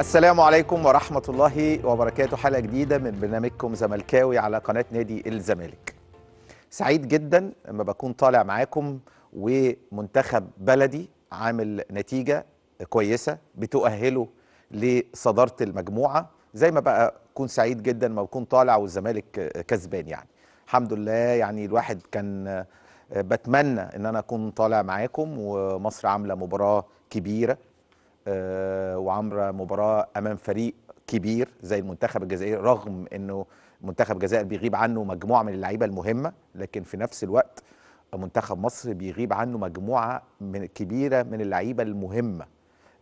السلام عليكم ورحمة الله وبركاته حلقة جديدة من برنامجكم زملكاوي على قناة نادي الزمالك سعيد جدا لما بكون طالع معاكم ومنتخب بلدي عامل نتيجة كويسة بتؤهله لصدارة المجموعة زي ما بقى كون سعيد جدا ما بكون طالع والزمالك كسبان يعني الحمد لله يعني الواحد كان آه، بتمنى ان انا اكون طالع معاكم ومصر عامله مباراه كبيره آه، وعمره مباراه امام فريق كبير زي المنتخب الجزائري رغم انه منتخب الجزائر بيغيب عنه مجموعه من اللعيبه المهمه لكن في نفس الوقت منتخب مصر بيغيب عنه مجموعه من كبيره من اللعيبه المهمه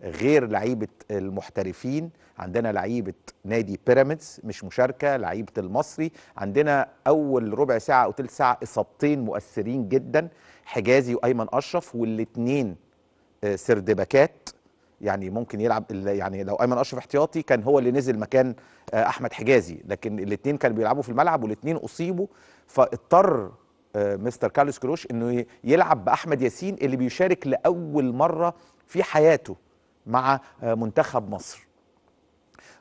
غير لعيبه المحترفين عندنا لعيبه نادي بيراميدز مش مشاركه لعيبه المصري عندنا اول ربع ساعه او تلت ساعه اصابتين مؤثرين جدا حجازي وايمن اشرف والاتنين آه، سردباكات يعني ممكن يلعب يعني لو ايمن اشرف احتياطي كان هو اللي نزل مكان آه، احمد حجازي لكن الاثنين كانوا بيلعبوا في الملعب والاثنين اصيبوا فاضطر آه، مستر كارلوس كروش انه يلعب باحمد ياسين اللي بيشارك لاول مره في حياته مع آه، منتخب مصر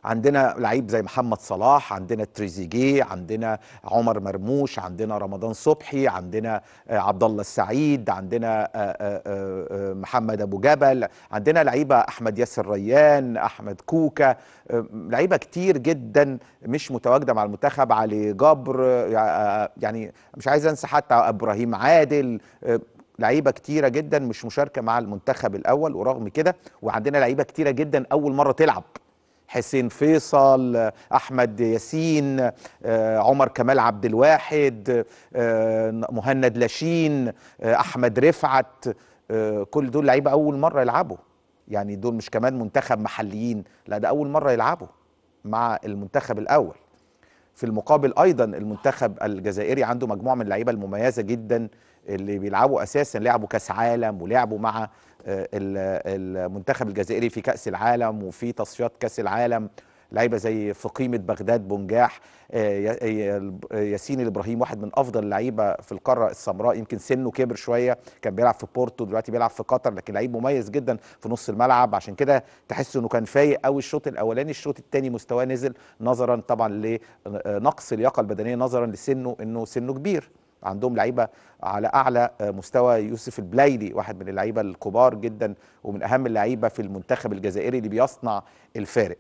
عندنا لعيب زي محمد صلاح عندنا تريزيجيه عندنا عمر مرموش عندنا رمضان صبحي عندنا آه، عبد الله السعيد عندنا آه، آه، محمد ابو جبل عندنا لعيبه احمد ياسر ريان احمد كوكا لعيبه كتير جدا مش متواجده مع المنتخب علي جبر يعني مش عايز انسى حتى ابراهيم عادل لعيبه كتيره جدا مش مشاركه مع المنتخب الاول ورغم كده وعندنا لعيبه كتيره جدا اول مره تلعب حسين فيصل احمد ياسين آه، عمر كمال عبد الواحد آه، مهند لاشين آه، احمد رفعت كل دول لعيبه اول مره يلعبوا يعني دول مش كمان منتخب محليين لا ده اول مره يلعبوا مع المنتخب الاول في المقابل ايضا المنتخب الجزائري عنده مجموعه من اللعيبه المميزه جدا اللي بيلعبوا اساسا لعبوا كاس عالم ولعبوا مع المنتخب الجزائري في كاس العالم وفي تصفيات كاس العالم لعيبه زي في قيمه بغداد بنجاح آه، آه، ياسين الابراهيم واحد من افضل اللعيبه في القاره السمراء يمكن سنه كبر شويه كان بيلعب في بورتو دلوقتي بيلعب في قطر لكن لعيب مميز جدا في نص الملعب عشان كده تحس انه كان فايق قوي الشوط الاولاني الشوط الثاني مستواه نزل نظرا طبعا لنقص آه، اللياقه البدنيه نظرا لسنه انه سنه كبير عندهم لعيبه على اعلى آه، مستوى يوسف البلايلي واحد من اللعيبه الكبار جدا ومن اهم اللعيبه في المنتخب الجزائري اللي بيصنع الفارق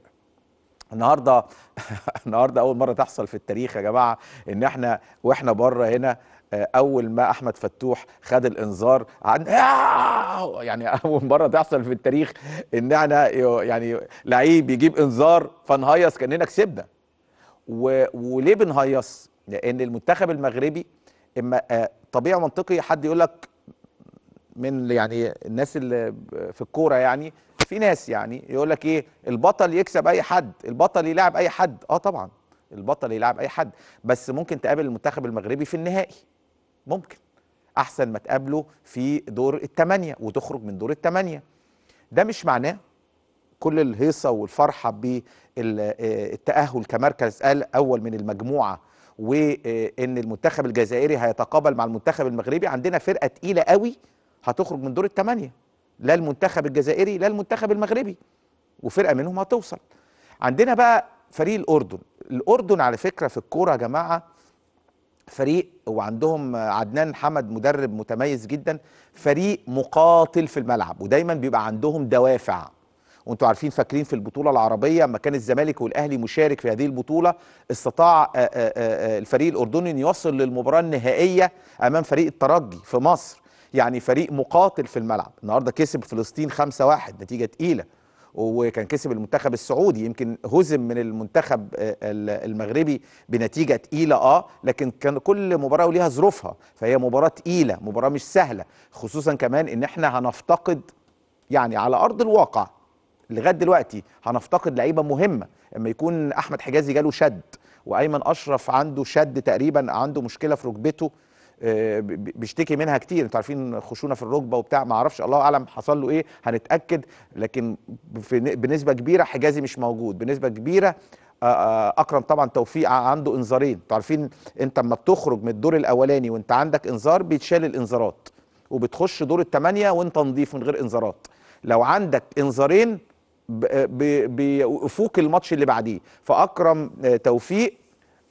النهارده النهارده اول مره تحصل في التاريخ يا جماعه ان احنا واحنا بره هنا آه، اول ما احمد فتوح خد الانذار عن آه! يعني اول مره تحصل في التاريخ ان احنا يعني لعيب يجيب انذار فنهيص كاننا كسبنا وليه بنهيص؟ لان المنتخب المغربي اما آه، طبيعي منطقي حد يقول لك من يعني الناس اللي في الكوره يعني في ناس يعني يقول لك ايه البطل يكسب اي حد البطل يلعب اي حد اه طبعا البطل يلعب اي حد بس ممكن تقابل المنتخب المغربي في النهائي ممكن احسن ما تقابله في دور الثمانيه وتخرج من دور الثمانيه ده مش معناه كل الهيصه والفرحه بالتاهل آه، كمركز اول من المجموعه وان المنتخب الجزائري هيتقابل مع المنتخب المغربي عندنا فرقه تقيله قوي هتخرج من دور الثمانيه لا المنتخب الجزائري لا المنتخب المغربي وفرقه منهم هتوصل عندنا بقى فريق الاردن الاردن على فكره في الكوره يا جماعه فريق وعندهم عدنان حمد مدرب متميز جدا فريق مقاتل في الملعب ودايما بيبقى عندهم دوافع وانتوا عارفين فاكرين في البطوله العربيه لما كان الزمالك والاهلي مشارك في هذه البطوله استطاع آه، آه، آه، الفريق الاردني ان يوصل للمباراه النهائيه امام فريق الترجي في مصر يعني فريق مقاتل في الملعب النهارده كسب فلسطين 5-1 نتيجه تقيله وكان كسب المنتخب السعودي يمكن هزم من المنتخب المغربي بنتيجه تقيله اه لكن كان كل مباراه وليها ظروفها فهي مباراه تقيله مباراه مش سهله خصوصا كمان ان احنا هنفتقد يعني على ارض الواقع لغايه دلوقتي هنفتقد لعيبه مهمه اما يكون احمد حجازي جاله شد وايمن اشرف عنده شد تقريبا عنده مشكله في ركبته آه، بيشتكي منها كتير انتوا عارفين خشونه في الركبه وبتاع ما اعرفش الله اعلم حصل له ايه هنتاكد لكن بنسبه كبيره حجازي مش موجود بنسبه كبيره آه، آه، اكرم طبعا توفيق عنده انذارين انتوا عارفين انت اما بتخرج من الدور الاولاني وانت عندك انذار بيتشال الانذارات وبتخش دور الثمانيه وانت نظيف من غير انذارات لو عندك انذارين بافوق الماتش اللي بعديه فاكرم آه، توفيق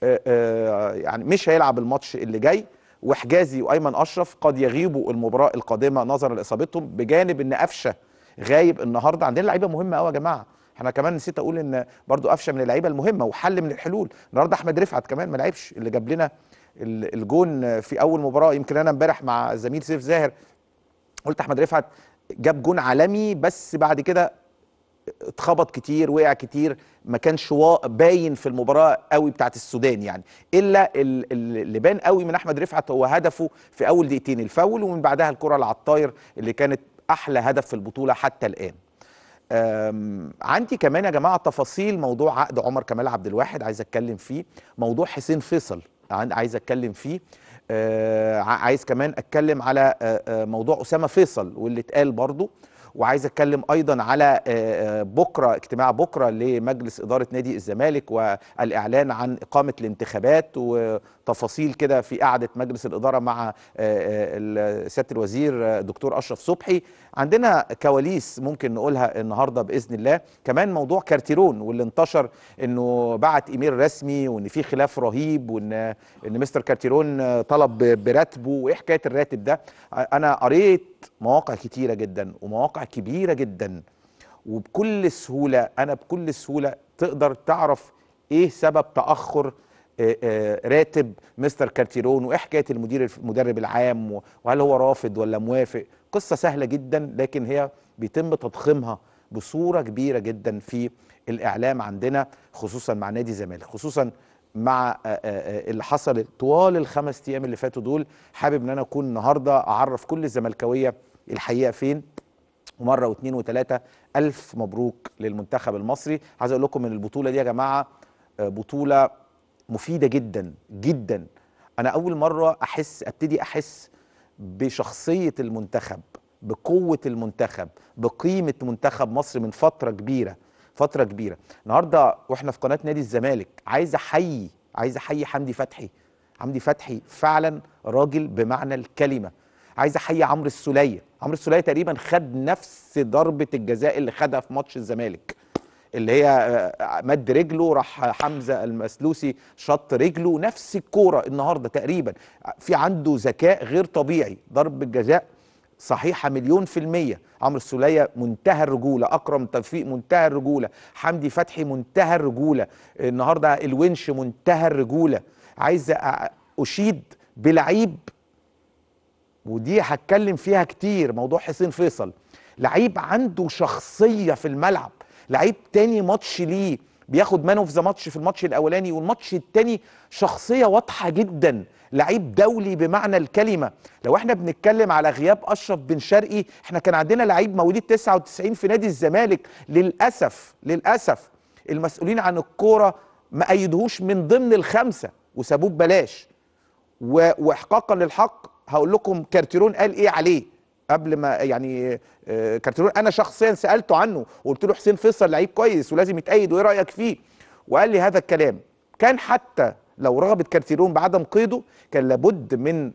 آه، آه، يعني مش هيلعب الماتش اللي جاي وحجازي وايمن اشرف قد يغيبوا المباراه القادمه نظرا لاصابتهم بجانب ان قفشه غايب النهارده عندنا لعيبه مهمه قوي يا جماعه احنا كمان نسيت اقول ان برضو قفشه من اللعيبه المهمه وحل من الحلول النهارده احمد رفعت كمان ما لعبش اللي جاب لنا الجون في اول مباراه يمكن انا امبارح مع زميل سيف زاهر قلت احمد رفعت جاب جون عالمي بس بعد كده اتخبط كتير وقع كتير ما كانش باين في المباراه قوي بتاعت السودان يعني الا اللي بان قوي من احمد رفعت هو هدفه في اول دقيقتين الفاول ومن بعدها الكره العطاير اللي كانت احلى هدف في البطوله حتى الان عندي كمان يا جماعه تفاصيل موضوع عقد عمر كمال عبد الواحد عايز اتكلم فيه موضوع حسين فيصل عايز اتكلم فيه آه، عايز كمان اتكلم على آه، آه، موضوع اسامه فيصل واللي اتقال برضه وعايز اتكلم ايضا على آه، آه، بكره اجتماع بكره لمجلس اداره نادي الزمالك والاعلان عن اقامه الانتخابات تفاصيل كده في قعده مجلس الاداره مع آه، آه، سياده الوزير آه، دكتور اشرف صبحي عندنا كواليس ممكن نقولها النهارده باذن الله كمان موضوع كارتيرون واللي انتشر انه بعت ايميل رسمي وان في خلاف رهيب وان ان مستر كارتيرون طلب براتبه وايه حكايه الراتب ده انا قريت مواقع كتيره جدا ومواقع كبيره جدا وبكل سهوله انا بكل سهوله تقدر تعرف ايه سبب تاخر آه، آه، راتب مستر كارتيرون وايه حكايه المدير المدرب العام وهل هو رافض ولا موافق قصه سهله جدا لكن هي بيتم تضخيمها بصوره كبيره جدا في الاعلام عندنا خصوصا مع نادي الزمالك خصوصا مع آه، اللي حصل طوال الخمس ايام اللي فاتوا دول حابب ان انا اكون النهارده اعرف كل الزملكاويه الحقيقه فين ومره واثنين وثلاثه الف مبروك للمنتخب المصري عايز اقول لكم ان البطوله دي يا جماعه بطوله مفيده جدا جدا انا اول مره احس ابتدي احس بشخصيه المنتخب بقوه المنتخب بقيمه منتخب مصر من فتره كبيره فتره كبيره النهارده واحنا في قناه نادي الزمالك عايز احيي عايز احيي حمدي فتحي حمدي فتحي فعلا راجل بمعنى الكلمه عايز احيي عمرو السوليه عمرو السوليه تقريبا خد نفس ضربه الجزاء اللي خدها في ماتش الزمالك اللي هي آه، مد رجله راح حمزه المسلوسي شط رجله نفس الكوره النهارده تقريبا في عنده ذكاء غير طبيعي ضرب الجزاء صحيحة مليون في المية عمرو السولية منتهى الرجولة أكرم توفيق منتهى الرجولة حمدي فتحي منتهى الرجولة النهاردة الونش منتهى الرجولة عايز أشيد بلعيب ودي هتكلم فيها كتير موضوع حسين فيصل لعيب عنده شخصية في الملعب لعيب تاني ماتش ليه بياخد مان اوف ذا ماتش في الماتش الاولاني والماتش التاني شخصيه واضحه جدا لعيب دولي بمعنى الكلمه لو احنا بنتكلم على غياب اشرف بن شرقي احنا كان عندنا لعيب مواليد 99 في نادي الزمالك للاسف للاسف المسؤولين عن الكوره ما ايدهوش من ضمن الخمسه وسابوه ببلاش واحقاقا للحق هقول لكم كارتيرون قال ايه عليه قبل ما يعني آه، كارتيرون انا شخصيا سالته عنه وقلت له حسين فيصل لعيب كويس ولازم يتأيد وايه رايك فيه وقال لي هذا الكلام كان حتى لو رغبت كارتيرون بعدم قيده كان لابد من آه،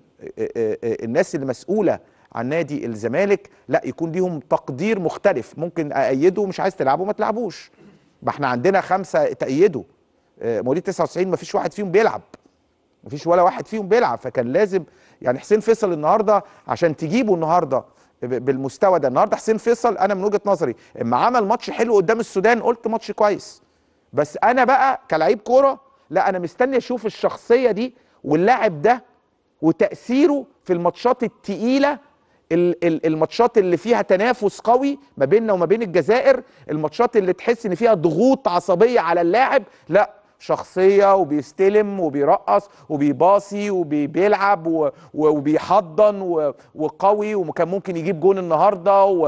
آه، الناس المسؤوله عن نادي الزمالك لا يكون ليهم تقدير مختلف ممكن ايده مش عايز تلعبه ما تلعبوش ما احنا عندنا خمسه تأيدوا مواليد 99 ما فيش واحد فيهم بيلعب مفيش ولا واحد فيهم بيلعب فكان لازم يعني حسين فيصل النهارده عشان تجيبه النهارده بالمستوى ده النهارده حسين فيصل انا من وجهه نظري اما عمل ماتش حلو قدام السودان قلت ماتش كويس بس انا بقى كلاعب كوره لا انا مستني اشوف الشخصيه دي واللاعب ده وتاثيره في الماتشات التقيله الماتشات اللي فيها تنافس قوي ما بيننا وما بين الجزائر الماتشات اللي تحس ان فيها ضغوط عصبيه على اللاعب لا شخصيه وبيستلم وبيرقص وبيباصي وبيلعب وبيحضن وقوي وكان ممكن يجيب جون النهارده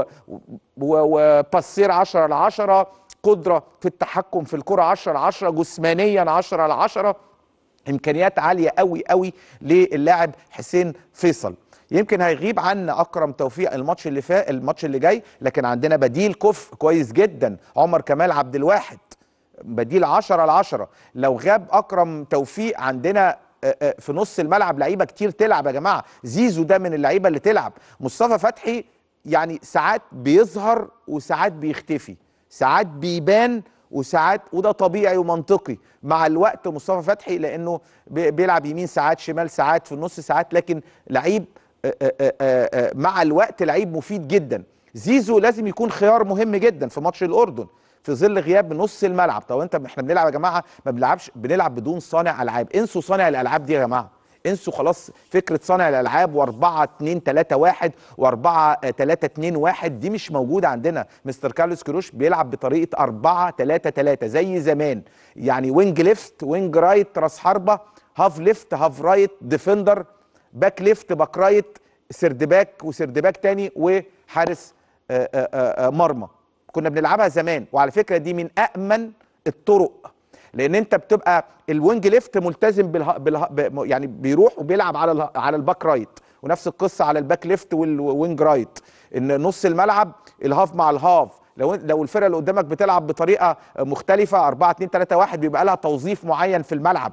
وباسير 10 على 10 قدره في التحكم في الكره 10 على 10 جسمانيا 10 على 10 امكانيات عاليه قوي قوي للاعب حسين فيصل يمكن هيغيب عنا اكرم توفيق الماتش اللي فات الماتش اللي جاي لكن عندنا بديل كف كويس جدا عمر كمال عبد الواحد بديل 10 ل 10 لو غاب اكرم توفيق عندنا آه، آه، في نص الملعب لعيبه كتير تلعب يا جماعه زيزو ده من اللعيبه اللي تلعب مصطفى فتحي يعني ساعات بيظهر وساعات بيختفي ساعات بيبان وساعات وده طبيعي ومنطقي مع الوقت مصطفى فتحي لانه بيلعب يمين ساعات شمال ساعات في النص ساعات لكن لعيب آه، مع الوقت لعيب مفيد جدا زيزو لازم يكون خيار مهم جدا في ماتش الاردن في ظل غياب نص الملعب طب انت احنا بنلعب يا جماعه ما بنلعبش بنلعب بدون صانع العاب انسوا صانع الالعاب دي يا جماعه انسوا خلاص فكره صانع الالعاب و4 2 3 1 و4 3 2 1 دي مش موجوده عندنا مستر كارلوس كروش بيلعب بطريقه 4 3 3 زي زمان يعني وينج ليفت وينج رايت راس حربه هاف ليفت هاف رايت ديفندر باك ليفت باك رايت سرد باك وسرد باك تاني وحارس آه، آه، آه، مرمى كنا بنلعبها زمان وعلى فكره دي من امن الطرق لان انت بتبقى الوينج ليفت ملتزم بالها بالها ب... يعني بيروح وبيلعب على على الباك رايت ونفس القصه على الباك ليفت والوينج رايت ان نص الملعب الهاف مع الهاف لو لو الفرقه اللي قدامك بتلعب بطريقه مختلفه 4 2 3 1 بيبقى لها توظيف معين في الملعب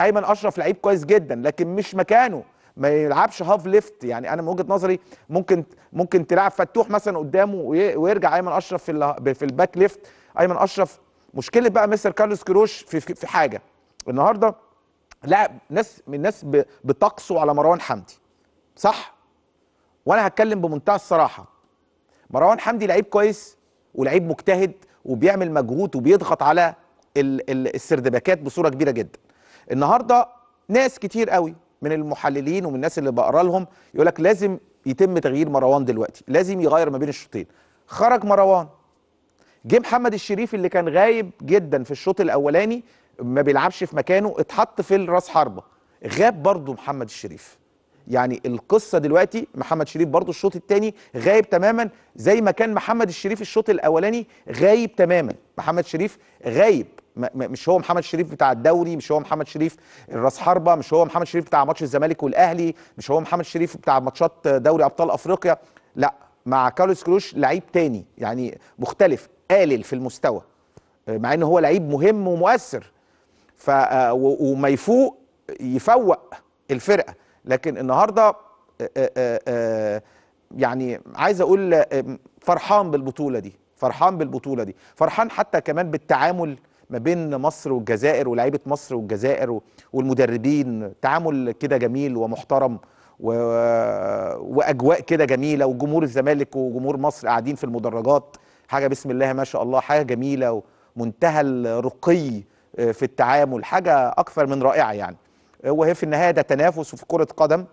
ايمن اشرف لعيب كويس جدا لكن مش مكانه ما يلعبش هاف ليفت يعني انا من وجهه نظري ممكن ممكن تلعب فتوح مثلا قدامه ويرجع ايمن اشرف في في الباك ليفت ايمن اشرف مشكله بقى مستر كارلوس كروش في في حاجه النهارده لعب ناس من الناس بتقصوا على مروان حمدي صح وانا هتكلم بمنتهى الصراحه مروان حمدي لعيب كويس ولعيب مجتهد وبيعمل مجهود وبيضغط على السردباكات بصوره كبيره جدا النهارده ناس كتير قوي من المحللين ومن الناس اللي بقرا لهم يقول لك لازم يتم تغيير مروان دلوقتي لازم يغير ما بين الشوطين خرج مروان جه محمد الشريف اللي كان غايب جدا في الشوط الاولاني ما بيلعبش في مكانه اتحط في الراس حربه غاب برضه محمد الشريف يعني القصه دلوقتي محمد شريف برضو الشوط الثاني غايب تماما زي ما كان محمد الشريف الشوط الاولاني غايب تماما محمد شريف غايب مش هو محمد شريف بتاع الدوري مش هو محمد شريف الراس حربه مش هو محمد شريف بتاع ماتش الزمالك والاهلي مش هو محمد شريف بتاع ماتشات دوري ابطال افريقيا لا مع كارلوس كروش لعيب تاني يعني مختلف قالل في المستوى مع ان هو لعيب مهم ومؤثر ف وما يفوق يفوق الفرقه لكن النهارده آه، آه، آه، يعني عايز اقول فرحان بالبطوله دي فرحان بالبطوله دي فرحان حتى كمان بالتعامل ما بين مصر والجزائر ولاعيبه مصر والجزائر والمدربين تعامل كده جميل ومحترم و... واجواء كده جميله وجمهور الزمالك وجمهور مصر قاعدين في المدرجات حاجه بسم الله ما شاء الله حاجه جميله ومنتهى الرقي في التعامل حاجه اكثر من رائعه يعني وهي في النهايه ده تنافس في كره قدم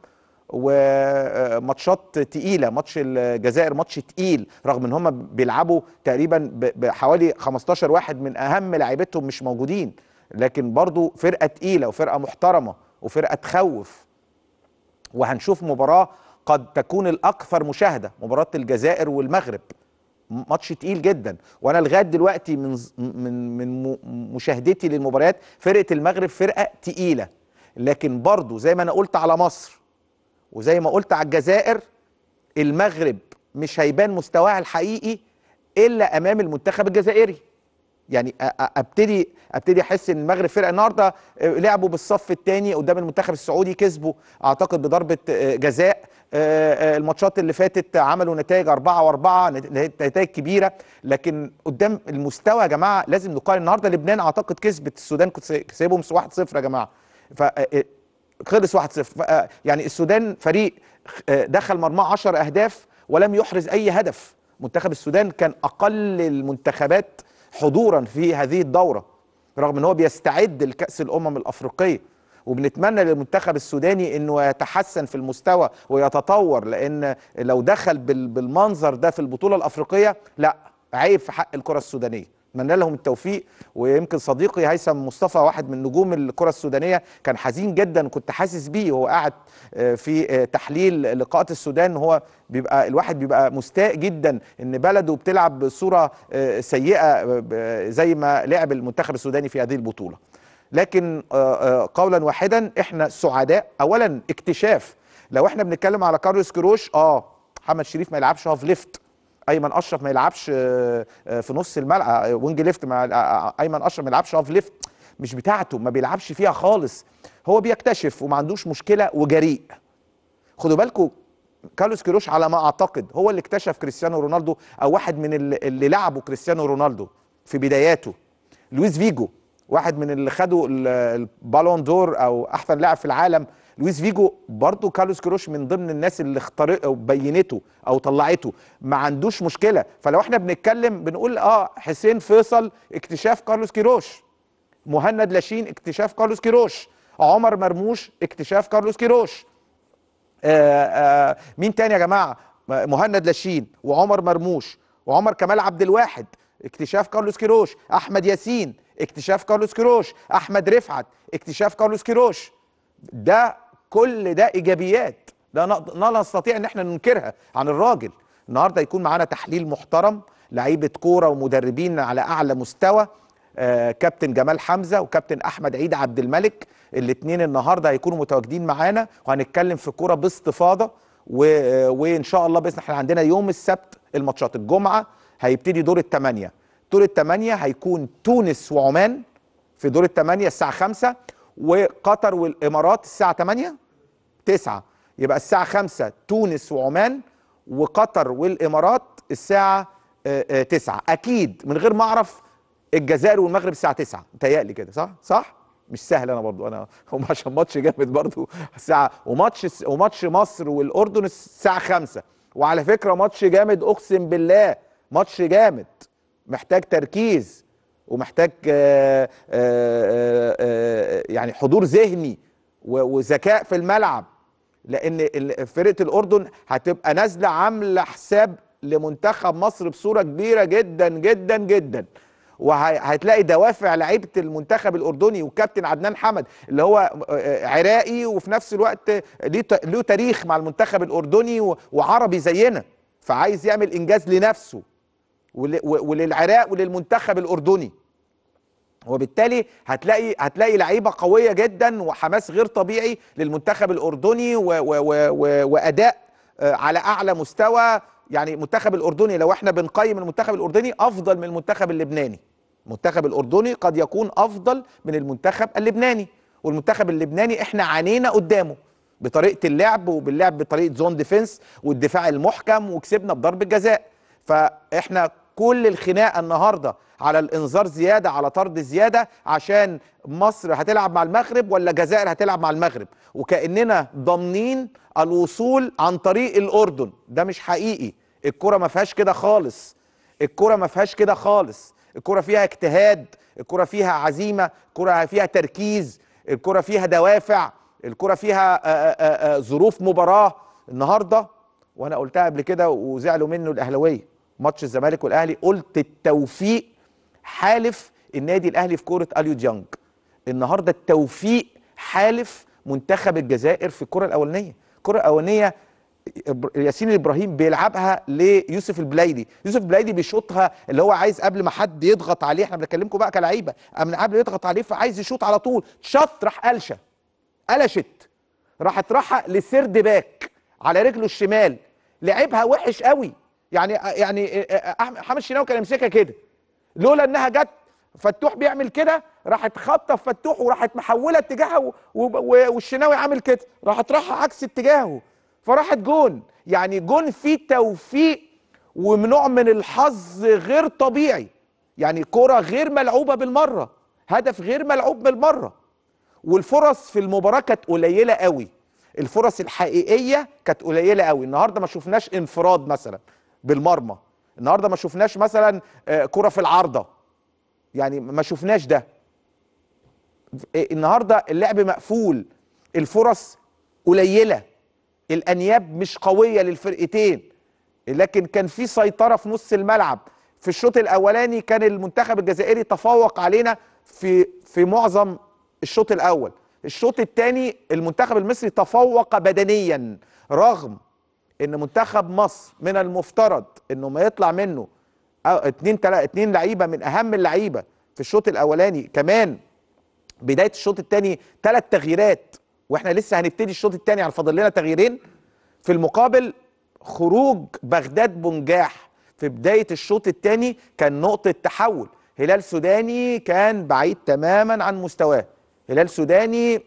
وماتشات تقيله ماتش الجزائر ماتش تقيل رغم ان هم بيلعبوا تقريبا بحوالي 15 واحد من اهم لاعيبتهم مش موجودين لكن برضو فرقه تقيله وفرقه محترمه وفرقه تخوف وهنشوف مباراه قد تكون الاكثر مشاهده مباراه الجزائر والمغرب ماتش تقيل جدا وانا لغايه دلوقتي من من من مشاهدتي للمباريات فرقه المغرب فرقه تقيله لكن برضو زي ما انا قلت على مصر وزي ما قلت على الجزائر المغرب مش هيبان مستواها الحقيقي الا امام المنتخب الجزائري يعني ابتدي ابتدي احس ان المغرب فرقه النهارده آه، لعبوا بالصف الثاني قدام المنتخب السعودي كسبوا اعتقد بضربه آه، جزاء آه، الماتشات اللي فاتت عملوا نتائج أربعة و4 نتائج كبيره لكن قدام المستوى يا جماعه لازم نقارن النهارده لبنان اعتقد كسبت السودان كسبهم 1-0 يا جماعه آه، آه، خلص 1-0 آه، يعني السودان فريق دخل مرماه 10 اهداف ولم يحرز اي هدف منتخب السودان كان اقل المنتخبات حضورا في هذه الدوره رغم ان هو بيستعد لكاس الامم الافريقيه وبنتمنى للمنتخب السوداني انه يتحسن في المستوى ويتطور لان لو دخل بالمنظر ده في البطوله الافريقيه لا عيب في حق الكره السودانيه اتمنى لهم التوفيق ويمكن صديقي هيثم مصطفى واحد من نجوم الكره السودانيه كان حزين جدا كنت حاسس بيه وهو قاعد آه، في آه، تحليل لقاءات السودان هو بيبقى الواحد بيبقى مستاء جدا ان بلده بتلعب بصوره آه، سيئه زي ما لعب المنتخب السوداني في هذه البطوله لكن قولا واحدا احنا سعداء اولا اكتشاف لو احنا بنتكلم على كارلوس كروش اه محمد شريف ما يلعبش هاف ليفت ايمن اشرف ما يلعبش آه، آه، في نص الملعب آه، وينج ليفت ما ايمن اشرف ما يلعبش اوف ليفت مش بتاعته ما بيلعبش فيها خالص هو بيكتشف وما عندوش مشكله وجريء خدوا بالكم كارلوس كيروش على ما اعتقد هو اللي اكتشف كريستيانو رونالدو او واحد من اللي لعبوا كريستيانو رونالدو في بداياته لويس فيجو واحد من اللي خدوا البالون دور او احسن لاعب في العالم لويس فيجو برضه كارلوس كروش من ضمن الناس اللي اختارته بينته او طلعته ما عندوش مشكله فلو احنا بنتكلم بنقول اه حسين فيصل اكتشاف كارلوس كيروش مهند لاشين اكتشاف كارلوس كيروش عمر مرموش اكتشاف كارلوس كيروش آآ آه، آآ آه، مين تاني يا جماعه مهند لاشين وعمر مرموش وعمر كمال عبد الواحد اكتشاف كارلوس كيروش احمد ياسين اكتشاف كارلوس كيروش احمد رفعت اكتشاف كارلوس كيروش ده كل ده ايجابيات لا نستطيع ان احنا ننكرها عن الراجل النهارده يكون معانا تحليل محترم لعيبه كوره ومدربين على اعلى مستوى آه، كابتن جمال حمزه وكابتن احمد عيد عبد الملك الاثنين النهارده هيكونوا متواجدين معانا وهنتكلم في كوره باستفاضه وان شاء الله باذن احنا عندنا يوم السبت الماتشات الجمعه هيبتدي دور الثمانيه دور الثمانيه هيكون تونس وعمان في دور الثمانيه الساعه 5 وقطر والامارات الساعه 8 9 يبقى الساعه 5 تونس وعمان وقطر والامارات الساعه 9 آه، آه، اكيد من غير ما اعرف الجزائر والمغرب الساعه 9 متهيألي كده صح صح مش سهل انا برضو انا عشان ماتش جامد برضو الساعه وماتش وماتش مصر والاردن الساعه 5 وعلى فكره ماتش جامد اقسم بالله ماتش جامد محتاج تركيز ومحتاج آآ آه، آآ آه، آه، يعني حضور ذهني وذكاء في الملعب لان فرقه الاردن هتبقى نازله عامله حساب لمنتخب مصر بصوره كبيره جدا جدا جدا وهتلاقي دوافع لعيبه المنتخب الاردني والكابتن عدنان حمد اللي هو عراقي وفي نفس الوقت له تاريخ مع المنتخب الاردني وعربي زينا فعايز يعمل انجاز لنفسه وللعراق وللمنتخب الاردني وبالتالي هتلاقي هتلاقي لعيبه قويه جدا وحماس غير طبيعي للمنتخب الاردني و و و و واداء آه، على اعلى مستوى يعني المنتخب الاردني لو احنا بنقيم المنتخب الاردني افضل من المنتخب اللبناني المنتخب الاردني قد يكون افضل من المنتخب اللبناني والمنتخب اللبناني احنا عانينا قدامه بطريقه اللعب وباللعب بطريقه زون ديفنس والدفاع المحكم وكسبنا بضرب الجزاء فاحنا كل الخناقه النهارده على الانذار زياده على طرد زياده عشان مصر هتلعب مع المغرب ولا الجزائر هتلعب مع المغرب وكاننا ضامنين الوصول عن طريق الاردن ده مش حقيقي الكره ما فيهاش كده خالص الكره ما فيهاش كده خالص الكره فيها اجتهاد الكره فيها عزيمه الكره فيها تركيز الكره فيها دوافع الكره فيها آآ آه، آآ آه، آه، ظروف مباراه النهارده وانا قلتها قبل كده وزعلوا منه الاهلاويه ماتش الزمالك والاهلي قلت التوفيق حالف النادي الاهلي في كوره اليو ديانج النهارده التوفيق حالف منتخب الجزائر في الكره الاولانيه الكره الاولانيه ياسين ابراهيم بيلعبها ليوسف البلايدي يوسف البلايدي بيشوطها اللي هو عايز قبل ما حد يضغط عليه احنا بنكلمكم بقى كلعيبه قبل قبل يضغط عليه فعايز يشوط على طول شط راح قلشه قلشت راحت راحه لسرد باك على رجله الشمال لعبها وحش قوي يعني يعني آه، آه، آه، حامد الشناوي كان يمسكها كده لولا انها جت فتوح بيعمل كده راحت خطف فتوح وراحت محوله اتجاهها والشناوي عامل كده راحت رايحه عكس اتجاهه فراحت جون يعني جون فيه توفيق ونوع من الحظ غير طبيعي يعني كرة غير ملعوبة بالمرة هدف غير ملعوب بالمرة والفرص في المباراة كانت قليلة قوي الفرص الحقيقية كانت قليلة قوي النهاردة ما شفناش انفراد مثلا بالمرمى النهارده ما شفناش مثلا آه، كره في العارضه يعني ما شفناش ده إيه، النهارده اللعب مقفول الفرص قليله الانياب مش قويه للفرقتين لكن كان في سيطره في نص الملعب في الشوط الاولاني كان المنتخب الجزائري تفوق علينا في في معظم الشوط الاول الشوط الثاني المنتخب المصري تفوق بدنيا رغم ان منتخب مصر من المفترض انه ما يطلع منه اتنين تلا اتنين لعيبه من اهم اللعيبه في الشوط الاولاني كمان بدايه الشوط الثاني ثلاث تغييرات واحنا لسه هنبتدي الشوط الثاني على فاضل لنا تغييرين في المقابل خروج بغداد بنجاح في بدايه الشوط الثاني كان نقطه تحول هلال سوداني كان بعيد تماما عن مستواه هلال سوداني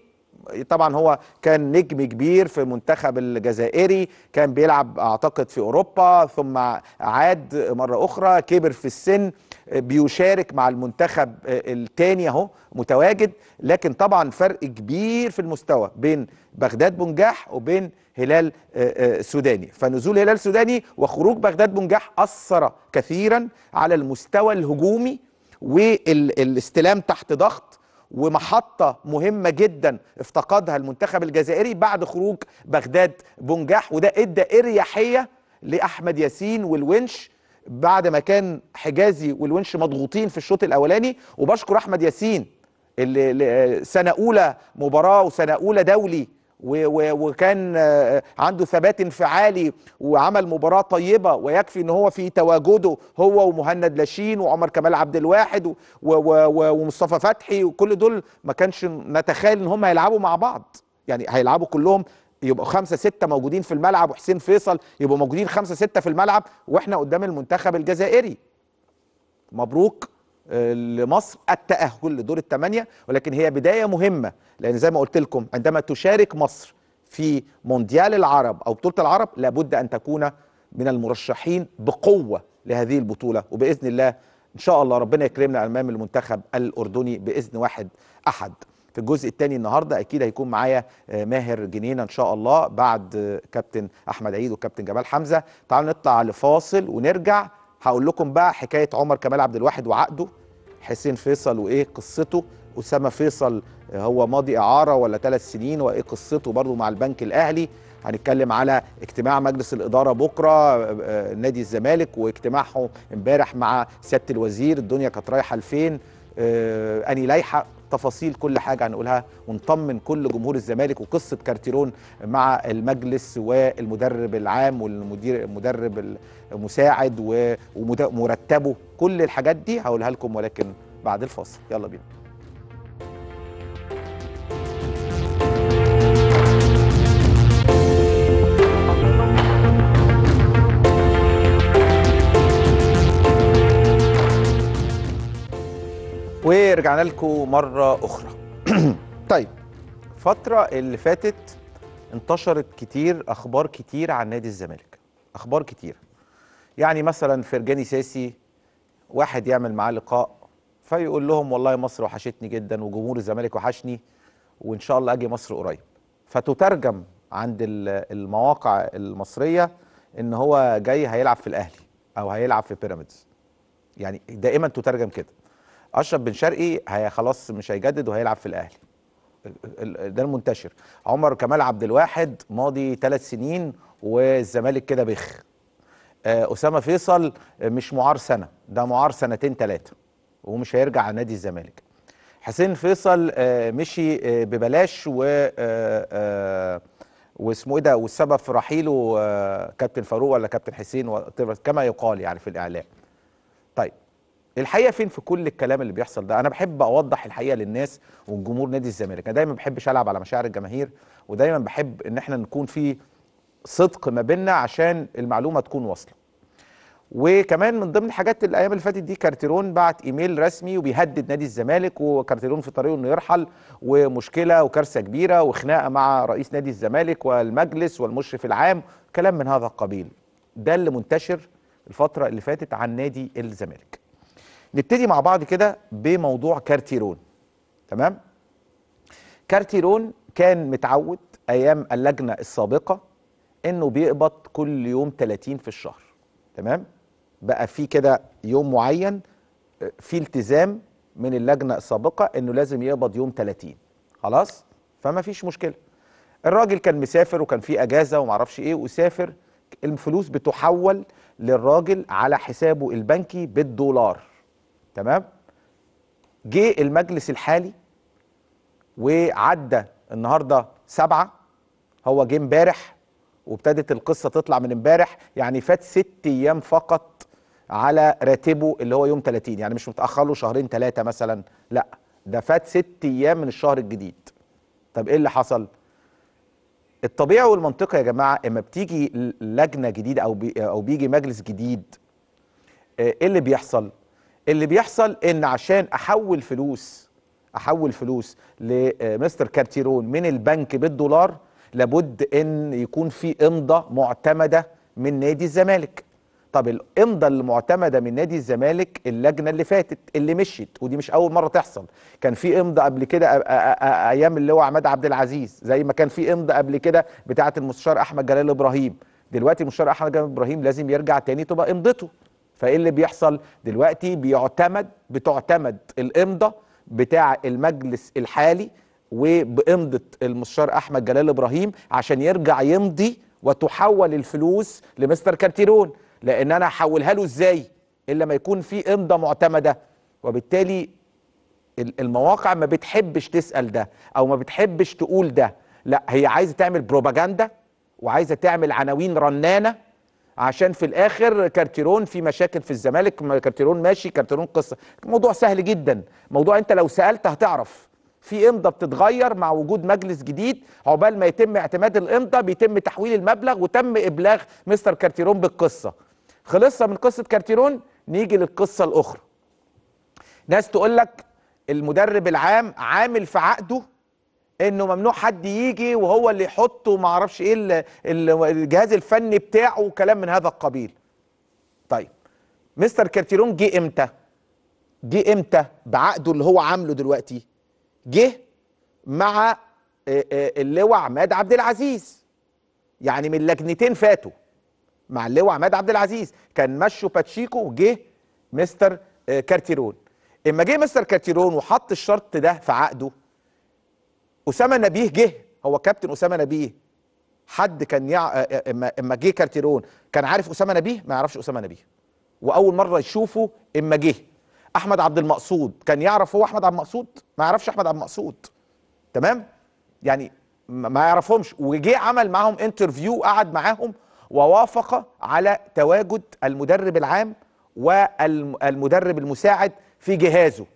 طبعا هو كان نجم كبير في منتخب الجزائري كان بيلعب اعتقد في اوروبا ثم عاد مره اخرى كبر في السن بيشارك مع المنتخب الثاني اهو متواجد لكن طبعا فرق كبير في المستوى بين بغداد بنجاح وبين هلال آه، آه، سوداني فنزول هلال سوداني وخروج بغداد بنجاح اثر كثيرا على المستوى الهجومي والاستلام تحت ضغط ومحطة مهمة جدا افتقدها المنتخب الجزائري بعد خروج بغداد بنجاح وده ادى اريحية لأحمد ياسين والونش بعد ما كان حجازي والونش مضغوطين في الشوط الاولاني وبشكر احمد ياسين اللي سنه اولى مباراه وسنه اولى دولي وكان آه، آه، عنده ثبات انفعالي وعمل مباراة طيبة ويكفي ان هو في تواجده هو ومهند لاشين وعمر كمال عبد الواحد ومصطفى فتحي وكل دول ما كانش نتخيل ان هم هيلعبوا مع بعض يعني هيلعبوا كلهم يبقوا خمسة ستة موجودين في الملعب وحسين فيصل يبقوا موجودين خمسة ستة في الملعب واحنا قدام المنتخب الجزائري مبروك لمصر التأهل لدور الثمانية ولكن هي بداية مهمة لأن زي ما قلت لكم عندما تشارك مصر في مونديال العرب أو بطولة العرب لابد أن تكون من المرشحين بقوة لهذه البطولة وبإذن الله إن شاء الله ربنا يكرمنا أمام المنتخب الأردني بإذن واحد أحد في الجزء الثاني النهارده اكيد هيكون معايا آه، ماهر جنينه ان شاء الله بعد آه، كابتن احمد عيد وكابتن جمال حمزه تعالوا نطلع لفاصل ونرجع هقول لكم بقى حكايه عمر كمال عبد الواحد وعقده حسين فيصل وايه قصته اسامه فيصل آه، هو ماضي اعاره ولا ثلاث سنين وايه قصته برضه مع البنك الاهلي هنتكلم على اجتماع مجلس الاداره بكره آه، آه، نادي الزمالك واجتماعهم امبارح مع سياده الوزير الدنيا كانت رايحه لفين اني لايحه تفاصيل كل حاجه هنقولها ونطمن كل جمهور الزمالك وقصه كارتيرون مع المجلس والمدرب العام والمدير المدرب المساعد ومرتبه كل الحاجات دي هقولها لكم ولكن بعد الفاصل يلا بينا رجعنا لكم مره اخرى طيب الفتره اللي فاتت انتشرت كتير اخبار كتير عن نادي الزمالك اخبار كتير يعني مثلا فرجاني ساسي واحد يعمل معاه لقاء فيقول لهم والله مصر وحشتني جدا وجمهور الزمالك وحشني وان شاء الله اجي مصر قريب فتترجم عند المواقع المصريه ان هو جاي هيلعب في الاهلي او هيلعب في بيراميدز يعني دائما تترجم كده اشرف بن شرقي هي خلاص مش هيجدد وهيلعب في الاهلي ده المنتشر عمر كمال عبد الواحد ماضي ثلاث سنين والزمالك كده بخ آه، اسامه فيصل مش معار سنه ده معار سنتين ثلاثه ومش هيرجع نادي الزمالك حسين فيصل آه، مشي آه، ببلاش و واسمه ايه ده والسبب في رحيله كابتن فاروق ولا كابتن حسين كما يقال يعني في الاعلام الحقيقه فين في كل الكلام اللي بيحصل ده انا بحب اوضح الحقيقه للناس والجمهور نادي الزمالك انا دايما ما بحبش العب على مشاعر الجماهير ودايما بحب ان احنا نكون في صدق ما بيننا عشان المعلومه تكون واصله وكمان من ضمن الحاجات الايام اللي فاتت دي كارتيرون بعت ايميل رسمي وبيهدد نادي الزمالك وكارتيرون في طريقه انه يرحل ومشكله وكارثه كبيره وخناقه مع رئيس نادي الزمالك والمجلس والمشرف العام كلام من هذا القبيل ده اللي منتشر الفتره اللي فاتت عن نادي الزمالك نبتدي مع بعض كده بموضوع كارتيرون تمام كارتيرون كان متعود ايام اللجنه السابقه انه بيقبض كل يوم 30 في الشهر تمام بقى في كده يوم معين آه، في التزام من اللجنه السابقه انه لازم يقبض يوم 30 خلاص فما فيش مشكله الراجل كان مسافر وكان في اجازه ومعرفش ايه وسافر الفلوس بتحول للراجل على حسابه البنكي بالدولار تمام جه المجلس الحالي وعدى النهارده سبعه هو جه امبارح وابتدت القصه تطلع من امبارح يعني فات ست ايام فقط على راتبه اللي هو يوم 30 يعني مش متاخر له شهرين ثلاثه مثلا لا ده فات ست ايام من الشهر الجديد طب ايه اللي حصل؟ الطبيعي والمنطقي يا جماعه اما بتيجي لجنه جديده او بي او بيجي مجلس جديد آه، ايه اللي بيحصل؟ اللي بيحصل ان عشان احول فلوس احول فلوس لمستر آه، كارتيرون من البنك بالدولار لابد ان يكون في امضه معتمده من نادي الزمالك طب الامضه المعتمده من نادي الزمالك اللجنه اللي فاتت اللي مشيت ودي مش اول مره تحصل كان في امضه قبل كده ايام اللي هو عماد عبد العزيز زي ما كان في امضه قبل كده بتاعه المستشار احمد جلال ابراهيم دلوقتي المستشار احمد جلال ابراهيم لازم يرجع تاني تبقى امضته فايه اللي بيحصل دلوقتي بيعتمد بتعتمد الامضه بتاع المجلس الحالي وبامضه المستشار احمد جلال ابراهيم عشان يرجع يمضي وتحول الفلوس لمستر كارتيرون لان انا هحولها له ازاي الا ما يكون في امضه معتمده وبالتالي المواقع ما بتحبش تسال ده او ما بتحبش تقول ده لا هي عايزه تعمل بروباجندا وعايزه تعمل عناوين رنانه عشان في الاخر كارتيرون في مشاكل في الزمالك كارتيرون ماشي كارتيرون قصه الموضوع سهل جدا موضوع انت لو سالت هتعرف في امضه بتتغير مع وجود مجلس جديد عقبال ما يتم اعتماد الامضه بيتم تحويل المبلغ وتم ابلاغ مستر كارتيرون بالقصه خلصنا من قصه كارتيرون نيجي للقصه الاخرى ناس تقول لك المدرب العام عامل في عقده انه ممنوع حد يجي وهو اللي يحطه ما اعرفش ايه الجهاز الفني بتاعه وكلام من هذا القبيل طيب مستر كارتيرون جه امتى جه امتى بعقده اللي هو عامله دلوقتي جه مع آه، آه، اللواء عماد عبد العزيز يعني من لجنتين فاتوا مع اللواء عماد عبد العزيز كان مشوا باتشيكو وجه مستر آه، كارتيرون اما جه مستر كارتيرون وحط الشرط ده في عقده اسامه نبيه جه هو كابتن اسامه نبيه حد كان يع... آه، آه، اما اما جه كارتيرون كان عارف اسامه نبيه ما يعرفش اسامه نبيه واول مره يشوفه اما جه احمد عبد المقصود كان يعرف هو احمد عبد المقصود ما يعرفش احمد عبد المقصود تمام يعني ما يعرفهمش وجه عمل معاهم انترفيو قعد معاهم ووافق على تواجد المدرب العام والمدرب المساعد في جهازه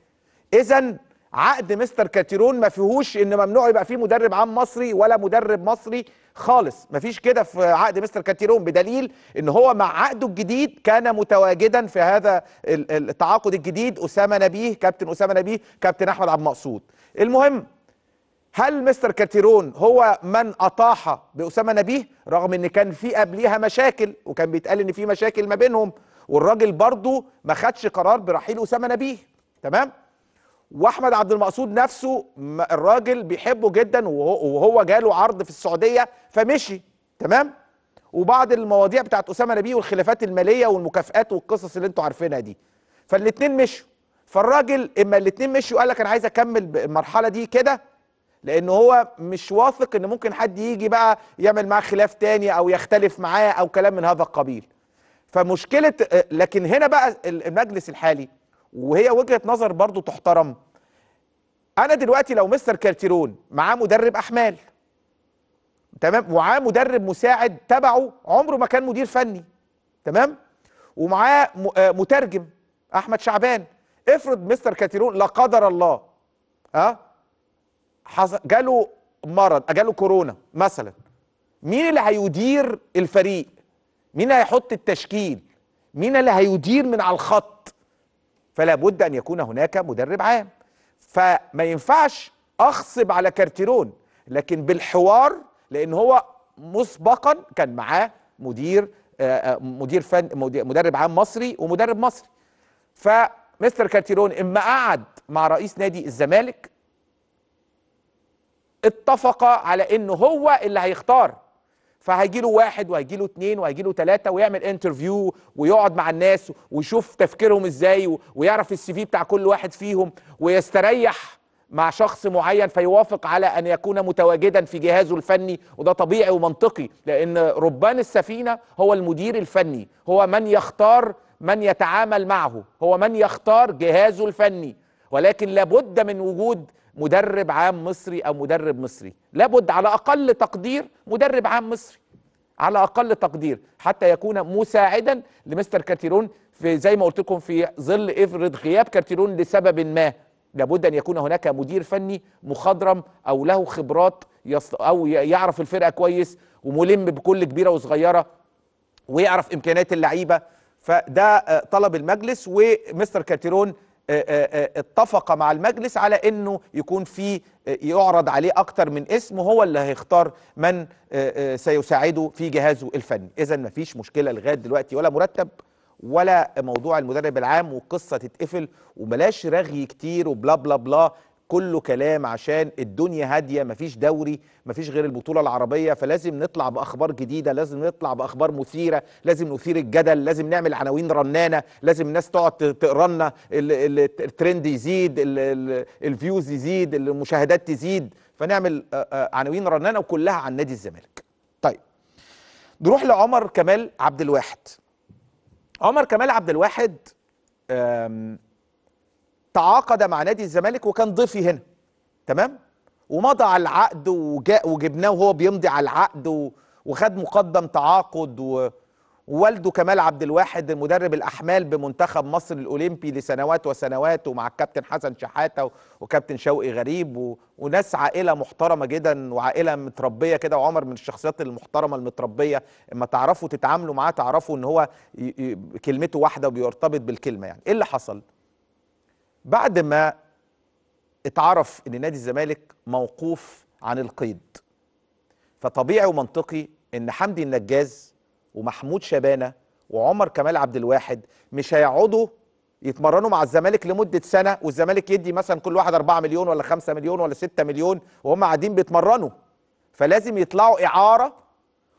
اذا عقد مستر كاتيرون ما فيهوش ان ممنوع يبقى فيه مدرب عام مصري ولا مدرب مصري خالص ما فيش كده في عقد مستر كاتيرون بدليل ان هو مع عقده الجديد كان متواجدا في هذا التعاقد الجديد اسامه نبيه كابتن اسامه نبيه كابتن احمد عبد المقصود المهم هل مستر كاتيرون هو من اطاح باسامه نبيه رغم ان كان في قبليها مشاكل وكان بيتقال ان في مشاكل ما بينهم والراجل برضه ما خدش قرار برحيل اسامه نبيه تمام واحمد عبد المقصود نفسه الراجل بيحبه جدا وهو جاله عرض في السعوديه فمشي تمام وبعض المواضيع بتاعت اسامه نبيه والخلافات الماليه والمكافئات والقصص اللي انتوا عارفينها دي فالاثنين مشوا فالراجل اما الاثنين مشوا قال لك انا عايز اكمل المرحله دي كده لان هو مش واثق ان ممكن حد يجي بقى يعمل معاه خلاف تاني او يختلف معاه او كلام من هذا القبيل فمشكله آه، لكن هنا بقى المجلس الحالي وهي وجهه نظر برضو تحترم انا دلوقتي لو مستر كارتيرون معاه مدرب احمال تمام ومعاه مدرب مساعد تبعه عمره ما كان مدير فني تمام ومعاه آه، مترجم احمد شعبان افرض مستر كارتيرون لا قدر الله ها آه، حصل جاله مرض جاله كورونا مثلا مين اللي هيدير الفريق مين هيحط التشكيل مين اللي هيدير من على الخط فلا بد ان يكون هناك مدرب عام فما ينفعش اخصب على كارتيرون لكن بالحوار لان هو مسبقا كان معاه مدير آه، آه، مدير فن مدرب عام مصري ومدرب مصري فمستر كارتيرون اما قعد مع رئيس نادي الزمالك اتفق على انه هو اللي هيختار فهيجي له واحد وهيجي له اثنين وهيجي له ثلاثه ويعمل انترفيو ويقعد مع الناس ويشوف تفكيرهم ازاي ويعرف السي في بتاع كل واحد فيهم ويستريح مع شخص معين فيوافق على ان يكون متواجدا في جهازه الفني وده طبيعي ومنطقي لان ربان السفينه هو المدير الفني هو من يختار من يتعامل معه هو من يختار جهازه الفني ولكن لابد من وجود مدرب عام مصري او مدرب مصري لابد على اقل تقدير مدرب عام مصري على اقل تقدير حتى يكون مساعدا لمستر كارتيرون في زي ما قلت لكم في ظل افرض غياب كارتيرون لسبب ما لابد ان يكون هناك مدير فني مخضرم او له خبرات يص... او يعرف الفرقه كويس وملم بكل كبيره وصغيره ويعرف امكانيات اللعيبه فده آه، طلب المجلس ومستر كاتيرون آه، آه، آه، اتفق مع المجلس على انه يكون في يعرض عليه اكتر من اسم هو اللي هيختار من سيساعده في جهازه الفني اذا مفيش مشكله لغايه دلوقتي ولا مرتب ولا موضوع المدرب العام والقصه تتقفل وبلاش رغي كتير وبلا بلا بلا كله كلام عشان الدنيا هاديه مفيش دوري مفيش غير البطوله العربيه فلازم نطلع باخبار جديده لازم نطلع باخبار مثيره لازم نثير الجدل لازم نعمل عناوين رنانه لازم الناس تقعد تقرانا الترند يزيد الفيوز يزيد المشاهدات تزيد فنعمل آه، آه، عناوين رنانه وكلها عن نادي الزمالك طيب نروح لعمر كمال عبد الواحد عمر كمال عبد الواحد تعاقد مع نادي الزمالك وكان ضيفي هنا تمام ومضى على العقد وجاء وجبناه وهو بيمضي على العقد وخد مقدم تعاقد و... ووالده كمال عبد الواحد مدرب الاحمال بمنتخب مصر الاولمبي لسنوات وسنوات ومع الكابتن حسن شحاته وكابتن شوقي غريب و... وناس عائله محترمه جدا وعائله متربيه كده وعمر من الشخصيات المحترمه المتربيه اما تعرفوا تتعاملوا معاه تعرفوا ان هو ي... ي... كلمته واحده وبيرتبط بالكلمه يعني ايه اللي حصل؟ بعد ما اتعرف ان نادي الزمالك موقوف عن القيد فطبيعي ومنطقي ان حمدي النجاز ومحمود شبانه وعمر كمال عبد الواحد مش هيقعدوا يتمرنوا مع الزمالك لمده سنه والزمالك يدي مثلا كل واحد 4 مليون ولا 5 مليون ولا 6 مليون وهم قاعدين بيتمرنوا فلازم يطلعوا اعاره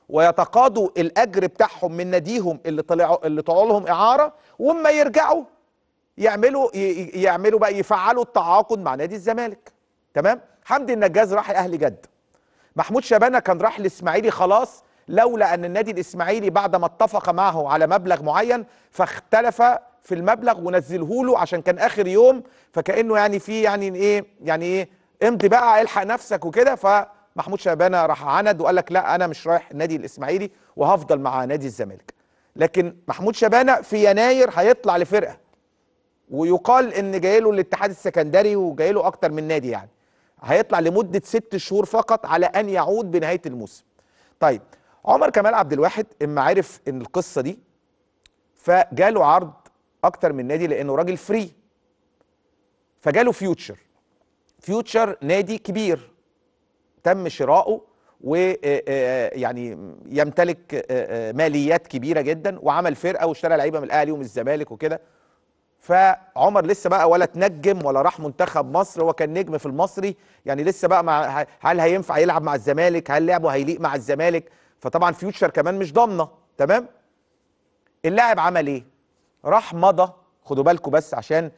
ويتقاضوا الاجر بتاعهم من ناديهم اللي طلعوا اللي طلعوا لهم اعاره واما يرجعوا يعملوا يعملوا بقى يفعلوا التعاقد مع نادي الزمالك تمام حمدي النجاز راح اهل جده محمود شبانه كان راح الاسماعيلي خلاص لولا ان النادي الاسماعيلي بعد ما اتفق معه على مبلغ معين فاختلف في المبلغ ونزله له عشان كان اخر يوم فكانه يعني في يعني ايه يعني ايه امضي بقى الحق نفسك وكده فمحمود شبانه راح عند وقال لك لا انا مش رايح النادي الاسماعيلي وهفضل مع نادي الزمالك لكن محمود شبانه في يناير هيطلع لفرقه ويقال ان جاي له الاتحاد السكندري وجاي له اكتر من نادي يعني هيطلع لمده ست شهور فقط على ان يعود بنهايه الموسم طيب عمر كمال عبد الواحد اما عرف ان القصه دي فجاله عرض اكتر من نادي لانه راجل فري فجاله فيوتشر فيوتشر نادي كبير تم شراؤه و آه، آه، يعني يمتلك آه، ماليات كبيره جدا وعمل فرقه واشترى لعيبه من الاهلي ومن الزمالك وكده فعمر لسه بقى ولا تنجم ولا راح منتخب مصر هو كان نجم في المصري يعني لسه بقى مع هل هينفع يلعب مع الزمالك هل لعبه هيليق مع الزمالك فطبعا فيوتشر كمان مش ضامنه تمام اللاعب عمل ايه راح مضى خدوا بالكم بس عشان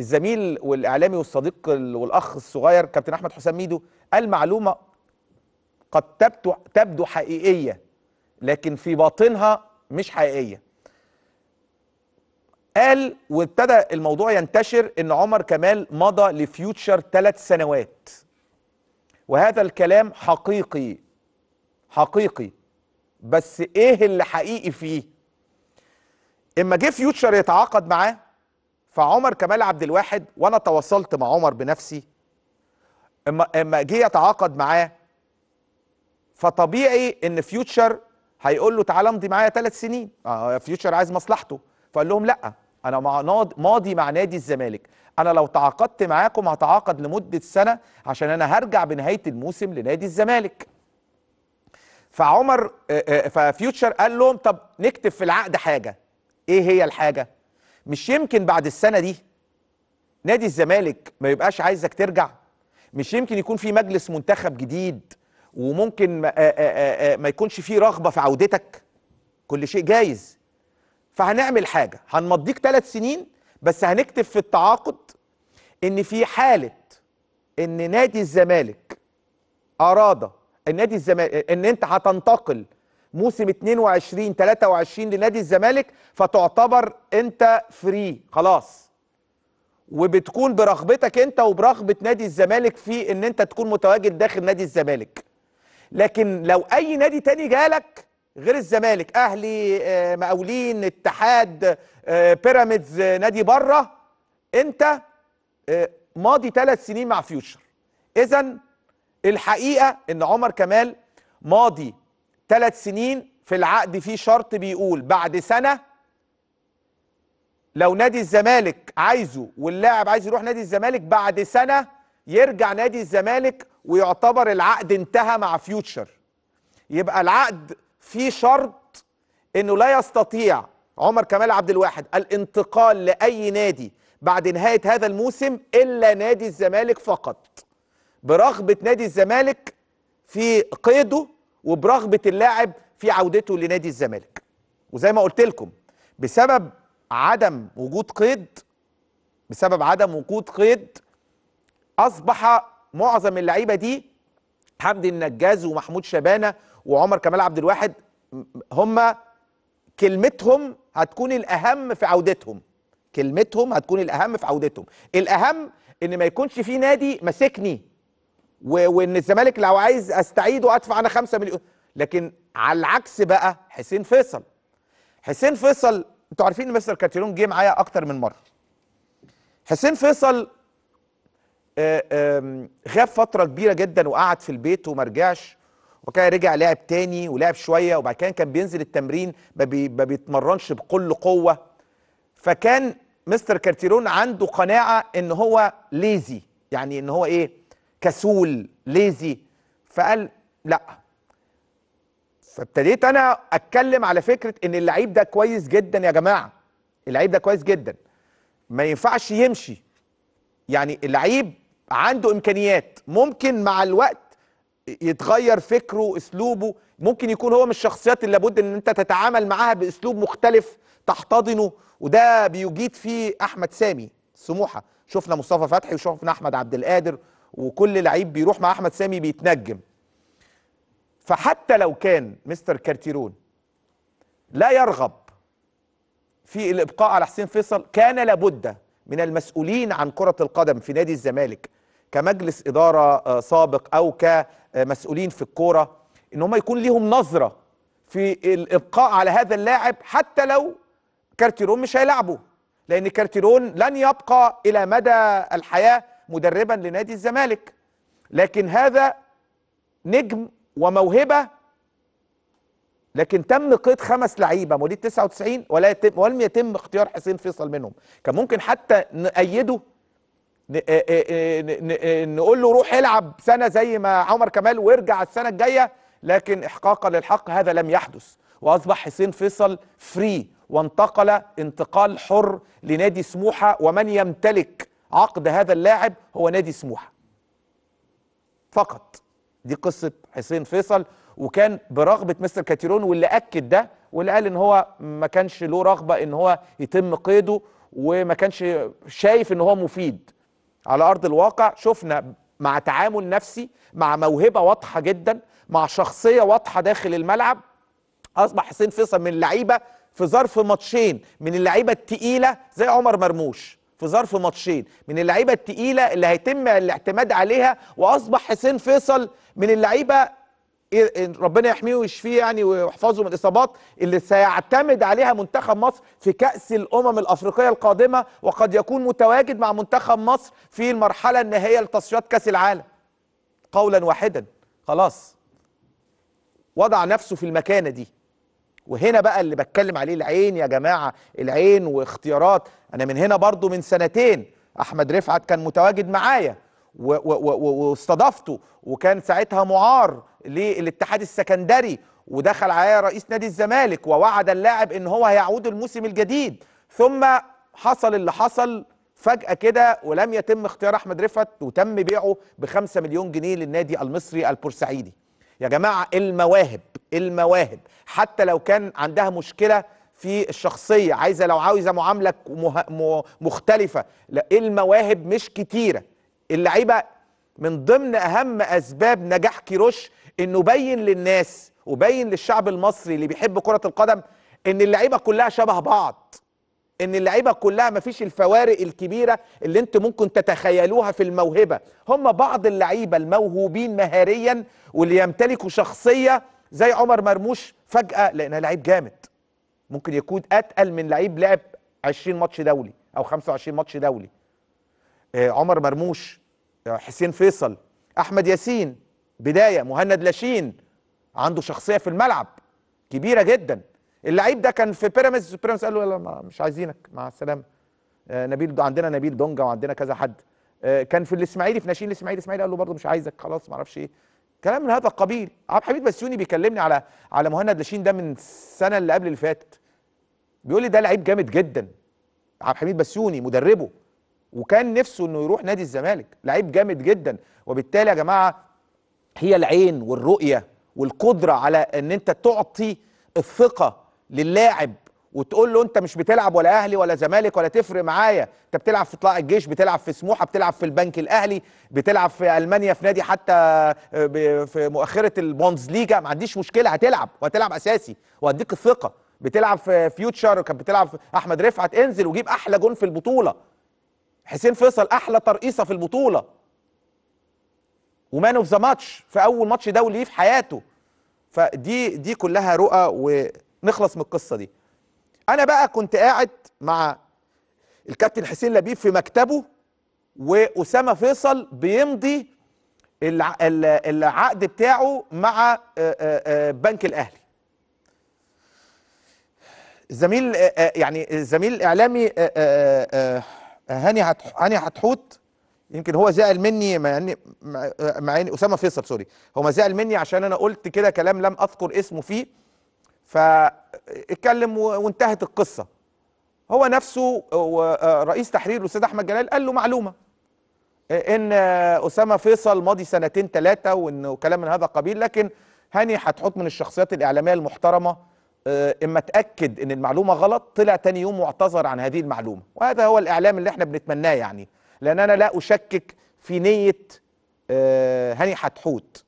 الزميل والاعلامي والصديق والاخ الصغير كابتن احمد حسام ميدو قال معلومه قد تبدو تبدو حقيقيه لكن في باطنها مش حقيقيه قال وابتدى الموضوع ينتشر ان عمر كمال مضى لفيوتشر ثلاث سنوات وهذا الكلام حقيقي حقيقي بس ايه اللي حقيقي فيه اما جه فيوتشر يتعاقد معاه فعمر كمال عبد الواحد وانا تواصلت مع عمر بنفسي اما اما جه يتعاقد معاه فطبيعي ان فيوتشر هيقول له تعالى امضي معايا ثلاث سنين آه فيوتشر عايز مصلحته فقال لهم لا انا مع ماضي مع نادي الزمالك انا لو تعاقدت معاكم هتعاقد لمده سنه عشان انا هرجع بنهايه الموسم لنادي الزمالك فعمر آه، آه، ففيوتشر قال لهم طب نكتب في العقد حاجه ايه هي الحاجه مش يمكن بعد السنه دي نادي الزمالك ما يبقاش عايزك ترجع مش يمكن يكون في مجلس منتخب جديد وممكن ما, آه، يكونش فيه رغبه في عودتك كل شيء جايز فهنعمل حاجه هنمضيك ثلاث سنين بس هنكتب في التعاقد ان في حاله ان نادي الزمالك اراد النادي الزمالك ان انت هتنتقل موسم 22 23 لنادي الزمالك فتعتبر انت فري خلاص وبتكون برغبتك انت وبرغبه نادي الزمالك في ان انت تكون متواجد داخل نادي الزمالك لكن لو اي نادي تاني جالك غير الزمالك اهلي آه، مقاولين اتحاد آه، بيراميدز آه، نادي بره انت ماضي ثلاث سنين مع فيوتشر اذا الحقيقه ان عمر كمال ماضي ثلاث سنين في العقد في شرط بيقول بعد سنه لو نادي الزمالك عايزه واللاعب عايز يروح نادي الزمالك بعد سنه يرجع نادي الزمالك ويعتبر العقد انتهى مع فيوتشر يبقى العقد في شرط انه لا يستطيع عمر كمال عبد الواحد الانتقال لاي نادي بعد نهايه هذا الموسم الا نادي الزمالك فقط برغبه نادي الزمالك في قيده وبرغبه اللاعب في عودته لنادي الزمالك وزي ما قلت لكم بسبب عدم وجود قيد بسبب عدم وجود قيد اصبح معظم اللعيبه دي حمدي النجاز ومحمود شبانه وعمر كمال عبد الواحد هم كلمتهم هتكون الاهم في عودتهم كلمتهم هتكون الاهم في عودتهم الاهم ان ما يكونش في نادي ماسكني وان الزمالك لو عايز استعيده ادفع انا 5 مليون لكن على العكس بقى حسين فيصل حسين فيصل انتوا عارفين مستر كاتيرون جه معايا اكتر من مره حسين فيصل آه، غاب فتره كبيره جدا وقعد في البيت وما رجعش وكان رجع لعب تاني ولعب شويه وبعد كده كان بينزل التمرين ما بي بيتمرنش بكل قوه فكان مستر كارتيرون عنده قناعه ان هو ليزي يعني ان هو ايه كسول ليزي فقال لا فابتديت انا اتكلم على فكره ان اللعيب ده كويس جدا يا جماعه اللعيب ده كويس جدا ما ينفعش يمشي يعني اللعيب عنده امكانيات ممكن مع الوقت يتغير فكره اسلوبه ممكن يكون هو من الشخصيات اللي لابد ان انت تتعامل معاها باسلوب مختلف تحتضنه وده بيجيد فيه احمد سامي سموحه شفنا مصطفى فتحي وشفنا احمد عبد القادر وكل لعيب بيروح مع احمد سامي بيتنجم فحتى لو كان مستر كارتيرون لا يرغب في الابقاء على حسين فيصل كان لابد من المسؤولين عن كره القدم في نادي الزمالك كمجلس اداره آه، سابق او كمسؤولين في الكوره ان هم يكون ليهم نظره في الابقاء على هذا اللاعب حتى لو كارتيرون مش هيلعبه لان كارتيرون لن يبقى الى مدى الحياه مدربا لنادي الزمالك لكن هذا نجم وموهبه لكن تم قيد خمس لعيبه مواليد 99 ولا ولم يتم اختيار حسين فيصل منهم كان ممكن حتى نأيده إيه، إيه، إيه، نقول له روح العب سنه زي ما عمر كمال وارجع السنه الجايه لكن احقاقا للحق هذا لم يحدث واصبح حسين فيصل فري وانتقل انتقال حر لنادي سموحه ومن يمتلك عقد هذا اللاعب هو نادي سموحه فقط دي قصه حسين فيصل وكان برغبه مستر كاتيرون واللي اكد ده واللي قال ان هو ما كانش له رغبه ان هو يتم قيده وما كانش شايف ان هو مفيد على ارض الواقع شفنا مع تعامل نفسي مع موهبه واضحه جدا مع شخصيه واضحه داخل الملعب اصبح حسين فيصل من اللعيبه في ظرف ماتشين من اللعيبه التقيله زي عمر مرموش في ظرف ماتشين من اللعيبه التقيله اللي هيتم الاعتماد عليها واصبح حسين فيصل من اللعيبه إيه، ربنا يحميه ويشفيه يعني ويحفظه من الاصابات اللي سيعتمد عليها منتخب مصر في كاس الامم الافريقيه القادمه وقد يكون متواجد مع منتخب مصر في المرحله النهائيه لتصفيات كاس العالم قولا واحدا خلاص وضع نفسه في المكانه دي وهنا بقى اللي بتكلم عليه العين يا جماعه العين واختيارات انا من هنا برضو من سنتين احمد رفعت كان متواجد معايا واستضافته وكان ساعتها معار للاتحاد السكندري ودخل عليه رئيس نادي الزمالك ووعد اللاعب ان هو هيعود الموسم الجديد ثم حصل اللي حصل فجأة كده ولم يتم اختيار احمد رفت وتم بيعه بخمسة مليون جنيه للنادي المصري البورسعيدي يا جماعة المواهب المواهب حتى لو كان عندها مشكلة في الشخصية عايزة لو عاوزة معاملة مختلفة لا المواهب مش كتيرة اللعيبه من ضمن اهم اسباب نجاح كيروش انه بين للناس وبين للشعب المصري اللي بيحب كره القدم ان اللعيبه كلها شبه بعض ان اللعيبه كلها مفيش الفوارق الكبيره اللي انت ممكن تتخيلوها في الموهبه هم بعض اللعيبه الموهوبين مهاريا واللي يمتلكوا شخصيه زي عمر مرموش فجاه لانها لعيب جامد ممكن يكون اتقل من لعيب لعب 20 ماتش دولي او 25 ماتش دولي آه، عمر مرموش آه، حسين فيصل احمد ياسين بدايه مهند لاشين عنده شخصيه في الملعب كبيره جدا اللعيب ده كان في بيراميدز بيراميدز قال له لا مش عايزينك مع السلامه آه، نبيل عندنا نبيل دونجا وعندنا كذا حد كان في الاسماعيلي في ناشئين الاسماعيلي الاسماعيلي قال له برضه مش عايزك خلاص ما اعرفش ايه كلام من هذا القبيل عبد الحميد بسيوني بيكلمني على على مهند لاشين ده من السنه اللي قبل اللي فاتت بيقول لي ده لعيب جامد جدا عبد الحميد بسيوني مدربه وكان نفسه انه يروح نادي الزمالك لعيب جامد جدا وبالتالي يا جماعه هي العين والرؤيه والقدره على ان انت تعطي الثقه للاعب وتقول له انت مش بتلعب ولا اهلي ولا زمالك ولا تفرق معايا انت بتلعب في طلائع الجيش بتلعب في سموحه بتلعب في البنك الاهلي بتلعب في المانيا في نادي حتى آه، في مؤخره البونز ليجا ما عنديش مشكله هتلعب وهتلعب اساسي وهديك الثقه بتلعب في فيوتشر وكان بتلعب في احمد رفعت انزل وجيب احلى جون في البطوله حسين فيصل احلى ترقيصه في البطوله ومان اوف ذا ماتش في اول ماتش دولي في حياته فدي دي كلها رؤى ونخلص من القصه دي انا بقى كنت قاعد مع الكابتن حسين لبيب في مكتبه واسامه فيصل بيمضي العقد بتاعه مع بنك الاهلي زميل يعني زميل اعلامي هاني هاني هتحوت يمكن هو زعل مني مع ان اسامه فيصل سوري هو ما زعل مني عشان انا قلت كده كلام لم اذكر اسمه فيه فاتكلم وانتهت القصه هو نفسه آه، رئيس تحرير الاستاذ احمد جلال قال له معلومه ان اسامه فيصل ماضي سنتين ثلاثه وانه كلام من هذا القبيل لكن هاني هتحط من الشخصيات الاعلاميه المحترمه آه، اما اتاكد ان المعلومه غلط طلع تاني يوم واعتذر عن هذه المعلومه وهذا هو الاعلام اللي احنا بنتمناه يعني لان انا لا اشكك في نيه آه، هاني حتحوت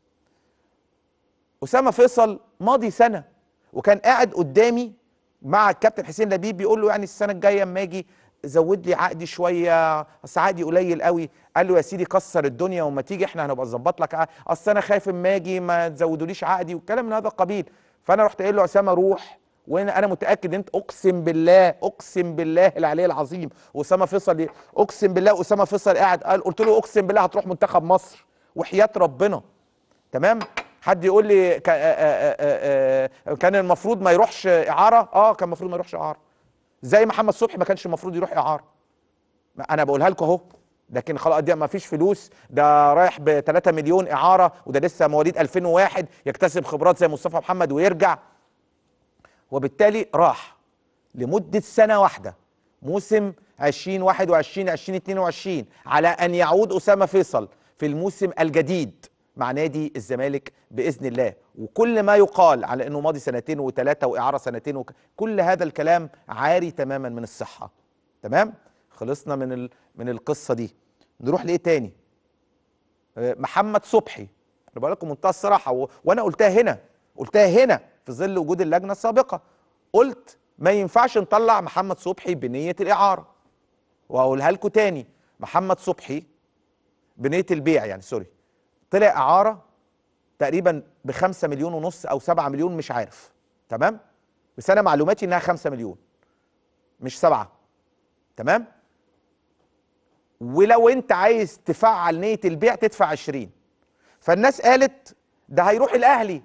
اسامه فيصل ماضي سنه وكان قاعد قدامي مع الكابتن حسين لبيب بيقول له يعني السنه الجايه اما اجي زود لي عقدي شويه اصل عقدي قليل قوي قال له يا سيدي كسر الدنيا وما تيجي احنا هنبقى نظبط لك اصل انا خايف اما اجي ما تزودوليش عقدي والكلام من هذا القبيل فانا رحت قايل له اسامه روح وانا متاكد انت اقسم بالله اقسم بالله العلي العظيم اسامه فيصل اقسم بالله اسامه فيصل قاعد قال قلت له اقسم بالله هتروح منتخب مصر وحياه ربنا تمام حد يقول لي كان المفروض ما يروحش اعاره اه كان المفروض ما يروحش اعاره زي محمد صبحي ما كانش المفروض يروح اعاره انا بقولها لكم اهو لكن خلاص دي ما فيش فلوس ده رايح ب 3 مليون اعاره وده لسه مواليد 2001 يكتسب خبرات زي مصطفى محمد ويرجع وبالتالي راح لمده سنه واحده موسم 2021 2022 على ان يعود اسامه فيصل في الموسم الجديد مع نادي الزمالك باذن الله وكل ما يقال على انه ماضي سنتين وثلاثه واعاره سنتين وك... كل هذا الكلام عاري تماما من الصحه تمام خلصنا من من القصه دي نروح لايه تاني آه، محمد صبحي انا بقول لكم منتهى الصراحه و... وانا قلتها هنا قلتها هنا في ظل وجود اللجنه السابقه قلت ما ينفعش نطلع محمد صبحي بنيه الاعاره واقولها لكم تاني محمد صبحي بنيه البيع يعني سوري طلع اعاره تقريبا ب 5 مليون ونص او 7 مليون مش عارف تمام بس انا معلوماتي انها 5 مليون مش 7 تمام ولو انت عايز تفعل نيه البيع تدفع 20 فالناس قالت ده هيروح الاهلي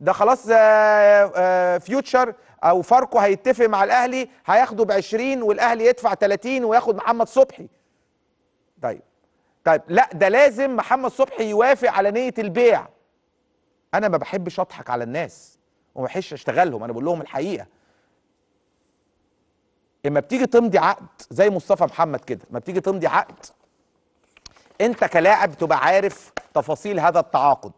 ده خلاص آآ آه، آآ آه، فيوتشر او فاركو هيتفق مع الاهلي هياخده ب 20 والاهلي يدفع 30 وياخد محمد صبحي طيب طيب لا ده لازم محمد صبحي يوافق على نيه البيع انا ما بحبش اضحك على الناس وما بحبش اشتغلهم انا بقول لهم الحقيقه اما بتيجي تمضي عقد زي مصطفى محمد كده ما بتيجي تمضي عقد انت كلاعب تبقى عارف تفاصيل هذا التعاقد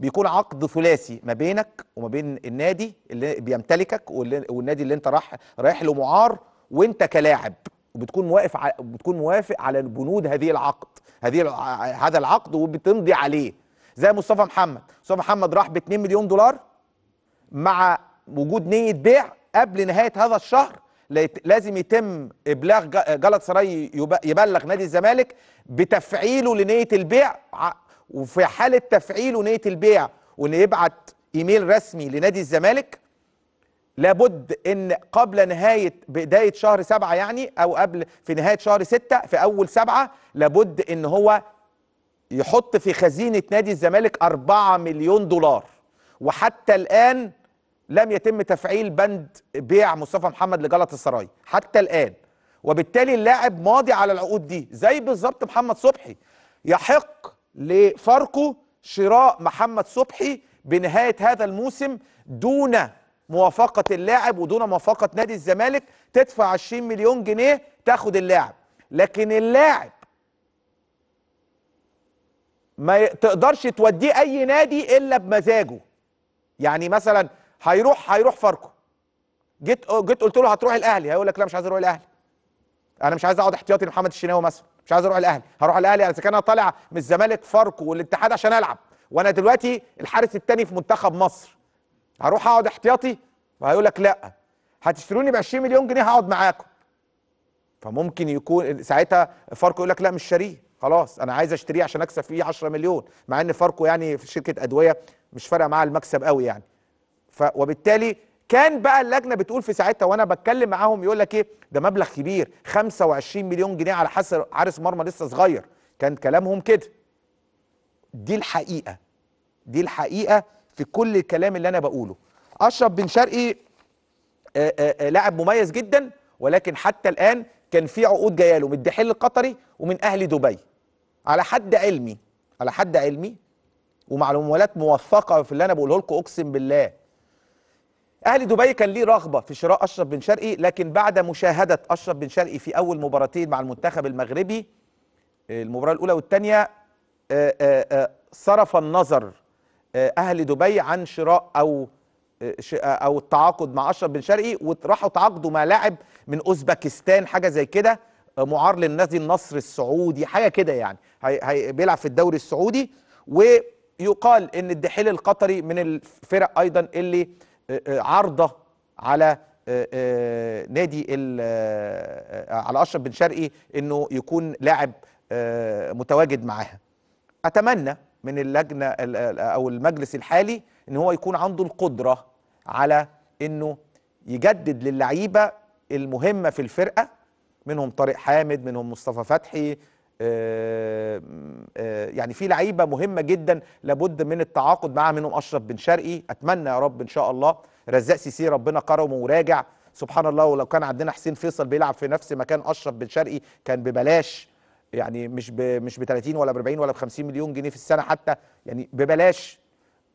بيكون عقد ثلاثي ما بينك وما بين النادي اللي بيمتلكك والنادي اللي انت رايح رايح له معار وانت كلاعب وبتكون موافق بتكون موافق على بنود هذه العقد هذه هذا العقد وبتمضي عليه زي مصطفى محمد مصطفى محمد راح ب 2 مليون دولار مع وجود نيه بيع قبل نهايه هذا الشهر لازم يتم ابلاغ جلط سراي يبلغ نادي الزمالك بتفعيله لنيه البيع وفي حاله تفعيله نيه البيع وان يبعت ايميل رسمي لنادي الزمالك لابد ان قبل نهايه بدايه شهر سبعه يعني او قبل في نهايه شهر سته في اول سبعه لابد ان هو يحط في خزينه نادي الزمالك 4 مليون دولار وحتى الان لم يتم تفعيل بند بيع مصطفى محمد لجلطة السراي حتى الآن وبالتالي اللاعب ماضي على العقود دي زي بالظبط محمد صبحي يحق لفاركو شراء محمد صبحي بنهاية هذا الموسم دون موافقة اللاعب ودون موافقة نادي الزمالك تدفع 20 مليون جنيه تاخد اللاعب لكن اللاعب ما تقدرش توديه اي نادي الا بمزاجه يعني مثلا هيروح هيروح فاركو جيت جيت قلت له هتروح الاهلي هيقول لك لا مش عايز اروح الاهلي انا مش عايز اقعد احتياطي لمحمد الشناوي مثلا مش عايز اروح الاهلي هروح الاهلي اذا كان انا طالع من الزمالك فاركو والاتحاد عشان العب وانا دلوقتي الحارس الثاني في منتخب مصر هروح اقعد احتياطي وهيقول لك لا هتشتروني ب 20 مليون جنيه هقعد معاكم فممكن يكون ساعتها فاركو يقول لك لا مش شاريه خلاص انا عايز اشتريه عشان اكسب فيه 10 مليون مع ان فاركو يعني في شركه ادويه مش فارقه معاه المكسب قوي يعني ف وبالتالي كان بقى اللجنه بتقول في ساعتها وانا بتكلم معاهم يقول لك ايه ده مبلغ كبير 25 مليون جنيه على حسب عارس مرمى لسه صغير كان كلامهم كده دي الحقيقه دي الحقيقه في كل الكلام اللي انا بقوله اشرف بن شرقي لاعب مميز جدا ولكن حتى الان كان في عقود جايه له من الدحيل القطري ومن اهل دبي على حد علمي على حد علمي ومعلومات موثقه في اللي انا بقوله لكم اقسم بالله اهلي دبي كان ليه رغبه في شراء اشرف بن شرقي لكن بعد مشاهده اشرف بن شرقي في اول مباراتين مع المنتخب المغربي المباراه الاولى والثانيه آه، آه، آه، صرف النظر اهل دبي عن شراء او او التعاقد مع اشرف بن شرقي وراحوا تعاقدوا مع لاعب من اوزبكستان حاجه زي كده معار للنادي النصر السعودي حاجه كده يعني هي هي بيلعب في الدوري السعودي ويقال ان الدحيل القطري من الفرق ايضا اللي آه، آه، عارضه على آه، نادي على اشرف بن شرقي انه يكون لاعب متواجد معاها اتمنى من اللجنه او المجلس الحالي ان هو يكون عنده القدره على انه يجدد للعيبه المهمه في الفرقه منهم طارق حامد منهم مصطفى فتحي آه، آه، يعني في لعيبه مهمه جدا لابد من التعاقد معاها منهم اشرف بن شرقي اتمنى يا رب ان شاء الله رزاق سيسي ربنا كرمه وراجع سبحان الله ولو كان عندنا حسين فيصل بيلعب في نفس مكان اشرف بن شرقي كان ببلاش يعني مش ب مش ب 30 ولا ب 40 ولا ب 50 مليون جنيه في السنه حتى يعني ببلاش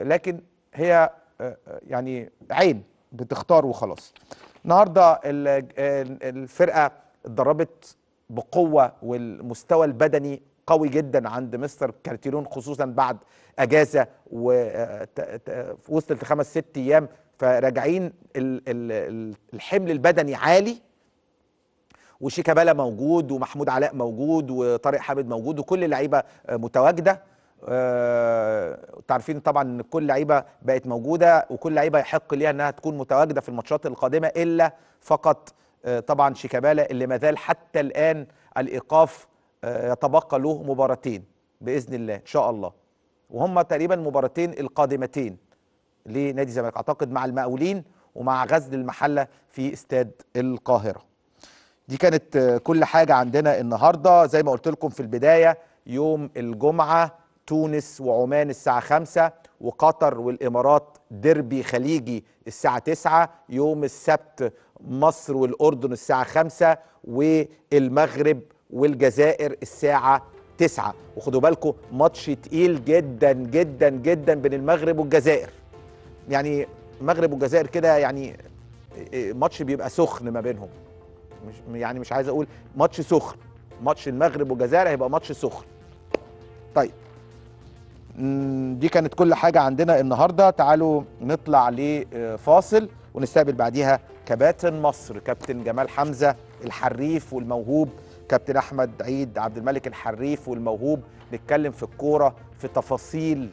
لكن هي آه، يعني عين بتختار وخلاص النهارده الفرقه اتدربت بقوه والمستوى البدني قوي جدا عند مستر كارتيرون خصوصا بعد اجازه ووصلت لخمس ست ايام فراجعين الحمل البدني عالي وشيكابالا موجود ومحمود علاء موجود وطارق حامد موجود وكل اللعيبه متواجده آه، تعرفين طبعا ان كل لعيبه بقت موجوده وكل لعيبه يحق ليها انها تكون متواجده في الماتشات القادمه الا فقط آه، طبعا شيكابالا اللي ما زال حتى الان الايقاف آه، يتبقى له مباراتين باذن الله ان شاء الله وهم تقريبا مباراتين القادمتين لنادي الزمالك اعتقد مع المقاولين ومع غزل المحله في استاد القاهره دي كانت آه، كل حاجه عندنا النهارده زي ما قلت لكم في البدايه يوم الجمعه تونس وعمان الساعه 5 وقطر والامارات ديربي خليجي الساعه 9 يوم السبت مصر والأردن الساعة 5 والمغرب والجزائر الساعة 9 وخدوا بالكم ماتش تقيل جدا جدا جدا بين المغرب والجزائر يعني المغرب والجزائر كده يعني آه، آه، ماتش بيبقى سخن ما بينهم مش يعني مش عايز اقول ماتش سخن ماتش المغرب والجزائر هيبقى ماتش سخن طيب دي كانت كل حاجة عندنا النهاردة تعالوا نطلع لفاصل ونستقبل بعديها كباتن مصر كابتن جمال حمزه الحريف والموهوب كابتن احمد عيد عبد الملك الحريف والموهوب نتكلم في الكوره في تفاصيل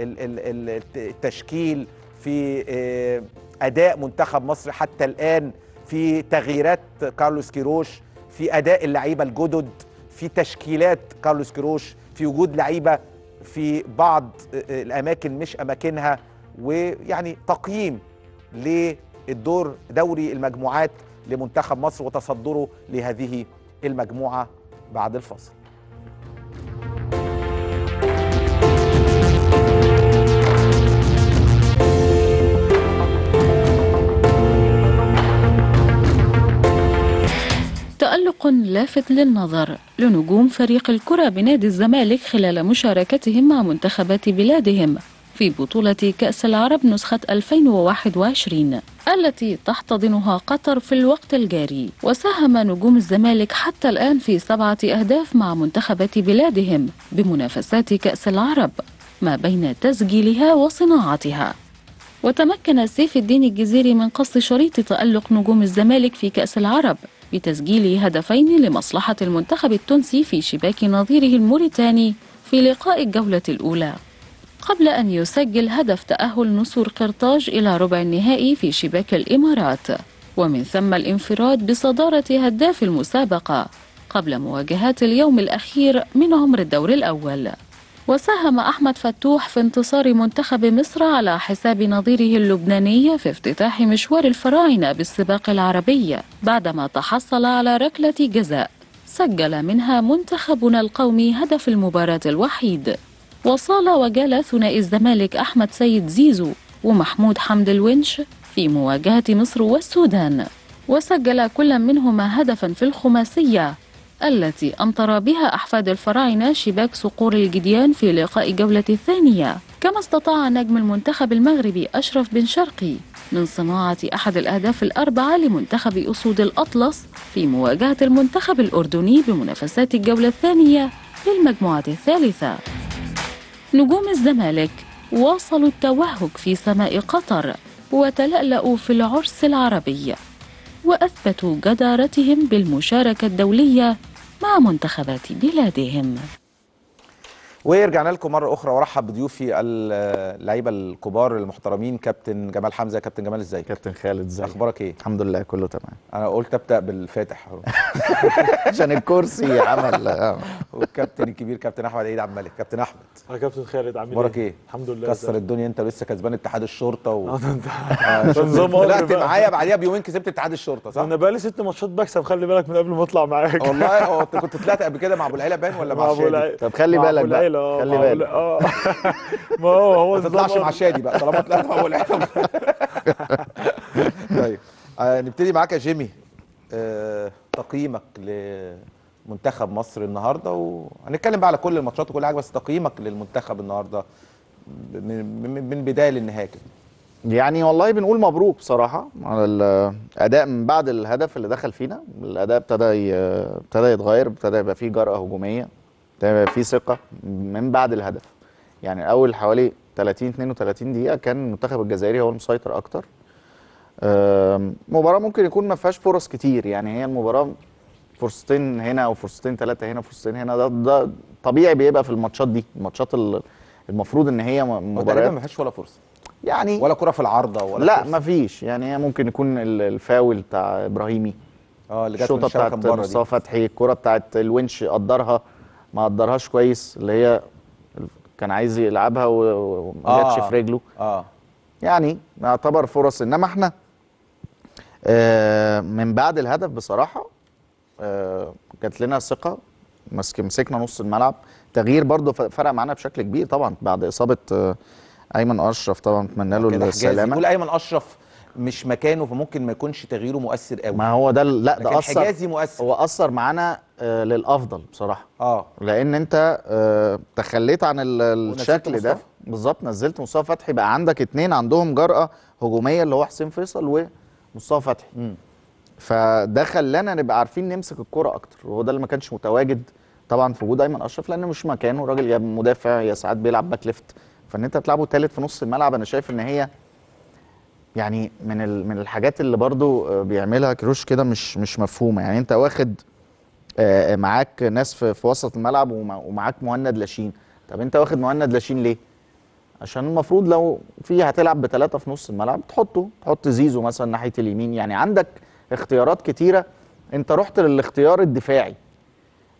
التشكيل في آه، اداء منتخب مصر حتى الان في تغييرات كارلوس كيروش في اداء اللعيبه الجدد في تشكيلات كارلوس كيروش في وجود لعيبه في بعض آه، آه، الاماكن مش اماكنها ويعني تقييم ل الدور دوري المجموعات لمنتخب مصر وتصدره لهذه المجموعة بعد الفصل تألق لافت للنظر لنجوم فريق الكرة بنادي الزمالك خلال مشاركتهم مع منتخبات بلادهم في بطولة كأس العرب نسخة 2021 التي تحتضنها قطر في الوقت الجاري وساهم نجوم الزمالك حتى الآن في سبعة أهداف مع منتخبات بلادهم بمنافسات كأس العرب ما بين تسجيلها وصناعتها وتمكن سيف الدين الجزيري من قص شريط تألق نجوم الزمالك في كأس العرب بتسجيل هدفين لمصلحة المنتخب التونسي في شباك نظيره الموريتاني في لقاء الجولة الأولى قبل أن يسجل هدف تأهل نصر قرطاج إلى ربع النهائي في شباك الإمارات ومن ثم الانفراد بصدارة هداف المسابقة قبل مواجهات اليوم الأخير من عمر الدور الأول وساهم أحمد فتوح في انتصار منتخب مصر على حساب نظيره اللبناني في افتتاح مشوار الفراعنة بالسباق العربي بعدما تحصل على ركلة جزاء سجل منها منتخبنا القومي هدف المباراة الوحيد وصال وجال ثنائي الزمالك أحمد سيد زيزو ومحمود حمد الونش في مواجهة مصر والسودان وسجل كل منهما هدفا في الخماسية التي أمطر بها أحفاد الفراعنة شباك صقور الجديان في لقاء الجولة الثانية كما استطاع نجم المنتخب المغربي أشرف بن شرقي من صناعة أحد الأهداف الأربعة لمنتخب أسود الأطلس في مواجهة المنتخب الأردني بمنافسات الجولة الثانية للمجموعة الثالثة نجوم الزمالك واصلوا التوهج في سماء قطر وتلألأوا في العرس العربي وأثبتوا جدارتهم بالمشاركة الدولية مع منتخبات بلادهم ورجعنا لكم مره اخرى وارحب بضيوفي اللعيبه الكبار المحترمين كابتن جمال حمزه كابتن جمال ازيك كابتن خالد ازيك اخبارك ايه الحمد لله كله تمام انا قلت ابدا بالفاتح عشان الكرسي عمل آه. والكابتن الكبير كابتن احمد عيد عبد الملك كابتن احمد انا كابتن خالد عامل ايه اخبارك ايه الحمد لله كسر الدنيا انت لسه كسبان اتحاد الشرطه و... آه، آه، طلعت معايا بعديها بيومين كسبت اتحاد الشرطه صح انا بقالي ست ماتشات بكسب خلي بالك من قبل ما اطلع معاك والله هو كنت طلعت قبل كده مع ابو العيله باين ولا مع, مع طب خلي بالك العيله خلي بالك اه ما هو هو ما تطلعش مع شادي بقى طالما طلعت مع العيله طيب آه، نبتدي معاك يا جيمي آه، تقييمك لمنتخب مصر النهارده وهنتكلم بقى على كل الماتشات وكل حاجه بس تقييمك للمنتخب النهارده من, من بدايه للنهايه كده يعني والله بنقول مبروك بصراحه على الاداء من بعد الهدف اللي دخل فينا الاداء ابتدى ابتدى يتغير ابتدى يبقى فيه جرأه هجوميه تمام في ثقه من بعد الهدف يعني اول حوالي 30 32 دقيقه كان المنتخب الجزائري هو المسيطر اكتر مباراه ممكن يكون ما فيهاش فرص كتير يعني هي المباراه فرصتين هنا او فرصتين ثلاثه هنا فرصتين هنا ده ده طبيعي بيبقى في الماتشات دي الماتشات المفروض ان هي مباراه ما فيهاش ولا فرصه يعني ولا كره في العارضه ولا لا ما فيش يعني هي ممكن يكون الفاول بتاع ابراهيمي اه اللي جت الشوطه بتاعت مصطفى فتحي الكره بتاعت الونش قدرها ما قدرهاش كويس اللي هي كان عايز يلعبها وما جاتش آه. في رجله اه يعني نعتبر فرص انما احنا آه من بعد الهدف بصراحه آه جات لنا ثقه مسكنا نص الملعب تغيير برضه فرق معانا بشكل كبير طبعا بعد اصابه آه ايمن اشرف طبعا اتمنى له السلامه نقول ايمن اشرف مش مكانه فممكن ما يكونش تغييره مؤثر قوي ما هو ده لا ده اثر حجازي مؤثر هو اثر معانا آه، للافضل بصراحه اه لان انت آه، تخليت عن الشكل ده بالظبط نزلت مصطفى فتحي بقى عندك اتنين عندهم جرأه هجوميه اللي هو حسين فيصل ومصطفى فتحي م. فده خلانا نبقى عارفين نمسك الكرة اكتر وهو ده اللي ما كانش متواجد طبعا في وجود ايمن اشرف لان مش مكانه راجل يا مدافع يا ساعات بيلعب باك ليفت فان انت تلعبه ثالث في نص الملعب انا شايف ان هي يعني من من الحاجات اللي برضو آه، بيعملها كروش كده مش مش مفهومه يعني انت واخد آه، آه، معاك ناس في وسط الملعب ومعاك مهند لاشين طب انت واخد مهند لاشين ليه عشان المفروض لو في هتلعب بثلاثه في نص الملعب تحطه تحط زيزو مثلا ناحيه اليمين يعني عندك اختيارات كتيره انت رحت للاختيار الدفاعي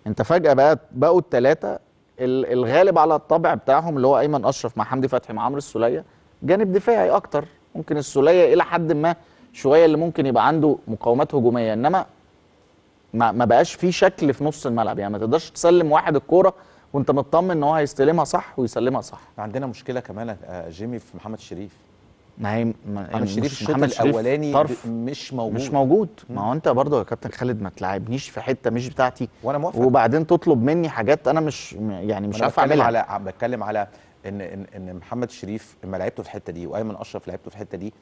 انت فجاه بقى بقوا الثلاثه الغالب على الطبع بتاعهم اللي هو ايمن اشرف مع حمدي فتحي مع عمرو السوليه جانب دفاعي اكتر ممكن السوليه الى حد ما شويه اللي ممكن يبقى عنده مقاومات هجوميه انما ما, ما بقاش في شكل في نص الملعب يعني ما تقدرش تسلم واحد الكوره وانت مطمن ان هو هيستلمها صح ويسلمها صح عندنا مشكله كمان آه، جيمي في محمد شريف ما هي يعني محمد شريف الشوط الاولاني طرف مش موجود مش موجود ما هو انت برضه يا كابتن خالد ما تلعبنيش في حته مش بتاعتي وانا موافق وبعدين تطلب مني حاجات انا مش يعني مش عارف اعملها على بتكلم على ان ان ان محمد شريف لما لعبته في الحته دي وايمن اشرف لعبته في الحته دي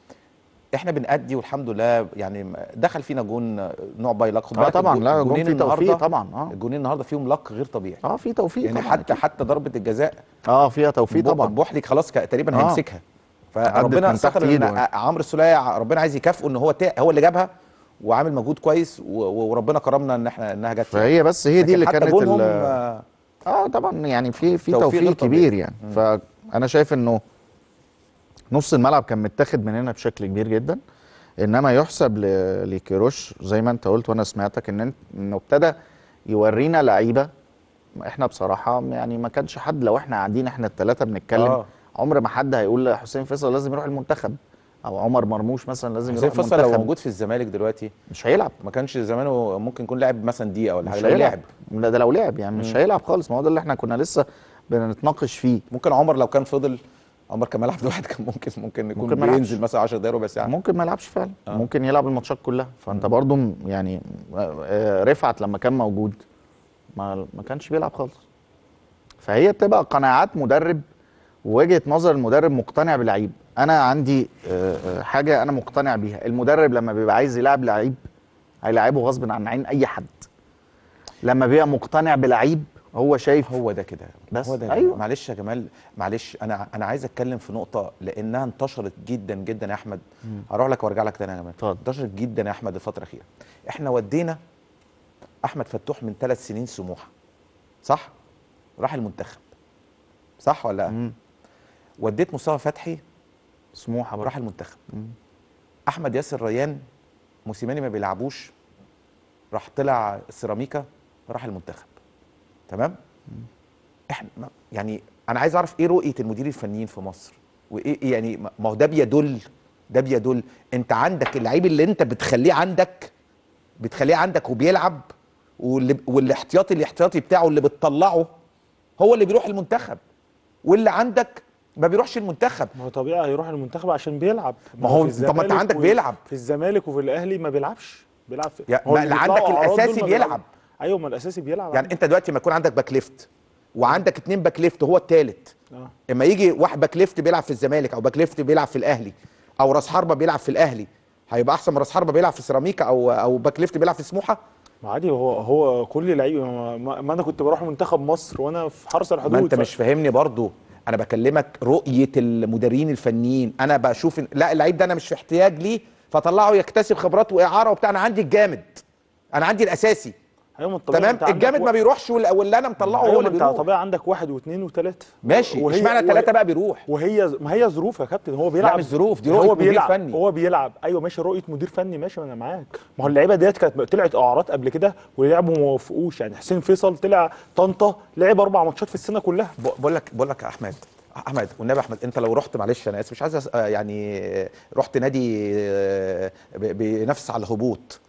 احنا بنأدي والحمد لله يعني دخل فينا جون نوع باي لك اه طبعا لا جون في توفيق طبعا اه الجونين النهارده فيهم لك غير طبيعي اه في توفيق يعني طبعًا حتى حتى ضربه الجزاء اه فيها توفيق طبعا بوحلك خلاص تقريبا آه هيمسكها فربنا ستر ان يعني. عمرو السليه ربنا عايز يكافئه ان هو هو اللي جابها وعامل مجهود كويس وربنا كرمنا ان احنا انها جت فهي بس هي دي اللي كانت اه طبعا يعني في في توفيق, توفيق كبير يعني مم. فانا شايف انه نص الملعب كان متاخد مننا بشكل كبير جدا انما يحسب لكيروش زي ما انت قلت وانا سمعتك ان انت انه ابتدى يورينا لعيبه احنا بصراحه يعني ما كانش حد لو احنا قاعدين احنا الثلاثه بنتكلم آه. عمر ما حد هيقول لحسين فيصل لازم يروح المنتخب او عمر مرموش مثلا لازم يروح حسين فصل لو موجود في الزمالك دلوقتي مش هيلعب ما كانش زمانه ممكن يكون لعب مثلا دقيقه ولا حاجه لو لعب لا ده لو لعب يعني مش هيلعب خالص ما هو ده اللي احنا كنا لسه بنتناقش فيه ممكن عمر لو كان فضل عمر كان ملعب لوحده كان ممكن ممكن يكون ممكن بينزل مثلا 10 دقايق ربع ساعه ممكن ما يلعبش فعلا آه. ممكن يلعب الماتشات كلها فانت برضو يعني آه، آه، رفعت لما كان موجود ما ما كانش بيلعب خالص فهي بتبقى قناعات مدرب ووجهه نظر المدرب مقتنع بلعيب انا عندي آه، آه، حاجه انا مقتنع بيها المدرب لما بيبقى عايز يلعب لعيب هيلاعبه غصب عن عين اي حد لما بيبقى مقتنع بلعيب هو شايف هو ده كده بس هو ده أيوة. معلش يا جمال معلش انا انا عايز اتكلم في نقطه لانها انتشرت جدا جدا يا احمد هروح لك وارجع لك تاني يا جمال طب. انتشرت جدا يا احمد الفتره الاخيره احنا ودينا احمد فتوح من ثلاث سنين سموحه صح راح المنتخب صح ولا لا وديت مصطفى فتحي سموحه راح المنتخب احمد ياسر ريان موسيماني ما بيلعبوش راح طلع سيراميكا راح المنتخب تمام احنا يعني انا عايز اعرف ايه رؤيه المدير الفنيين في مصر وايه يعني ما هو ده بيدل ده بيدل انت عندك اللعيب اللي انت بتخليه عندك بتخليه عندك وبيلعب واللي والاحتياطي الاحتياطي بتاعه اللي بتطلعه هو اللي بيروح المنتخب واللي عندك ما بيروحش المنتخب ما هو طبيعي هيروح المنتخب عشان بيلعب ما هو طب ما انت عندك بيلعب في الزمالك وفي الاهلي ما بيلعبش بيلعب في هو اللي عندك الاساسي بيلعب ايوه ما الاساسي بيلعب يعني انت دلوقتي ما يكون عندك باك ليفت وعندك اثنين باك ليفت هو الثالث آه. اما يجي واحد باك ليفت بيلعب في الزمالك او باك ليفت بيلعب في الاهلي او راس حربه بيلعب في الاهلي هيبقى احسن من راس حربه بيلعب في سيراميكا او او باك ليفت بيلعب في سموحه ما عادي هو هو كل لعيب ما, ما انا كنت بروح منتخب مصر وانا في حرس الحدود ما انت ف... مش فاهمني برضو انا بكلمك رؤيه المدربين الفنيين انا بشوف لا اللعيب ده انا مش في احتياج ليه فطلعه يكتسب خبرات واعاره وبتاع انا عندي الجامد انا عندي الاساسي ايوه تمام الجامد ما بيروحش واللي انا مطلعه هو اللي بيروح انت طبيعي عندك واحد واثنين وثلاثه ماشي مش معنى ثلاثه بقى بيروح وهي ما هي ظروف يا كابتن هو بيلعب لا مش ظروف دي رؤيه هو مدير فني هو بيلعب ايوه ماشي رؤيه مدير فني ماشي ما انا معاك ما هو اللعيبه ديت كانت طلعت اعارات قبل كده ولعبوا ما وافقوش يعني حسين فيصل طلع طنطا لعب اربع ماتشات في السنه كلها بقول لك بقول لك يا احمد احمد والنبي احمد انت لو رحت معلش انا اسف مش عايز يعني رحت نادي آه، بينافس على الهبوط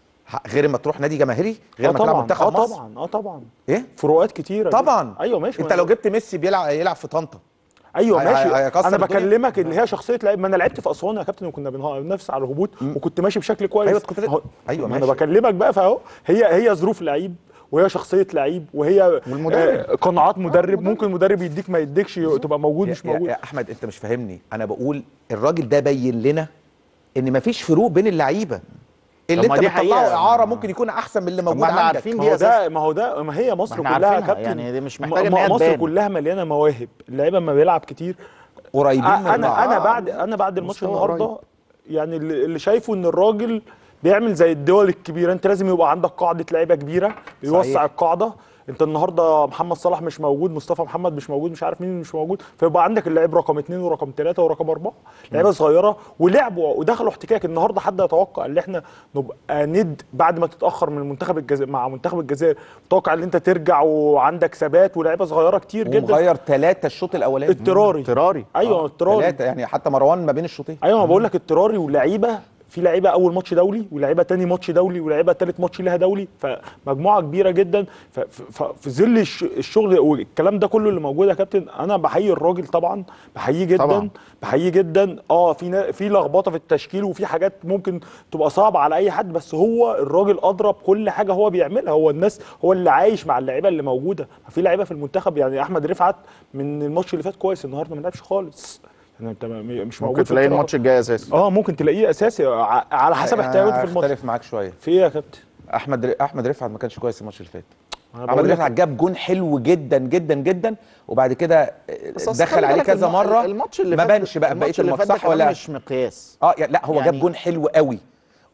غير ما تروح نادي جماهيري غير آه ما تلعب منتخب آه مصر اه طبعا اه طبعا ايه فروقات كتيره طبعا ايوه ماشي انت لو جبت ميسي بيلعب يلعب في طنطا ايوه ماشي انا بكلمك ان هي شخصيه لعيب ما انا لعبت في اسوان يا كابتن وكنا بننافس على الهبوط وكنت ماشي بشكل كويس ايوه كنت ايوه ماشي ما انا بكلمك بقى فاهو هي هي ظروف لعيب وهي شخصيه لعيب وهي آه قناعات آه، مدرب آه ممكن مدرب يديك ما يديكش تبقى موجود مش موجود يا, يا احمد انت مش فاهمني انا بقول الراجل ده بين لنا ان مفيش فروق بين اللعيبه اللي انت بتطلعه اعاره ممكن يكون احسن من اللي موجود ما احنا عندك عارفين ما هو ده ما هو ده ما هي مصر ما كلها كابتن يعني دي مش محتاجه ما مصر بان. كلها مليانه مواهب اللعيبه ما بيلعب كتير قريبين من انا انا بعد انا بعد الماتش النهارده يعني اللي شايفه ان الراجل بيعمل زي الدول الكبيره انت لازم يبقى عندك قاعده لعيبه كبيره بيوسع القاعده انت النهارده محمد صلاح مش موجود مصطفى محمد مش موجود مش عارف مين مش موجود فيبقى عندك اللاعب رقم اثنين ورقم ثلاثه ورقم اربعه لعيبه صغيره ولعبوا ودخلوا احتكاك النهارده حد يتوقع ان احنا نبقى ند بعد ما تتاخر من منتخب الجزائر مع منتخب الجزائر متوقع ان انت ترجع وعندك ثبات ولاعيبه صغيره كتير جدا ومغير ثلاثه الشوط الاولاني اضطراري اضطراري ايوه اضطراري آه. ثلاثه يعني حتى مروان ما بين الشوطين ايوه ما بقول لك اضطراري ولاعيبه في لعيبه اول ماتش دولي ولاعيبه تاني ماتش دولي ولاعيبه تالت ماتش لها دولي فمجموعه كبيره جدا في ظل الشغل والكلام ده كله اللي موجود يا كابتن انا بحيي الراجل طبعا بحييه جدا بحييه جدا اه في في لخبطه في التشكيل وفي حاجات ممكن تبقى صعبه على اي حد بس هو الراجل اضرب كل حاجه هو بيعملها هو الناس هو اللي عايش مع اللعيبه اللي موجوده في لعيبه في المنتخب يعني احمد رفعت من الماتش اللي فات كويس النهارده ما لعبش خالص انا مش موجود ممكن تلاقيه الماتش الجاي اساسي اه ممكن تلاقيه اساسي آه، على حسب احتياجاته في الماتش اختلف معاك شويه في ايه يا كابتن احمد احمد رفعت ما كانش كويس الماتش اللي فات احمد رفعت جاب جون حلو جدا جدا جدا وبعد كده آه، دخل عليه كذا مره الماتش اللي ما بانش بقى بقيه الماتش صح ولا مش مقياس اه لا هو يعني جاب جون حلو قوي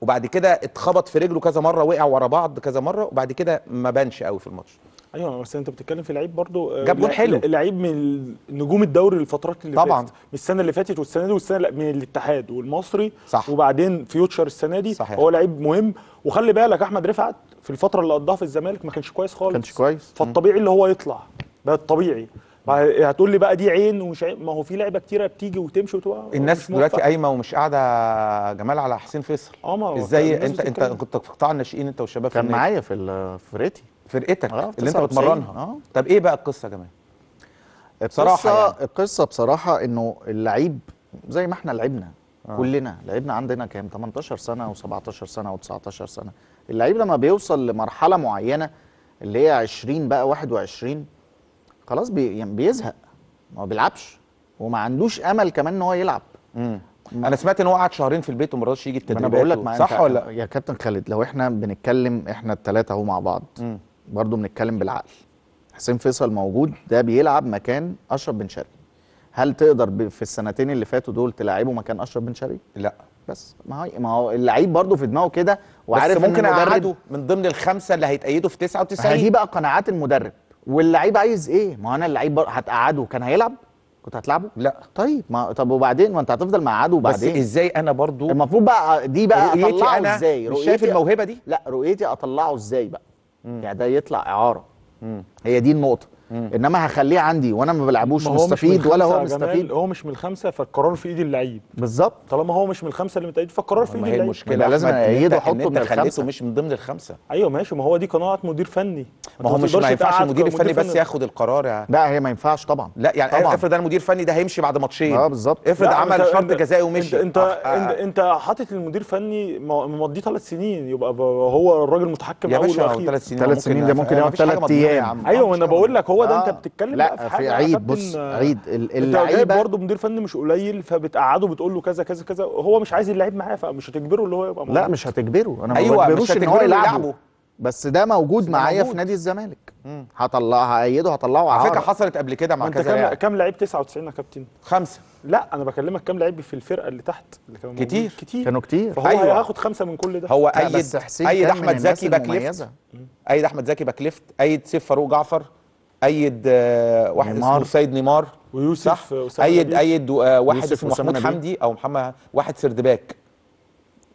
وبعد كده اتخبط في رجله كذا مره وقع ورا بعض كذا مره وبعد كده ما بانش قوي في الماتش ايوه بس انت بتتكلم في لعيب برضو آه، جاب جون حلو لعيب من نجوم الدوري الفترات اللي طبعا فاتت من السنه اللي فاتت والسنه دي والسنه من الاتحاد والمصري صح وبعدين فيوتشر السنه دي صحيح. هو لعيب مهم وخلي بالك احمد رفعت في الفتره اللي قضاها في الزمالك ما كانش كويس خالص كانش كويس فالطبيعي اللي هو يطلع ده الطبيعي هتقول لي بقى دي عين ومش عين ما هو في لعيبه كتيره بتيجي وتمشي وتبقى الناس دلوقتي قايمه ومش قاعده جمال على حسين فيصل اه ما ازاي انت انت كنت في قطاع الناشئين انت والشباب كان معايا في فرقتي فرقتك آه اللي انت بتمرنها آه. طب ايه بقى القصه يا جماعه بصراحه يعني. القصه بصراحه انه اللعيب زي ما احنا لعبنا آه. كلنا لعبنا عندنا كام 18 سنه و17 سنه و19 سنه اللعيب لما بيوصل لمرحله معينه اللي هي 20 بقى 21 خلاص بي يعني بيزهق ما بيلعبش وما عندوش امل كمان ان هو يلعب ما انا سمعت ان هو قعد شهرين في البيت وما رضاش يجي التدريبات انا بقول لك صح ولا يا كابتن خالد لو احنا بنتكلم احنا الثلاثه اهو مع بعض مم. برضه بنتكلم بالعقل حسين فيصل موجود ده بيلعب مكان اشرف بن شرقي هل تقدر في السنتين اللي فاتوا دول تلاعبه مكان اشرف بن شرقي لا بس ما هو ما هو اللعيب برضه في دماغه كده وعارف بس ممكن اقعده من ضمن الخمسه اللي هيتأيدوا في 99 دي بقى قناعات المدرب واللعيب عايز ايه ما انا اللعيب هتقعده كان هيلعب كنت هتلعبه؟ لا طيب ما طب وبعدين ما انت هتفضل مقعده وبعدين بس ازاي انا برضه المفروض بقى دي بقى اطلعه أنا ازاي؟ رؤيتي شايف الموهبه دي؟ لا رؤيتي اطلعه ازاي بقى؟ يعني ده يطلع اعاره هي دي النقطه انما هخليه عندي وانا ما بلعبوش مستفيد ولا هو مستفيد هو مش من الخمسه فالقرار في ايد اللعيب بالظبط طالما هو مش من الخمسه اللي متأيد فالقرار في ايد اللعيب المشكله لازم ايده احطه من الخمسه ومش من ضمن الخمسه ايوه ماشي ما هو دي قناعه مدير فني ما هو مش ما ينفعش المدير الفني بس ياخد القرار يعني لا هي ما ينفعش طبعا لا يعني افرض انا مدير فني ده هيمشي بعد ماتشين اه بالظبط افرض عمل شرط جزائي ومشي آه، آه. انت انت حاطط المدير الفني مضيه ثلاث سنين يبقى هو الراجل متحكم اول واخير ثلاث سنين ثلاث سنين ده ممكن يقعد ثلاث ايام ايوه انا بقول لك هو هو ده آه. انت بتتكلم لا بقى في, حاجة في عيد بص عيد اللعيبه برضه مدير فني مش قليل فبتقعده بتقول له كذا كذا كذا هو مش عايز اللعيب معاه فمش هتجبره اللي هو يبقى معاه لا مش هتجبره انا أيوة ما بجبروش ان هو يلعبه بس ده موجود معايا في نادي الزمالك هطلع هأيده هطلعه على فكره حصلت قبل كده مع كذا كام يعني. كام لعيب 99 يا كابتن؟ خمسه لا انا بكلمك كام لعيب في الفرقه اللي تحت اللي كانوا كتير كتير كانوا كتير فهو أيوة. هياخد خمسه من كل ده هو ايد ايد احمد زكي باكليفت ايد احمد زكي باك ليفت ايد سيف فاروق جعفر ايد آه، واحد نيمار. اسمه سيد نيمار ويوسف صح ايد ايد آه، واحد اسمه محمود حمدي او محمد واحد سردباك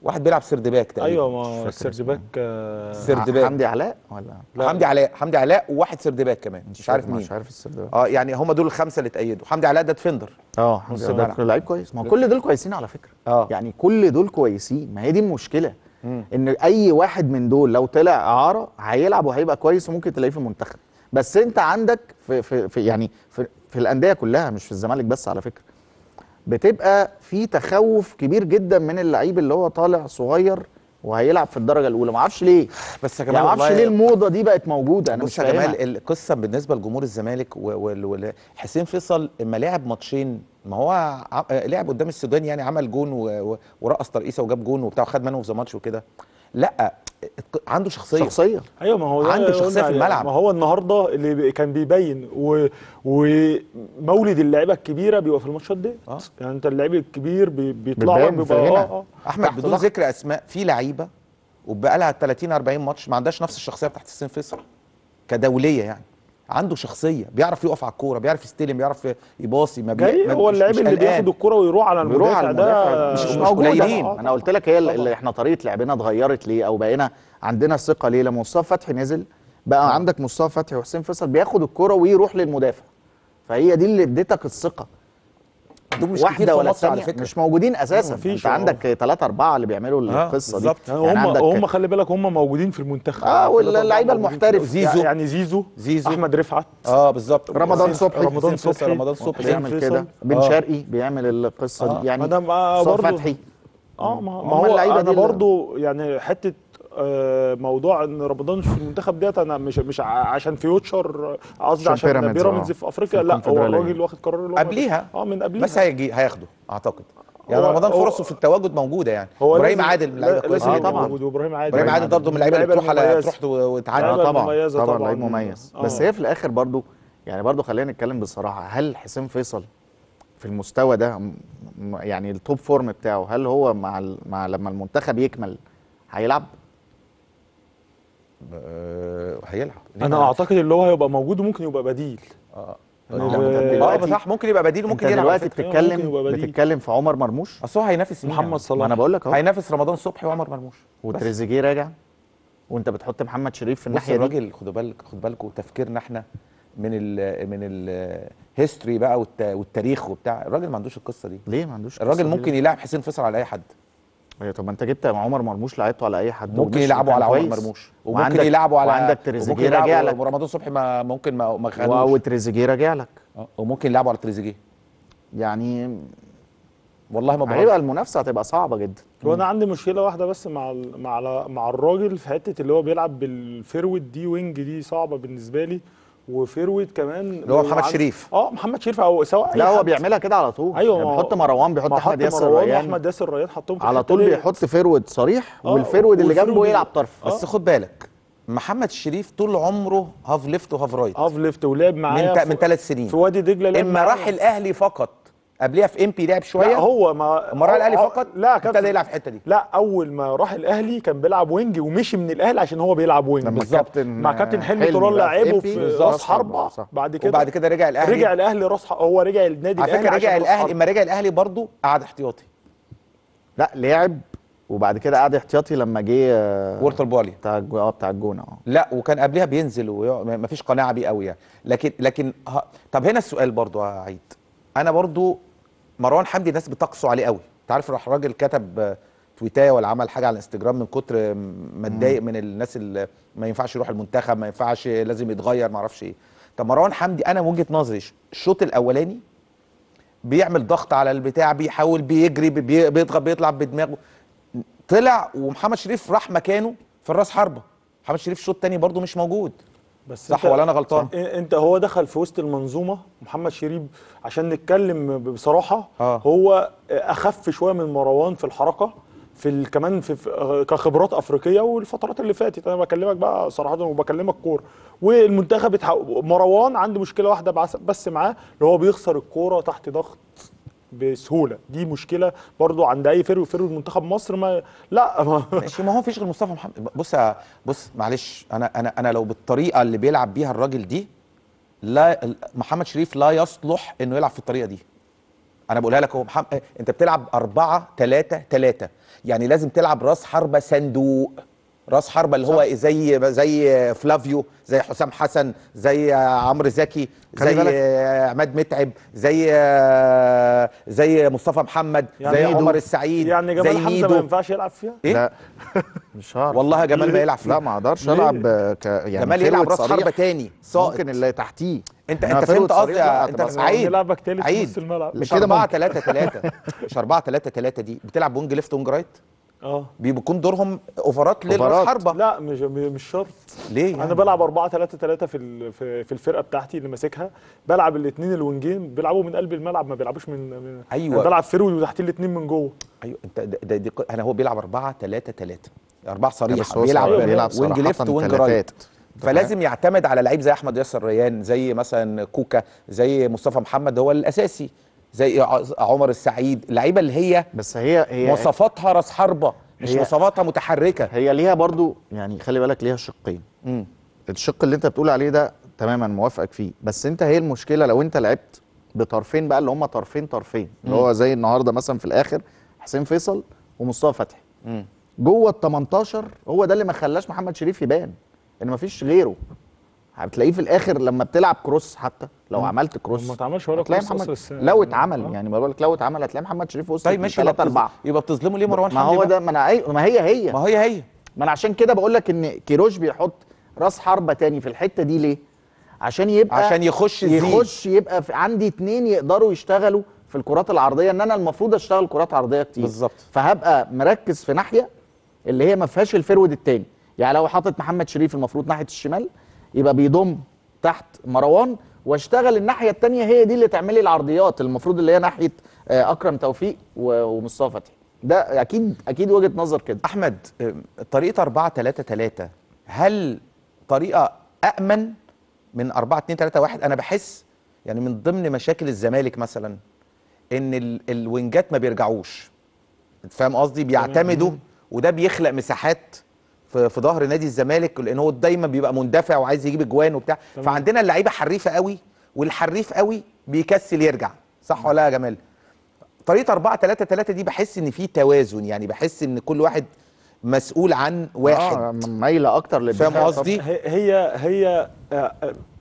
واحد بيلعب سردباك تقريبا ايوه ما سردباك آه، سردباك حمدي علاء ولا لا. حمدي علاء حمدي علاء وواحد سردباك كمان مش عارف مين مش عارف السردباك اه يعني هم دول الخمسه اللي اتأيدوا حمدي علاء ده ديفندر اه حمدي علاء لعيب كويس ما هو كل دول كويسين على فكره اه يعني كل دول كويسين ما هي دي المشكله مم. ان اي واحد من دول لو طلع اعاره هيلعب وهيبقى كويس وممكن تلاقيه في المنتخب بس انت عندك في, في, في يعني في, في الانديه كلها مش في الزمالك بس على فكره بتبقى في تخوف كبير جدا من اللعيب اللي هو طالع صغير وهيلعب في الدرجه الاولى ما اعرفش ليه بس يا يعني جماعه ما اعرفش ليه الموضه دي بقت موجوده انا مش فاهم بص يا القصه بالنسبه لجمهور الزمالك وحسين فيصل اما لعب ماتشين ما هو لعب قدام السودان يعني عمل جون ورقص ترقيصه وجاب جون وبتاع وخد مان اوف ذا ماتش وكده لا عنده شخصيه شخصيه ايوه ما هو عنده شخصيه في الملعب ما هو النهارده اللي كان بيبين ومولد اللعيبه الكبيره بيبقى في الماتشات دي آه. يعني انت اللعيب الكبير بيطلع بيبقى آه, آه. احمد بدون ذكر اسماء في لعيبه وبقى لها 30 40 ماتش ما عندهاش نفس الشخصيه بتاعت حسين فيصل كدوليه يعني عنده شخصيه بيعرف يقف على الكوره بيعرف يستلم بيعرف يباصي ما بي... ما هو اللاعب اللي بياخد الكوره ويروح على المدافع ده مش, مش قليلين اه. انا قلت لك هي اللي احنا طريقه لعبنا اتغيرت ليه او بقينا عندنا ثقه ليه لما مصطفى فتحي نزل بقى اه. عندك مصطفى فتحي وحسين فيصل بياخد الكوره ويروح للمدافع فهي دي اللي اديتك الثقه دول مش واحده ولا مصر على فكره مش موجودين اساسا انت آه. عندك ثلاثه اربعه اللي بيعملوا آه القصه دي يعني هم عندك هم خلي بالك هم موجودين في المنتخب اه واللعيبه المحترف زيزو يعني, يعني زيزو زيزو احمد رفعت اه بالظبط رمضان صبحي رمضان صبحي رمضان صبحي بيعمل كده بن آه. شرقي بيعمل القصه دي آه. يعني فتحي اه ما هو اللعيبه انا برضه يعني حته آه، موضوع ان رمضان في المنتخب ديت انا مش مش عشان فيوتشر قصدي عشان بيراميدز آه. في افريقيا لا هو الراجل واخد قرار اللي قبليها اه من قبليها بس هيجي هياخده اعتقد يعني رمضان فرصه في التواجد موجوده يعني هو ابراهيم عادل من اللعيبه الكويسه آه طبعا وابراهيم عادل ابراهيم عادل يعني برضه من اللعيبه اللي بتروح على تروح وتعدي آه طبعا طبعا لعيب مميز آه. بس هي في الاخر برضه يعني برضه خلينا نتكلم بصراحه هل حسين فيصل في المستوى ده يعني التوب فورم بتاعه هل هو مع مع لما المنتخب يكمل هيلعب آه، هيلعب انا اعتقد اللي هو هيبقى موجود وممكن يبقى بديل اه اه, يعني آه، صح ممكن يبقى بديل وممكن يلعب دلوقتي بتتكلم بتتكلم في عمر مرموش اصل هو هينافس محمد يعني؟ صلاح انا بقول لك اهو هينافس رمضان صبحي وعمر مرموش وتريزيجيه راجع وانت بتحط محمد شريف في الناحيه دي الراجل خدوا بالك خدوا بالكوا تفكيرنا احنا من ال من الهيستوري بقى والتاريخ وبتاع الراجل ما عندوش القصه دي ليه ما عندوش الراجل ممكن يلاعب حسين فيصل على اي حد ايوه طب ما انت جبت عمر مرموش لعبته على اي حد ممكن يلعبوا على عمر مرموش وممكن يلعبوا على وعندك تريزيجيه راجع لك ورمضان صبحي ما ممكن ما ما خدوش وتريزيجيه راجع لك آه، وممكن يلعبوا على تريزيجيه يعني والله ما هيبقى المنافسه هتبقى صعبه جدا وانا عندي مشكله واحده بس مع مع مع الراجل في حته اللي هو بيلعب بالفيرويد دي وينج دي صعبه بالنسبه لي وفيرويد كمان اللي هو محمد شريف اه محمد شريف او سواء لا هو بيعملها كده على طول ايوه يعني بيحط مروان بيحط احمد ياسر ريان احمد ياسر ريان حطهم على طول بيحط فيرويد صريح آه والفيرويد اللي جنبه يلعب طرف آه بس خد بالك محمد شريف طول عمره هاف ليفت وهاف رايت هاف ليفت ولعب معايا من ثلاث سنين في وادي دجله لما راح الاهلي فقط قبليها في امبي لعب شويه لا هو ما لما راح الاهلي فقط لا ابتدى يلعب في الحته دي لا اول ما راح الاهلي كان بيلعب وينج ومشي من الاهلي عشان هو بيلعب وينج بالظبط مع كابتن حلمي طول لعبه في راس حربه بعد كده وبعد كده رجع الاهلي رجع الاهلي راس هو رجع النادي الاهلي رجع الاهلي اما رجع الاهلي برضه قعد احتياطي لا لعب وبعد كده قعد احتياطي لما جه آه، وورتر بولي بتاع اه بتاع الجونه اه لا وكان قبلها بينزل ومفيش قناعه بيه قوي يعني لكن لكن طب هنا السؤال برضو عيد انا برضو مروان حمدي الناس بتقصوا عليه قوي انت عارف راح راجل كتب تويتايه ولا عمل حاجه على الانستجرام من كتر ما اتضايق من الناس اللي ما ينفعش يروح المنتخب ما ينفعش لازم يتغير ما اعرفش ايه طب مروان حمدي انا من وجهه نظري الشوط الاولاني بيعمل ضغط على البتاع بيحاول بيجري بيضغط بيطلع بدماغه طلع ومحمد شريف راح مكانه في الراس حربه محمد شريف الشوط الثاني برضه مش موجود بس صح ولا انا غلطان انت هو دخل في وسط المنظومه محمد شريب عشان نتكلم بصراحه آه. هو اخف شويه من مروان في الحركه في كمان في آه، كخبرات افريقيه والفترات اللي فاتت انا بكلمك بقى صراحه وبكلمك كوره والمنتخب مروان عنده مشكله واحده بس معاه اللي هو بيخسر الكوره تحت ضغط بسهوله دي مشكله برضو عند اي فرو فرو منتخب مصر ما لا ما ماشي ما هو فيش غير مصطفى محمد بص بص معلش انا انا انا لو بالطريقه اللي بيلعب بيها الراجل دي لا محمد شريف لا يصلح انه يلعب في الطريقه دي انا بقولها لك هو محمد انت بتلعب 4 3 3 يعني لازم تلعب راس حربه صندوق راس حربه اللي هو زي زي فلافيو زي حسام حسن زي عمرو زكي زي عماد متعب زي زي مصطفى محمد يعني زي عمر السعيد يعني جمال زي حمزه ميدو. ما ينفعش يلعب فيها؟ إيه؟ لا مش عارف والله جمال ما يلعب فيها لا ما اقدرش العب ك يعني جمال يلعب راس حربه تاني صائد. ممكن اللي تحتيه انت انت فهمت قصدي انت عيد لعبك تالت في نص الملعب مش 4 3 3 مش 4 3 3 دي بتلعب وينج ليفت وينج رايت اه بيكون دورهم اوفرات للراس حربه لا مش مش شرط ليه يعني؟ انا بلعب 4 3 3 في في الفرقه بتاعتي اللي ماسكها بلعب الاثنين الوينجين بيلعبوا من قلب الملعب ما بيلعبوش من, من ايوه أنا بلعب فيرود وتحتيه الاثنين من جوه ايوه انت ده دي انا هو بيلعب 4 3 3 4 صريح بيلعب أيوة بيلعب وينج ليفت وينج رايت فلازم يعتمد على لعيب زي احمد ياسر ريان زي مثلا كوكا زي مصطفى محمد هو الاساسي زي عمر السعيد اللعيبه اللي هي بس هي هي مواصفاتها راس حربه مش مواصفاتها متحركه هي ليها برضو يعني خلي بالك ليها شقين مم. الشق اللي انت بتقول عليه ده تماما موافقك فيه بس انت هي المشكله لو انت لعبت بطرفين بقى اللي هم طرفين طرفين اللي هو زي النهارده مثلا في الاخر حسين فيصل ومصطفى فتحي جوه ال 18 هو ده اللي ما خلاش محمد شريف يبان يعني ان فيش غيره هتلاقيه في الاخر لما بتلعب كروس حتى لو مم. عملت كروس ما اتعملش ولا كروس محمد لو يعني اتعمل آه. يعني بقول لك لو اتعمل هتلاقي محمد شريف وسط طيب ماشي ثلاثة أربعة يبقى بتظلمه ليه مروان ما هو ده ما انا أي... أيوه، ما هي هي ما هي هي ما انا عشان كده بقول لك ان كيروش بيحط راس حربة تاني في الحتة دي ليه؟ عشان يبقى عشان يخش زي. يخش يبقى في عندي اتنين يقدروا يشتغلوا في الكرات العرضية ان انا المفروض اشتغل كرات عرضية كتير بالظبط فهبقى مركز في ناحية اللي هي ما فيهاش الفرود التاني يعني لو حاطط محمد شريف المفروض ناحية الشمال يبقى بيضم تحت مروان واشتغل الناحيه الثانيه هي دي اللي تعملي العرضيات المفروض اللي هي ناحيه آه، اكرم توفيق ومصطفى فتحي ده اكيد اكيد وجهه نظر كده احمد آه، طريقه 4 3 3 هل طريقه أأمن من 4 2 3 1 انا بحس يعني من ضمن مشاكل الزمالك مثلا ان الوينجات ما بيرجعوش فاهم قصدي بيعتمدوا وده بيخلق مساحات في, في ظهر نادي الزمالك لان هو دايما بيبقى مندفع وعايز يجيب اجوان وبتاع طبعا. فعندنا اللعيبه حريفه قوي والحريف قوي بيكسل يرجع صح ولا يا جمال طريقه 4 3 3 دي بحس ان في توازن يعني بحس ان كل واحد مسؤول عن واحد آه مايله اكتر للدفاع فاهم قصدي هي هي آه،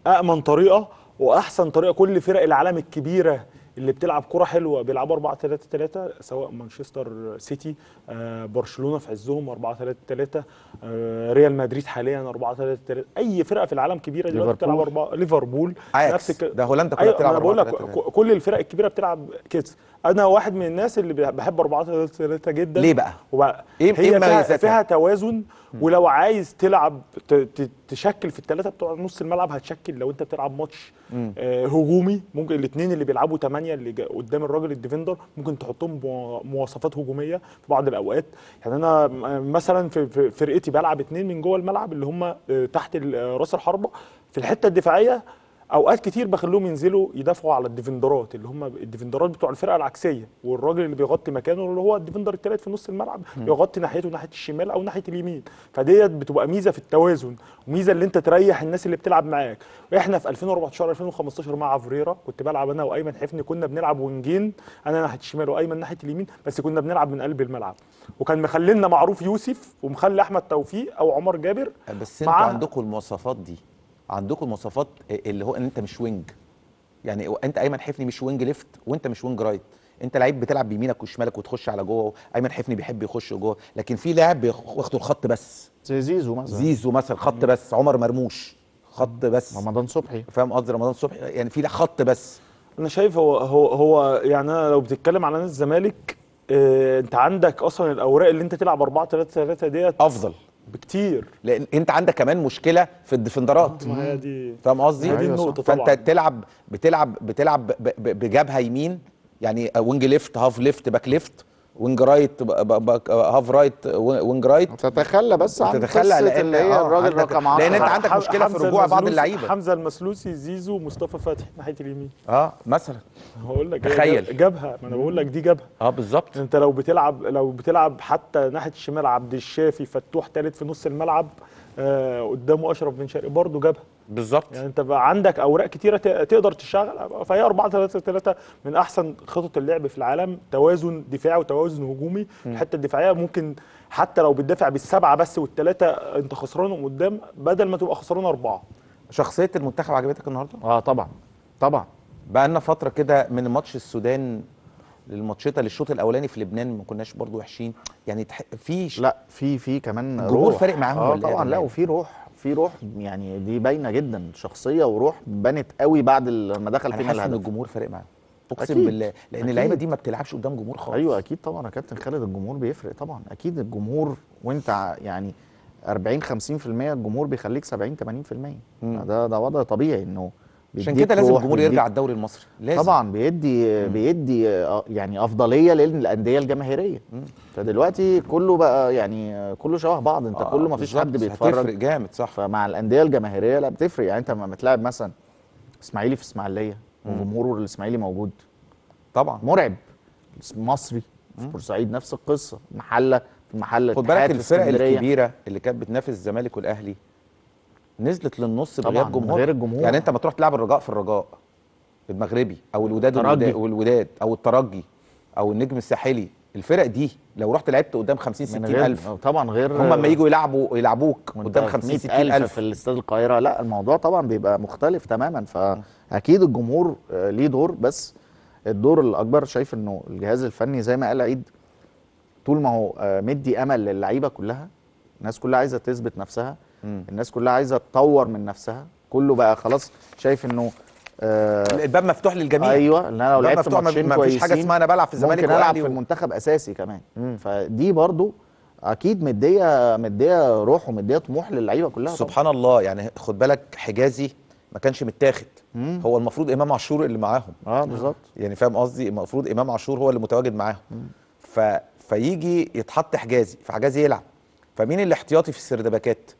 آه، امن طريقه واحسن طريقه كل فرق العالم الكبيره اللي بتلعب كره حلوه بيلعبوا 4 3 3 سواء مانشستر سيتي آه، برشلونه في عزهم 4 3 3 ريال مدريد حاليا 4 3 3 اي فرقه في العالم كبيره دلوقتي بتلعب 4 ليفربول عكس ده هولندا كلها أيوة، بتلعب 4 3 3 كل الفرق الكبيره بتلعب كده انا واحد من الناس اللي بحب 4 3 3 جدا ليه بقى وبقى ايه هي إيه فيها, فيها توازن ولو عايز تلعب تشكل في الثلاثه بتوع نص الملعب هتشكل لو انت بتلعب ماتش آه، هجومي ممكن الاثنين اللي بيلعبوا ثمانية اللي قدام الراجل الديفندر ممكن تحطهم مواصفات هجوميه في بعض الاوقات يعني انا مثلا في فرقتي بلعب اثنين من جوه الملعب اللي هم آه، تحت آه، راس الحربه في الحته الدفاعيه اوقات كتير بخلوهم ينزلوا يدافعوا على الديفندرات اللي هم الديفندرات بتوع الفرقه العكسيه والراجل اللي بيغطي مكانه اللي هو الديفندر الثالث في نص الملعب يغطي ناحيته ناحيه الشمال او ناحيه اليمين فديت بتبقى ميزه في التوازن وميزه اللي انت تريح الناس اللي بتلعب معاك احنا في 2014 2015 مع فريرا كنت بلعب انا وايمن حفني كنا بنلعب ونجين انا ناحيه الشمال وايمن ناحيه اليمين بس كنا بنلعب من قلب الملعب وكان مخلينا معروف يوسف ومخلي احمد توفيق او عمر جابر بس انتوا عندكم المواصفات دي عندكم مواصفات اللي هو ان انت مش وينج يعني انت ايمن حفني مش وينج ليفت وانت مش وينج رايت انت لعيب بتلعب بيمينك وشمالك وتخش على جوه ايمن حفني بيحب يخش جوه لكن في لاعب بياخد الخط بس زي زيزو مثلا زيزو مثلا خط بس عمر مرموش خط بس رمضان صبحي فاهم قصدي رمضان صبحي يعني في خط بس انا شايف هو هو هو يعني انا لو بتتكلم على نادي الزمالك إيه انت عندك اصلا الاوراق اللي انت تلعب 4 3 3 ديت افضل بكتير لان انت عندك كمان مشكله في الديفندرات ما هي دي فاهم قصدي دي أيوة النقطه فانت تلعب بتلعب بتلعب بجبهه يمين يعني وينج ليفت هاف ليفت باك ليفت وينج رايت هاف رايت وينج رايت تتخلى بس عن تتخلى قصه اللي هي آه، الراجل رقم 10 لان انت عندك مشكله في رجوع بعض اللعيبه حمزه المسلوسي زيزو مصطفى فتحي ناحيه اليمين اه مثلا هقول لك إيه، تخيل جابها ما انا بقول لك دي جابها اه بالظبط انت لو بتلعب لو بتلعب حتى ناحيه الشمال عبد الشافي فتوح ثالث في نص الملعب آه قدامه اشرف بن شرقي برضه جابها بالظبط يعني انت بقى عندك اوراق كتيره تقدر تشتغل فهي 4 3 3 من احسن خطط اللعب في العالم توازن دفاعي وتوازن هجومي الحته الدفاعيه ممكن حتى لو بتدافع بالسبعه بس والثلاثه انت خسران قدام بدل ما تبقى خسران اربعه شخصيه المنتخب عجبتك النهارده اه طبعا طبعا بقى لنا فتره كده من ماتش السودان للماتشيطه للشوط الاولاني في لبنان ما كناش برضو وحشين يعني تح... في لا في في كمان جمهور فارق معاهم اه إيه طبعا لا وفي روح في روح يعني دي باينه جدا شخصيه وروح بنت قوي بعد لما دخل فينا الهدف ان الجمهور فارق معاه اقسم بالله لان اللعيبه دي ما بتلعبش قدام جمهور خالص ايوه اكيد طبعا يا كابتن خالد الجمهور بيفرق طبعا اكيد الجمهور وانت يعني 40 50% الجمهور بيخليك 70 80% ده ده وضع طبيعي انه عشان كده لازم الجمهور يرجع الدوري المصري لازم طبعا بيدي مم. بيدي آه، يعني افضليه للانديه الجماهيريه فدلوقتي كله بقى يعني آه، كله شبه بعض انت آه كله ما فيش حد بيتفرج هتفرق جامد صح فمع الانديه الجماهيريه لا بتفرق يعني انت لما تلاعب مثلا اسماعيلي في اسماعيليه وجمهور الاسماعيلي موجود طبعا مرعب مصري في بورسعيد نفس القصه محله في محله خد بالك الفرق الكبيره اللي كانت بتنافس الزمالك والاهلي نزلت للنص بغياب جمهور غير الجمهور يعني انت ما تروح تلعب الرجاء في الرجاء المغربي او الوداد والوداد, والوداد او الترجي او النجم الساحلي الفرق دي لو رحت لعبت قدام 50 60000 طبعا غير هم لما يجوا يلعبوا يلعبوك قدام 50 60000 في الاستاد القاهره لا الموضوع طبعا بيبقى مختلف تماما فاكيد الجمهور آه، ليه دور بس الدور الاكبر شايف انه الجهاز الفني زي ما قال عيد طول ما هو آه، مدي امل للعيبه كلها الناس كلها عايزه تثبت نفسها مم. الناس كلها عايزه تطور من نفسها كله بقى خلاص شايف انه آه الباب مفتوح للجميع ايوه ان انا لو لعبت ماتشين ما فيش حاجه اسمها انا بلعب في الزمالك ممكن العب في المنتخب اساسي كمان مم. فدي برضو اكيد مديه مديه روح ومديه طموح للعيبه كلها سبحان طبعا. الله يعني خد بالك حجازي ما كانش متاخد مم. هو المفروض امام عاشور اللي معاهم اه بالظبط يعني فاهم قصدي المفروض امام عاشور هو اللي متواجد معاهم ف... فيجي يتحط حجازي فحجازي يلعب فمين الاحتياطي في السردباكات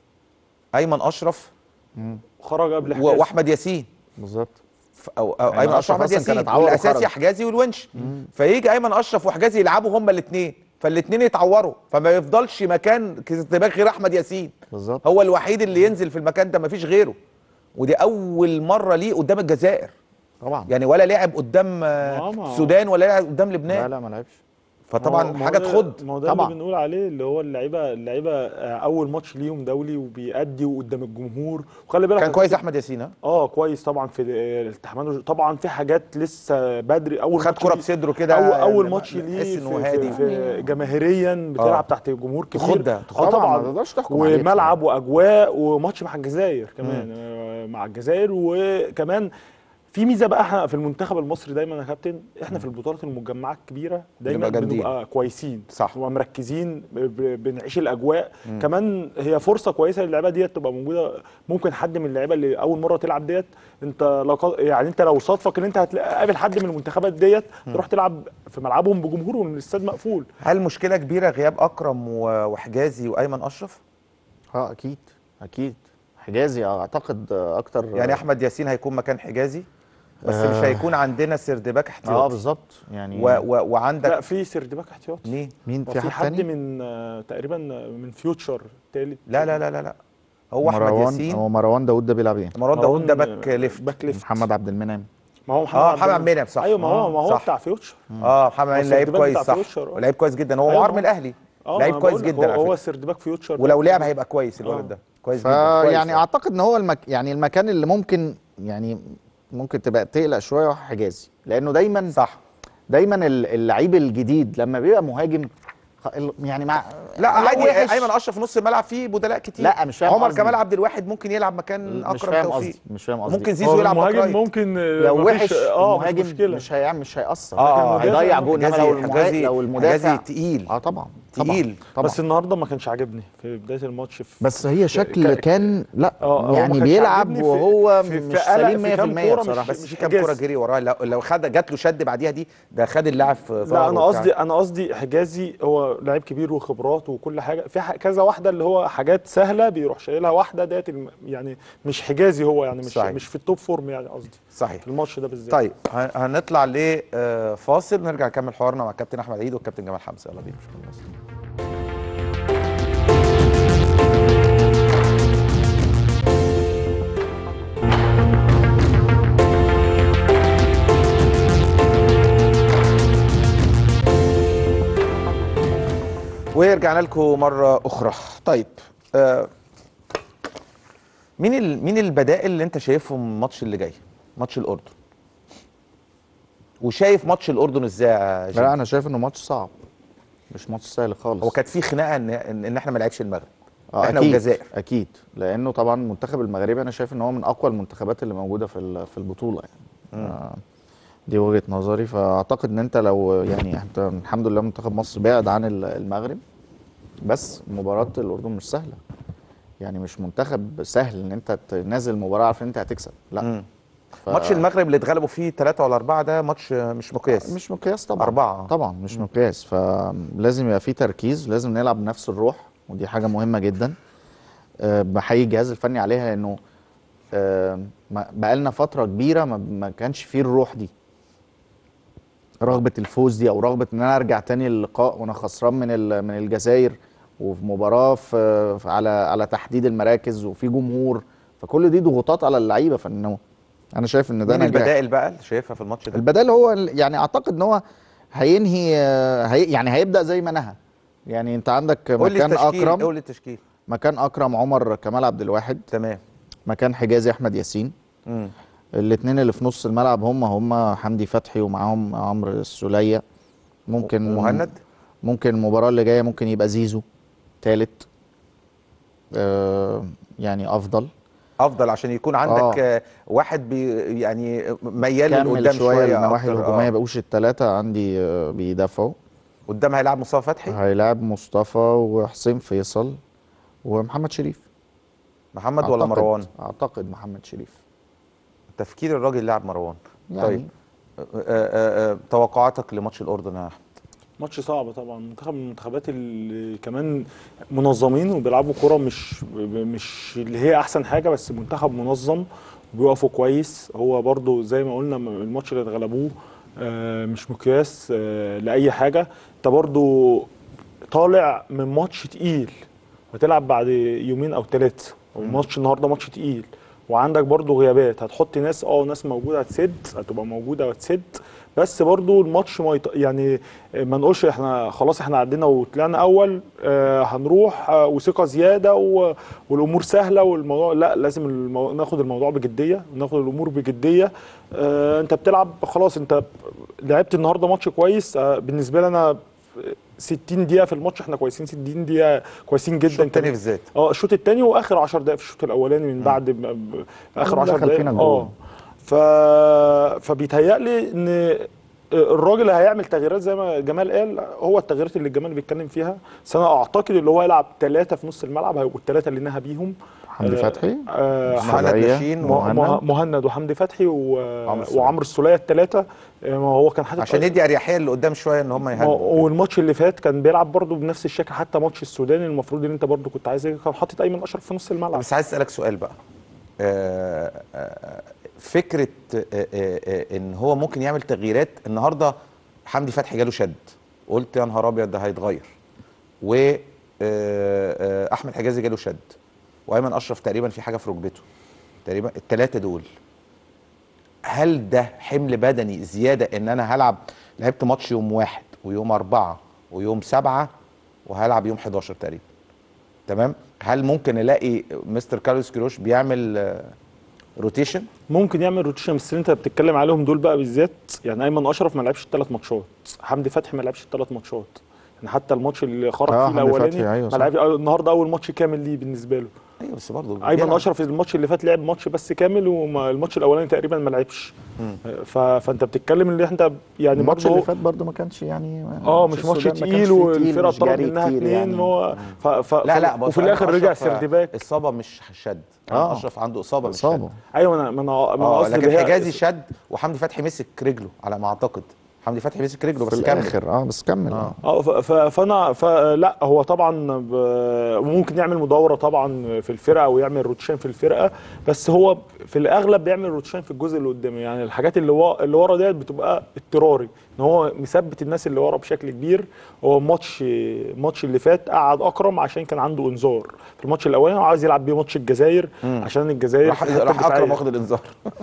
ايمن اشرف خرج قبل حجازي واحمد ياسين بالظبط او, يعني ايمن اشرف احمد ياسين الاساسي حجازي والونش فيجي ايمن اشرف وحجازي يلعبوا هما الاثنين فالاثنين يتعوروا فما يفضلش مكان دماغ غير احمد ياسين بالظبط هو الوحيد اللي ينزل في المكان ده ما فيش غيره ودي اول مره ليه قدام الجزائر طبعا يعني ولا لعب قدام السودان ولا لعب قدام لبنان لا لا ما لعبش فطبعا حاجه تخض ما هو ده اللي بنقول عليه اللي هو اللعيبه اللعيبه آه، اول ماتش ليهم دولي وبيأدي وقدام الجمهور وخلي بالك كان كويس احمد ياسين اه كويس طبعا في التحمل طبعا في حاجات لسه بدري اول خد كره بصدره كده اول, أول ماتش ليه في, في, في جماهيريا بتلعب أوه. تحت جمهور كبير تخض ده اه طبعا ما تقدرش تحكم وملعب واجواء وماتش مع الجزائر كمان مم. آه، مع الجزائر وكمان في ميزه بقى احنا في المنتخب المصري دايما يا كابتن احنا في البطولات المجمعه الكبيره دايما بنبقى كويسين صح ومركزين بنعيش الاجواء م. كمان هي فرصه كويسه للعيبه ديت تبقى موجوده ممكن حد من اللعيبه اللي اول مره تلعب ديت انت لق... يعني انت لو صادفك ان انت هتقابل حد من المنتخبات ديت تروح تلعب في ملعبهم بجمهورهم من الاستاد مقفول هل مشكله كبيره غياب اكرم وحجازي وايمن اشرف؟ اه اكيد اكيد حجازي اعتقد اكتر يعني احمد ياسين هيكون مكان حجازي بس آه مش هيكون عندنا سردباك احتياطي اه بالظبط يعني و و وعندك لا في سردباك احتياطي مين مين في حد, حد تاني؟ من آه، تقريبا آه، من فيوتشر تالت لا لا لا لا, لا. هو احمد ياسين هو مروان داوود ده بيلعب ايه؟ مروان داوود ده باك ليفت باك ليفت محمد عبد المنعم ما هو آه، محمد اه محمد عبد المنعم صح ايوه ما هو ما هو بتاع فيوتشر اه محمد عبد لعيب كويس صح لعيب كويس جدا هو عار أيوة، من الاهلي لعيب كويس جدا هو سردباك فيوتشر ولو لعب هيبقى كويس الولد ده كويس جدا يعني اعتقد ان هو يعني المكان اللي ممكن يعني ممكن تبقى تقلق شويه حجازي لانه دايما صح دايما اللعيب الجديد لما بيبقى مهاجم يعني مع لا عادي ايمن اشرف في نص الملعب فيه بدلاء كتير لا مش فاهم عمر كمال عبد الواحد ممكن يلعب مكان اكرم توفيق مش فاهم قصدي ممكن زيزو يلعب مهاجم ممكن آه، لو وحش اه مهاجم مشكلة. مش هيعمل مش هيأثر اه هيضيع جول لو المدافع لو المدافع تقيل اه طبعا تقيل طبعا بس النهارده ما كانش عاجبني في بدايه الماتش في بس هي شكل كان لا آه، يعني بيلعب وهو مش سليم 100% بصراحه بس في كام كوره جري وراه لو خد جات له شد بعديها دي ده خد اللاعب في لا انا قصدي انا قصدي حجازي هو لعيب كبير وخبرات وكل حاجه في كذا واحده اللي هو حاجات سهله بيروح شايلها واحده ديت يعني مش حجازي هو يعني مش صحيح. مش في التوب فورم يعني قصدي صحيح في الماتش ده بالذات طيب هنطلع لفاصل آه، نرجع نكمل حوارنا مع الكابتن احمد عيد والكابتن جمال حمزه يلا بينا ورجعنا لكم مره اخرى طيب آه، مين مين البدائل اللي انت شايفهم الماتش اللي جاي ماتش الاردن وشايف ماتش الاردن ازاي لا انا شايف انه ماتش صعب مش ماتش سهل خالص هو كانت في خناقه ان ان احنا ما لعبش المغرب آه احنا أكيد والجزائر اكيد لانه طبعا المنتخب المغربي انا شايف ان هو من اقوى المنتخبات اللي موجوده في في البطوله يعني دي وجهه نظري فاعتقد ان انت لو يعني انت الحمد لله منتخب مصر بعد عن المغرب بس مباراه الاردن مش سهله يعني مش منتخب سهل ان انت تنزل مباراه عارف ان انت هتكسب لا ف... ماتش المغرب اللي اتغلبوا فيه ثلاثة ولا أربعة ده ماتش مش مقياس مش مقياس طبعا أربعة طبعا مش مقياس فلازم يبقى فيه تركيز لازم نلعب بنفس الروح ودي حاجة مهمة جدا آه، بحيي الجهاز الفني عليها لأنه آه، بقالنا فترة كبيرة ما كانش فيه الروح دي رغبه الفوز دي او رغبه ان انا ارجع تاني للقاء وانا خسران من من الجزائر وفي مباراه في على على تحديد المراكز وفي جمهور فكل دي ضغوطات على اللعيبه فان انا شايف ان ده مين البدائل بقى اللي شايفها في الماتش ده البدائل هو يعني اعتقد ان هو هينهي هي يعني هيبدا زي ما نهى يعني انت عندك مكان اكرم قول التشكيل مكان اكرم عمر كمال عبد الواحد تمام مكان حجازي احمد ياسين امم الاثنين اللي في نص الملعب هم هم حمدي فتحي ومعاهم عمرو السوليه ممكن مهند ممكن المباراه اللي جايه ممكن يبقى زيزو ثالث آه يعني افضل افضل عشان يكون عندك آه. واحد بي يعني ميال لقدام شويه, شوية النواحي الهجوميه آه. بقوش الثلاثه عندي آه، بيدافعوا قدام هيلعب مصطفى فتحي هيلعب مصطفى وحسين فيصل ومحمد شريف محمد أعتقد ولا مروان اعتقد محمد شريف تفكير الراجل اللاعب مروان يعني طيب آه، آه، آه، توقعاتك لماتش الاردن يا احمد ماتش صعب طبعا منتخب من المنتخبات اللي كمان منظمين وبيلعبوا كره مش مش اللي هي احسن حاجه بس منتخب منظم وبيقفوا كويس هو برده زي ما قلنا الماتش اللي اتغلبوه مش مقياس لاي حاجه انت برده طالع من ماتش تقيل هتلعب بعد يومين او ثلاثه وماتش النهارده ماتش تقيل وعندك برضو غيابات هتحط ناس اه ناس موجوده هتسد هتبقى موجوده وتسد بس برضو الماتش ما يط... يعني ما نقولش احنا خلاص احنا عدينا وطلعنا اول آه هنروح آه وثقه زياده و... والامور سهله والموضوع لا لازم المو... ناخد الموضوع بجديه ناخد الامور بجديه آه انت بتلعب خلاص انت لعبت النهارده ماتش كويس آه بالنسبه لي انا 60 دقيقه في الماتش احنا كويسين 60 دقيقه كويسين جدا الشوط الثاني بالذات اه الشوط الثاني واخر 10 دقائق في الشوط الاولاني من بعد م. آه، اخر 10 دقائق اه ف فبيتهيألي ان آه، الراجل هيعمل تغييرات زي ما جمال قال هو التغييرات اللي جمال بيتكلم فيها بس انا اعتقد اللي هو يلعب ثلاثه في نص الملعب هيبقوا الثلاثه اللي نهى بيهم حمدي آه، فتحي آه محمد مهند. مهند وحمدي فتحي وعمرو السوليه الثلاثه إيه، ما هو كان حاطط عشان يدي اريحيه اللي قدام شويه ان هم يهاجموا والماتش اللي فات كان بيلعب برده بنفس الشكل حتى ماتش السودان المفروض ان انت برده كنت عايز كان حاطط ايمن اشرف في نص الملعب بس عايز اسالك سؤال بقى آه، آه، فكره آه، ان هو ممكن يعمل تغييرات النهارده حمدي فتحي جاله شد قلت يا نهار ابيض ده هيتغير و احمد حجازي جاله شد وايمن اشرف تقريبا في حاجه في ركبته تقريبا الثلاثه دول هل ده حمل بدني زياده ان انا هلعب لعبت ماتش يوم واحد ويوم اربعه ويوم سبعه وهلعب يوم 11 تقريبا تمام هل ممكن الاقي مستر كارلوس كيروش بيعمل روتيشن آه، ممكن يعمل روتيشن بس اللي انت بتتكلم عليهم دول بقى بالذات يعني ايمن اشرف ما لعبش الثلاث ماتشات حمدي فتحي ما لعبش الثلاث ماتشات يعني حتى الماتش اللي خرج آه فيه الاولاني أيوة ما لعبش آه، النهارده اول ماتش كامل ليه بالنسبه له ايوه بس برضه ايمن اشرف الماتش اللي فات لعب ماتش بس كامل والماتش الاولاني تقريبا ما لعبش فانت بتتكلم ان انت يعني الماتش اللي فات برضه ما كانش يعني اه مش ماتش تقيل والفرقه طلعت منها اثنين يعني هو ف ف لا لا وفي الاخر رجع سردباك آه، اصابه مش شد آه. يعني اشرف عنده اصابه مش اصابه ايوه انا ما انا آه، قصدي لكن حجازي شد وحمدي فتحي مسك رجله على ما اعتقد حمدي فتحي مسك رجله بس كمل الاخر اه بس كمل اه, آه فانا فلا هو طبعا آه، ممكن يعمل مدوره طبعا في الفرقه ويعمل روتشين في الفرقه بس هو في الاغلب بيعمل روتشين في الجزء اللي قدامه يعني الحاجات اللي, اللي ورا ديت بتبقى اضطراري ان هو مثبت الناس اللي ورا بشكل كبير هو ماتش الماتش اللي فات قعد اكرم عشان كان عنده انذار في الماتش الاولاني وعايز يلعب بيه ماتش الجزائر مم. عشان الجزائر راح, اكرم واخد الانذار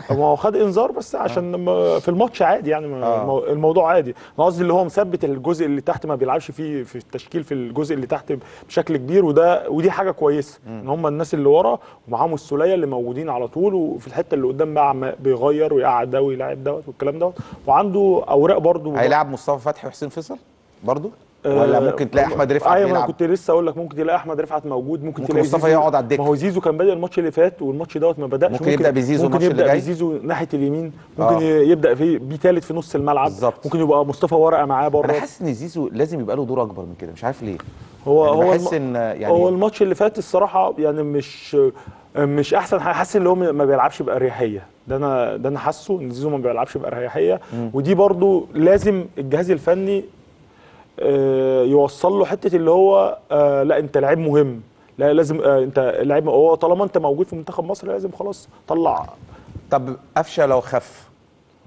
ما هو خد انذار بس عشان آه. في الماتش عادي يعني آه. الموضوع عادي انا قصدي اللي هو مثبت الجزء اللي تحت ما بيلعبش فيه في التشكيل في الجزء اللي تحت بشكل كبير وده ودي حاجه كويسه ان هم الناس اللي ورا ومعاهم السوليه اللي موجودين على طول وفي الحته اللي قدام بقى بيغير ويقعد ده ويلاعب دوت والكلام دوت وعنده اوراق برضه برضه هيلاعب مصطفى فتحي وحسين فيصل برضه ولا آه، ممكن تلاقي احمد رفعت ايوه انا كنت لسه اقول لك ممكن تلاقي احمد رفعت موجود ممكن, ممكن تلاقي مصطفى يقعد على الدكه ما هو زيزو كان بادئ الماتش اللي فات والماتش دوت ما بداش ممكن, ممكن يبدا بزيزو ممكن الماتش اللي جاي ممكن يبدا بزيزو ناحيه اليمين ممكن آه. يبدا في بيه ثالث في نص الملعب بالزبط. ممكن يبقى مصطفى ورقه معاه بره انا حاسس ان زيزو لازم يبقى له دور اكبر من كده مش عارف ليه هو يعني هو بحس ان يعني هو الماتش اللي فات الصراحه يعني مش مش احسن حاجه حاسس ان هو ما بيلعبش باريحيه ده انا ده انا حاسه ان زيزو ما بيلعبش باريحيه ودي برده لازم الجهاز الفني آه، يوصل له حته اللي هو آه، لا انت لعيب مهم لا لازم آه، انت لعيب هو طالما انت موجود في منتخب مصر لازم خلاص طلع طب قفشه لو خف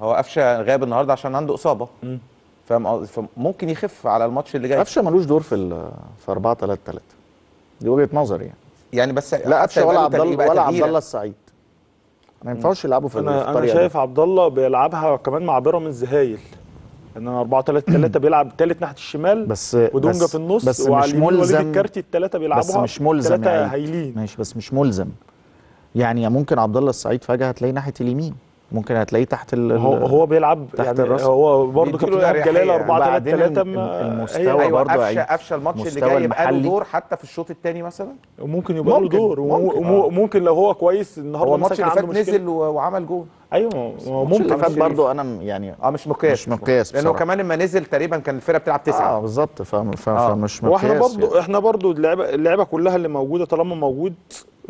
هو قفشه غاب النهارده عشان عنده اصابه فاهم ممكن يخف على الماتش اللي جاي قفشه ملوش دور في في 4 3 3 دي وجهه نظري يعني يعني بس لا قفشه ولا عبد الله ولا عبد الله السعيد ما ينفعش يلعبوا في الطريقه انا شايف عبد الله بيلعبها كمان مع بيراميدز هايل ان انا 4 3 3 بيلعب ثالث ناحيه الشمال بس ودونجا في النص بس مش ملزم الكارتي الثلاثه بيلعبوها بس مش ملزم ثلاثه هايلين ماشي بس مش ملزم يعني ممكن عبد الله السعيد فجاه هتلاقي ناحيه اليمين ممكن هتلاقيه تحت ال هو, هو بيلعب تحت يعني الرسم. هو برضه كان بيلعب جلال 4 3 3 المستوى أيوة, أيوة،, أيوة،, أيوة، برضه قفشه يعني قفشه الماتش اللي جاي يبقى له دور حتى في الشوط الثاني مثلا ممكن يبقى له دور ممكن, وممكن آه. لو هو كويس النهارده هو الماتش اللي فات نزل وعمل جول ايوه ممكن فات برضه انا يعني اه مش مقياس مش مقياس لانه كمان لما نزل تقريبا كان الفرقه بتلعب تسعه اه بالظبط آه. فمش مقياس واحنا برضه يعني. احنا برضه اللعبه اللعبه كلها اللي موجوده طالما موجود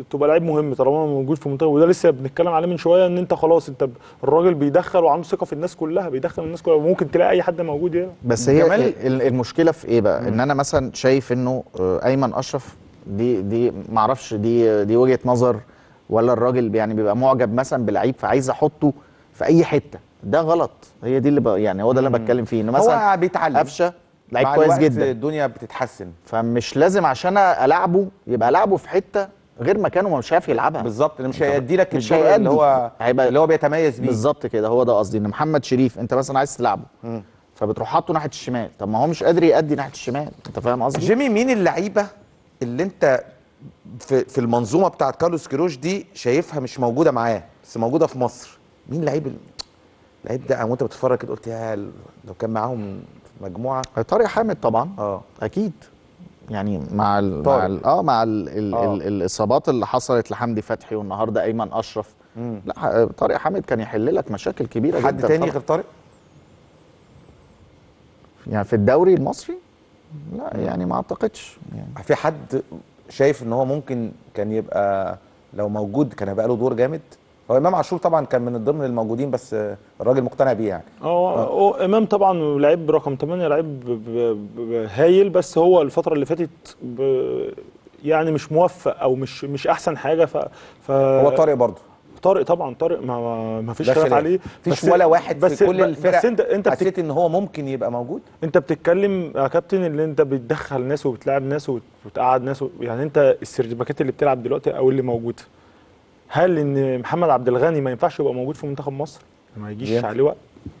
تبقى لعيب مهم طالما موجود في منتخب وده لسه بنتكلم عليه من شويه ان انت خلاص انت الراجل بيدخل وعنده ثقه في الناس كلها بيدخل الناس كلها وممكن تلاقي اي حد موجود هنا بس هي جمال. المشكله في ايه بقى؟ ان انا مثلا شايف انه آه، ايمن اشرف دي دي معرفش دي دي وجهه نظر ولا الراجل يعني بيبقى معجب مثلا بلعيب فعايز احطه في اي حته ده غلط هي دي اللي يعني هو ده اللي انا بتكلم فيه انه مثلا هو بيتعلم قفشه لعيب كويس جدا الدنيا بتتحسن فمش لازم عشان العبه يبقى العبه في حته غير مكانه ما مش عارف يلعبها بالظبط اللي مش هيدي لك مش اللي هو هيبقى اللي هو بيتميز بيه بالظبط كده هو ده قصدي ان محمد شريف انت مثلا عايز تلعبه فبتروح حاطه ناحيه الشمال طب ما هو مش قادر يأدي ناحيه الشمال انت فاهم قصدي جيمي مين اللعيبه اللي انت في في المنظومه بتاعت كارلوس كيروش دي شايفها مش موجوده معاه بس موجوده في مصر مين لعيب اللعيب ده وانت بتتفرج كده قلت يا لو كان معاهم مجموعه طارق حامد طبعا اه اكيد يعني مع ال مع الـ اه مع الـ الـ آه. الـ الـ الاصابات اللي حصلت لحمدي فتحي والنهارده ايمن اشرف مم. لا طارق حامد كان يحل لك مشاكل كبيره حد جدا حد تاني غير طارق يعني في الدوري المصري لا يعني ما اعتقدش يعني في حد شايف ان هو ممكن كان يبقى لو موجود كان هيبقى له دور جامد هو امام عاشور طبعا كان من ضمن الموجودين بس الراجل مقتنع بيه يعني اه امام طبعا لعيب رقم 8 لعيب هايل بس هو الفتره اللي فاتت يعني مش موفق او مش مش احسن حاجه ف, ف هو طارق برضه طارق طبعا طارق ما ما فيش خلاف عليه مفيش ولا واحد بس في كل الفرق بس انت انت حسيت بتك... ان هو ممكن يبقى موجود انت بتتكلم يا كابتن ان انت بتدخل ناس وبتلعب ناس وبتقعد ناس و... يعني انت السيرفيكات اللي بتلعب دلوقتي او اللي موجوده هل ان محمد عبد الغني ما ينفعش يبقى موجود في منتخب مصر؟ ما يجيش ينفع. عليه وقت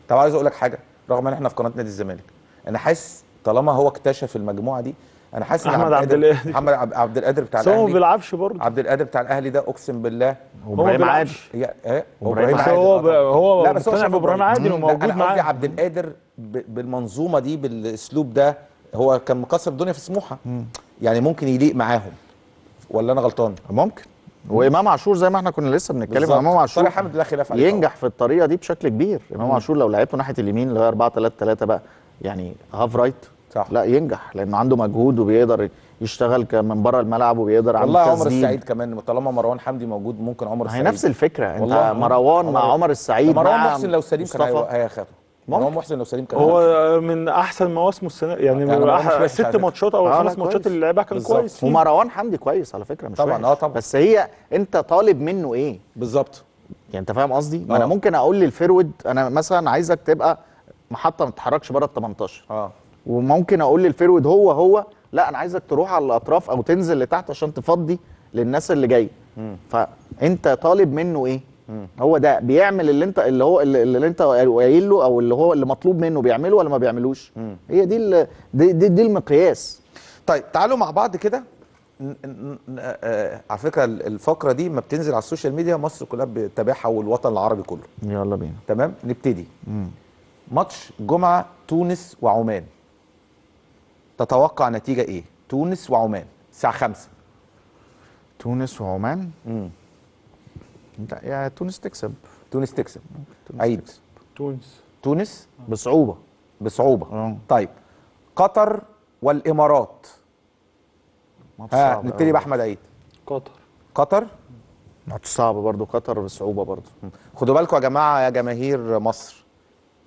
طب عايز اقول لك حاجه رغم ان احنا في قناه نادي الزمالك انا حاسس طالما هو اكتشف المجموعه دي انا حاسس ان عبد القادر محمد عبد القادر بتاع الاهلي هو ما بيلعبش برضه عبد القادر بتاع الاهلي ده اقسم بالله هو ابراهيم عادل ايه ابراهيم عادل هو هو مقتنع بابراهيم عادل وموجود معاه عبد القادر بالمنظومه دي بالاسلوب ده هو كان مكسر الدنيا في سموحه يعني ممكن يليق معاهم ولا انا غلطان ممكن وامام عاشور زي ما احنا كنا لسه بنتكلم امام عاشور طارق حامد لا خلاف عليه ينجح في الطريقه دي بشكل كبير امام عاشور لو لعبته ناحيه اليمين اللي هي 4 3 3 بقى يعني هاف رايت صح لا ينجح لانه عنده مجهود وبيقدر يشتغل من بره الملعب وبيقدر والله عمر السعيد كمان طالما مروان حمدي موجود ممكن عمر السعيد هي نفس الفكره انت مروان مع عمر السعيد مروان محسن لو سليم كان هياخده امام محسن لو سليم كان هو من احسن مواسمه السنه يعني, يعني من ست ماتشات او آه، خمس ماتشات اللي لعبها كان كويس ومروان حمدي كويس على فكره مش طبعا اه طبعا بس هي انت طالب منه ايه بالظبط يعني انت فاهم قصدي ما انا آه. ممكن اقول للفرود انا مثلا عايزك تبقى محطه ما تتحركش بره ال 18 اه وممكن اقول للفرود هو هو لا انا عايزك تروح على الاطراف او تنزل لتحت عشان تفضي للناس اللي جايه فانت طالب منه ايه هو ده بيعمل اللي انت اللي هو اللي, اللي انت قايل له او اللي هو اللي مطلوب منه بيعمله ولا ما بيعملوش هي دي دي, دي دي المقياس طيب تعالوا مع بعض كده آه، آه، على فكره الفقره دي ما بتنزل على السوشيال ميديا مصر كلها بتتابعها والوطن العربي كله يلا بينا تمام نبتدي مم. ماتش جمعه تونس وعمان تتوقع نتيجه ايه تونس وعمان الساعه 5 تونس وعمان امم لا يا تونس تكسب تونس تكسب عيد تكسب. تونس تونس بصعوبه بصعوبه أوه. طيب قطر والامارات ماتش صعب نبتدي باحمد عيد قطر قطر ماتش صعب برضه قطر بصعوبه برضه خدوا بالكم يا جماعه يا جماهير مصر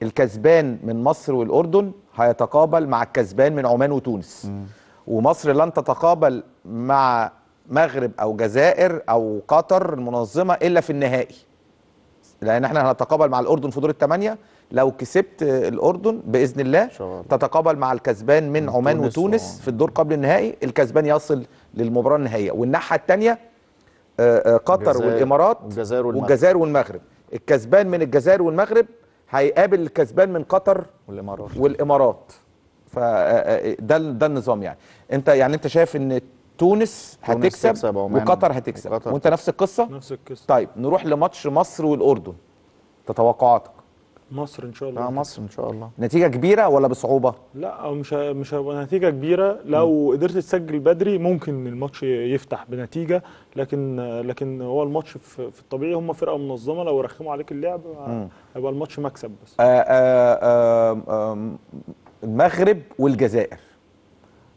الكسبان من مصر والاردن هيتقابل مع الكسبان من عمان وتونس م. ومصر لن تتقابل مع مغرب او جزائر او قطر المنظمه الا في النهائي لان احنا هنتقابل مع الاردن في دور الثمانيه لو كسبت الاردن باذن الله تتقابل مع الكسبان من عمان وتونس في الدور قبل النهائي الكسبان يصل للمباراه النهائيه والناحيه الثانيه آه، آه، قطر والامارات والجزائر والمغرب, والجزائر والمغرب. الكسبان من الجزائر والمغرب هيقابل الكسبان من قطر والامارات والامارات فده آه، ده النظام يعني انت يعني انت شايف ان تونس هتكسب وقطر هتكسب وقطر. وانت نفس القصه نفس القصه طيب نروح لماتش مصر والاردن تتوقعاتك مصر ان شاء الله اه مصر ان شاء الله نتيجه كبيره ولا بصعوبه لا مش مش هيبقى نتيجه كبيره لو م. قدرت تسجل بدري ممكن الماتش يفتح بنتيجه لكن لكن هو الماتش في الطبيعي هم فرقه منظمه لو رخموا عليك اللعب آه، هيبقى الماتش مكسب بس آآ آه، آآ آه، آآ المغرب والجزائر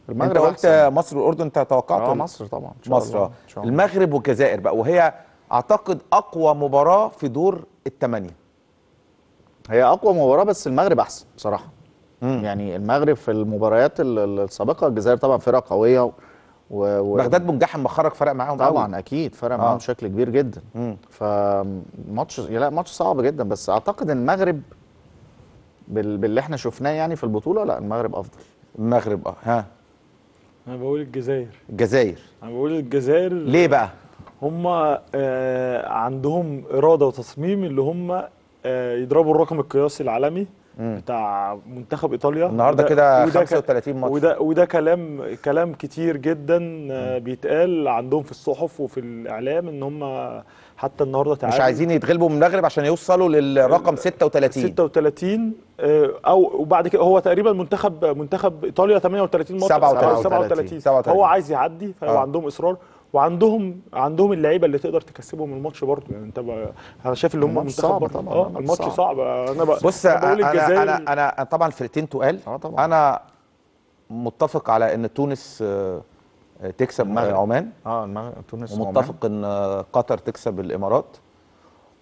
المغرب انت قلت مصر والاردن انت توقعت اه مصر طبعا إن شاء مصر الله. آه. إن شاء الله. المغرب والجزائر بقى وهي اعتقد اقوى مباراه في دور الثمانيه هي اقوى مباراه بس المغرب احسن بصراحه مم. يعني المغرب في المباريات السابقه الجزائر طبعا فرقه قويه و... و... بغداد منجحم ما فرق معاهم طبعا أوي. اكيد فرق آه. معاهم بشكل كبير جدا فماتش لا ماتش صعب جدا بس اعتقد المغرب بال... باللي احنا شفناه يعني في البطوله لا المغرب افضل المغرب اه ها انا بقول الجزائر الجزائر انا بقول الجزائر ليه بقى هم آه، عندهم اراده وتصميم اللي هم آه، يضربوا الرقم القياسي العالمي بتاع منتخب ايطاليا النهارده كده 35 ماتش وده وده كلام كلام كتير جدا آه، بيتقال عندهم في الصحف وفي الاعلام ان هم حتى النهارده تعادل مش عايزين يتغلبوا من المغرب عشان يوصلوا للرقم 36 36 آه، او وبعد كده هو تقريبا منتخب منتخب ايطاليا 38 ماتش 37 37, هو عايز يعدي فهو آه. عندهم اصرار وعندهم عندهم اللعيبه اللي تقدر تكسبهم الماتش برضه يعني انت انا شايف ان هم صعب طبعا آه الماتش صعب, صعب. انا بقى بص انا بقول انا, أنا, أنا طبعا فرقتين تقال آه طبعا. انا متفق على ان تونس آه تكسب المغرب. عمان اه المغرب تونس ومتفق عمان. ان قطر تكسب الامارات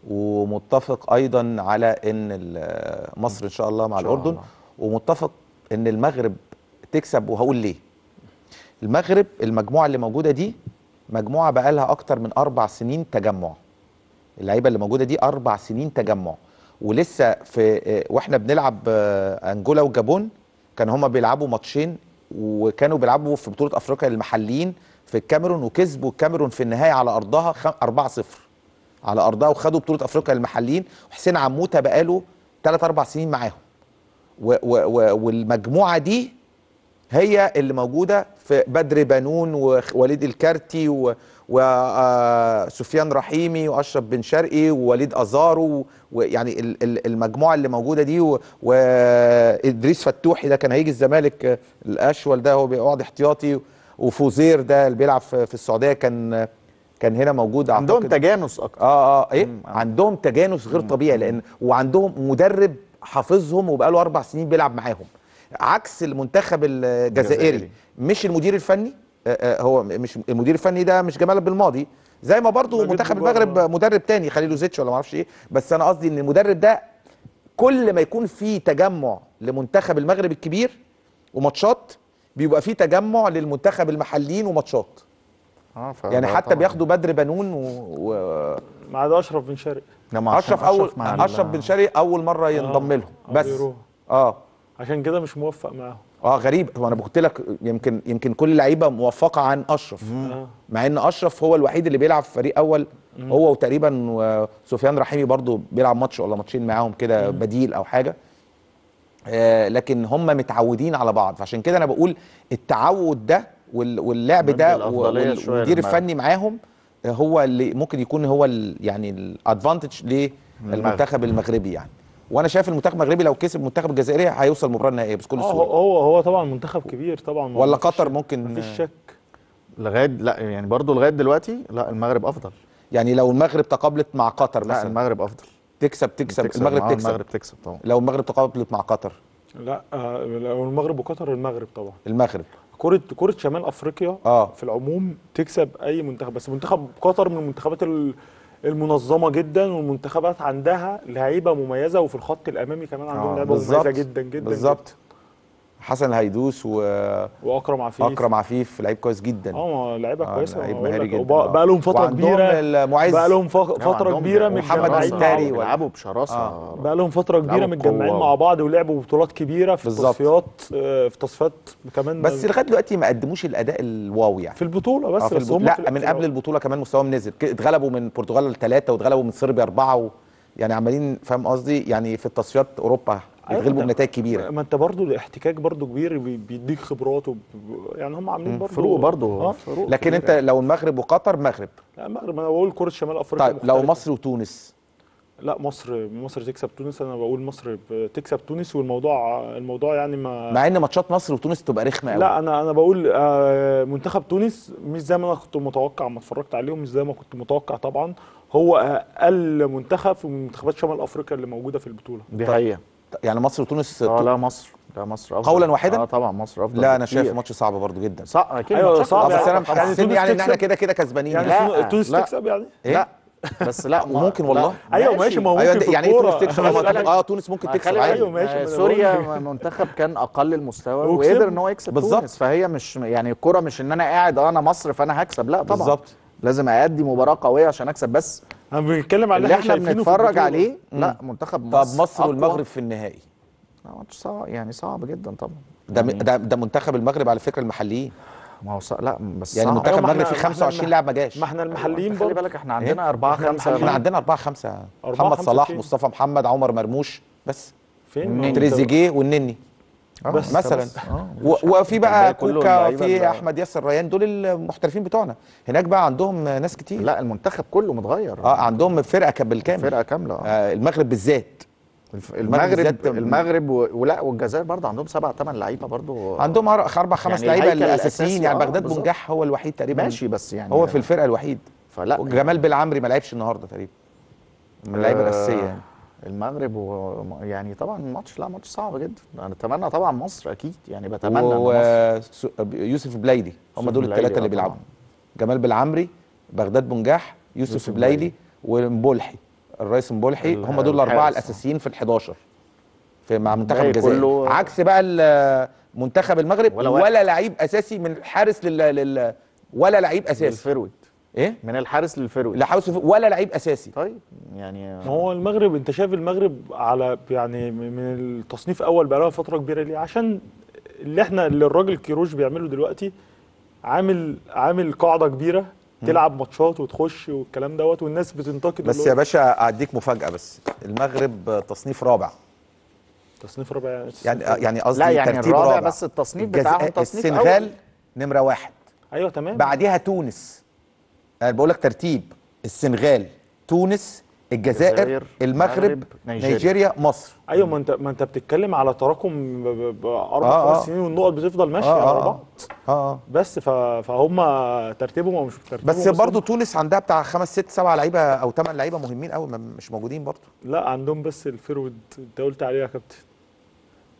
ومتفق ايضا على ان مصر ان شاء الله مع شاء الاردن الله. ومتفق ان المغرب تكسب وهقول ليه المغرب المجموعه اللي موجوده دي مجموعه بقى لها اكتر من اربع سنين تجمع اللعيبه اللي موجوده دي اربع سنين تجمع ولسه في إيه، واحنا بنلعب آه، انجولا وجابون كان هما بيلعبوا ماتشين وكانوا بيلعبوا في بطوله افريقيا للمحليين في الكاميرون وكسبوا الكاميرون في النهايه على ارضها 4-0 على ارضها وخدوا بطوله افريقيا للمحليين وحسين عموته بقاله 3 أربع سنين معاهم و و و والمجموعه دي هي اللي موجوده في بدر بنون ووليد الكارتي و وسفيان آه، رحيمي واشرف بن شرقي ووليد ازارو ويعني المجموعه اللي موجوده دي وادريس فتوحي ده كان هيجي الزمالك الاشول ده هو بيقعد احتياطي وفوزير ده اللي بيلعب في السعوديه كان كان هنا موجود عندهم تجانس اكتر اه اه ايه آه. عندهم تجانس غير طبيعي لان وعندهم مدرب حافظهم وبقاله اربع سنين بيلعب معاهم عكس المنتخب الجزائري, الجزائري. مش المدير الفني آه، آه، هو مش المدير الفني ده مش جمال بالماضي زي ما برضه منتخب المغرب مدرب تاني خليلوزيتش ولا ما اعرفش ايه بس انا قصدي ان المدرب ده كل ما يكون في تجمع لمنتخب المغرب الكبير وماتشات بيبقى في تجمع للمنتخب المحليين وماتشات آه يعني حتى طبعا. بياخدوا بدر بنون و, و... مع ده اشرف بن شرقي نعم اشرف اول اشرف بن شرقي اول مره ينضم آه، لهم بس اه عشان كده مش موفق معاهم اه غريب هو انا قلت لك يمكن يمكن كل اللعيبه موفقه عن اشرف آه. مع ان اشرف هو الوحيد اللي بيلعب في فريق اول هو وتقريبا سفيان رحيمي برضو بيلعب ماتش ولا ماتشين معاهم كده بديل او حاجه آه لكن هم متعودين على بعض فعشان كده انا بقول التعود ده واللعب ده والمدير الفني معاهم آه، هو اللي ممكن يكون هو يعني الادفانتج للمنتخب المغربي يعني وانا شايف المنتخب المغربي لو كسب المنتخب الجزائري هيوصل مباراه النهائيه آه، بكل سهوله هو هو طبعا منتخب كبير طبعا ولا قطر ممكن مفيش شك لغايه لا يعني برضه لغايه دلوقتي لا المغرب افضل يعني لو المغرب تقابلت مع قطر مثلا لا المغرب افضل تكسب تكسب, تكسب المغرب آه، تكسب المغرب تكسب طبعا لو المغرب تقابلت مع قطر لا آه، لو المغرب وقطر المغرب طبعا المغرب كره كره شمال افريقيا آه. في العموم تكسب اي منتخب بس منتخب قطر من المنتخبات ال... المنظمه جدا والمنتخبات عندها لعيبه مميزه وفي الخط الامامي كمان عندهم آه، لعيبه مميزه جدا جدا بالظبط حسن الهيدوس و... واكرم عفيف اكرم عفيف لعيب كويس جدا اه لعيبه آه، كويسه لعيب مهاري جدا بقى لهم فتره كبيره معز بقى لهم فتره كبيره محمد الستاري ولعبوا بشراسه آه. بقى لهم فتره كبيره متجمعين مع بعض ولعبوا بطولات كبيره في التصفيات آه، في تصفيات كمان بس لغايه دلوقتي ما قدموش الاداء الواو يعني في البطوله بس, آه في البطولة. بس هم لا من قبل البطوله كمان مستواهم نزل اتغلبوا من البرتغال ثلاثه واتغلبوا من صربيا اربعه يعني عمالين فاهم قصدي يعني في التصفيات اوروبا أيوة، بيتغلبوا بنتائج كبيره ما انت برضه الاحتكاك برضه كبير بيديك خبرات يعني هم عاملين برضه فروق برضه آه فروق لكن انت يعني. لو المغرب وقطر مغرب لا المغرب انا بقول كره شمال افريقيا طيب لو مصر وتونس لا مصر مصر تكسب تونس انا بقول مصر تكسب تونس والموضوع الموضوع يعني ما مع ان ماتشات مصر وتونس تبقى رخمه قوي لا انا انا بقول آه، منتخب تونس مش زي ما انا كنت متوقع ما اتفرجت عليهم مش زي ما كنت متوقع طبعا هو اقل منتخب في منتخبات شمال افريقيا اللي موجوده في البطوله دي طيب. حقيقه يعني مصر وتونس اه لا مصر لا مصر افضل قولا واحدا اه طبعا مصر افضل لا انا شايف ماتش صعب برضو جدا صعب اكيد أيوة صعب بس انا يعني مش حاسين يعني ان احنا كده كده كسبانين يعني لا تونس تكسب يعني إيه؟ لا بس لا ممكن والله ايوه ماشي ما أيوة، يعني هو ممكن يعني تونس تكسب اه تونس ممكن تكسب عادي ايوه ماشي سوريا منتخب كان اقل المستوى وقدر ان هو يكسب تونس فهي مش يعني الكوره مش ان انا قاعد آه، انا مصر فانا هكسب لا طبعا بالظبط لازم ادي مباراه قويه عشان اكسب بس انا بنتكلم على اللي احنا بنتفرج عليه لا منتخب مصر طب مصر أقوى. والمغرب في النهائي ماتش صعب يعني صعب جدا طبعا ده يعني ده, ده منتخب المغرب على فكره المحليين ما هو لا بس يعني منتخب المغرب في 25 لاعب ما جاش ما احنا المحليين برضه خلي بالك احنا عندنا 4 5 احنا عندنا 4 5 محمد صلاح مصطفى محمد عمر مرموش بس فين تريزيجيه والنني آه، بس مثلا بس. آه، وفي بقى كوكا في احمد ياسر ريان دول المحترفين بتوعنا هناك بقى عندهم ناس كتير لا المنتخب كله متغير اه عندهم فرقه بالكامل فرقه كامله آه, آه، المغرب بالذات المغرب المغرب ولا والجزائر برضه عندهم سبع ثمان لعيبه برضه عندهم اربع خمس يعني لعيبه الاساسيين يعني بغداد بنجاح هو الوحيد تقريبا ماشي بس يعني هو في الفرقه الوحيد فلا وجمال بالعمري ما لعبش النهارده تقريبا من اللعيبه الاساسيه يعني المغرب ويعني طبعا ماتش لا ماتش صعب جدا انا اتمنى طبعا مصر اكيد يعني بتمنى و... مصر يوسف بلايدي هم دول الثلاثه اللي آه، بيلعبوا جمال بالعمري بغداد بنجاح يوسف, يوسف بلايدي ومبولحي الرئيس مبولحي هم دول الاربعه الاساسيين في ال11 في مع منتخب الجزائر كله... عكس بقى منتخب المغرب ولا, ولا لعيب اساسي من الحارس لل... لل... ولا لعيب اساسي الفروي ايه من الحارس لا لحارس ولا لعيب اساسي طيب يعني ما هو المغرب انت شايف المغرب على يعني من التصنيف اول بقى فتره كبيره ليه عشان اللي احنا اللي الراجل كيروش بيعمله دلوقتي عامل عامل قاعده كبيره تلعب ماتشات وتخش والكلام دوت والناس بتنتقد بس يا باشا اعديك مفاجاه بس المغرب تصنيف رابع تصنيف رابع يعني يعني, آه، يعني قصدي لا يعني الرابع رابع. بس التصنيف بتاعهم تصنيف السنغال نمره واحد ايوه تمام بعديها تونس انا آه، بقول لك ترتيب السنغال تونس الجزائر, المغرب, نيجيريا, نيجيريا مصر ايوه ما انت ما انت بتتكلم على تراكم اربع آه آه سنين والنقط بتفضل ماشيه آه على آه، بعض آه. آه آه بس فهم ترتيبهم او مش ترتيبهم بس برضه تونس عندها بتاع خمس ست سبع لعيبه او ثمان لعيبه مهمين قوي مش موجودين برضه لا عندهم بس الفيرود انت قلت عليه يا كابتن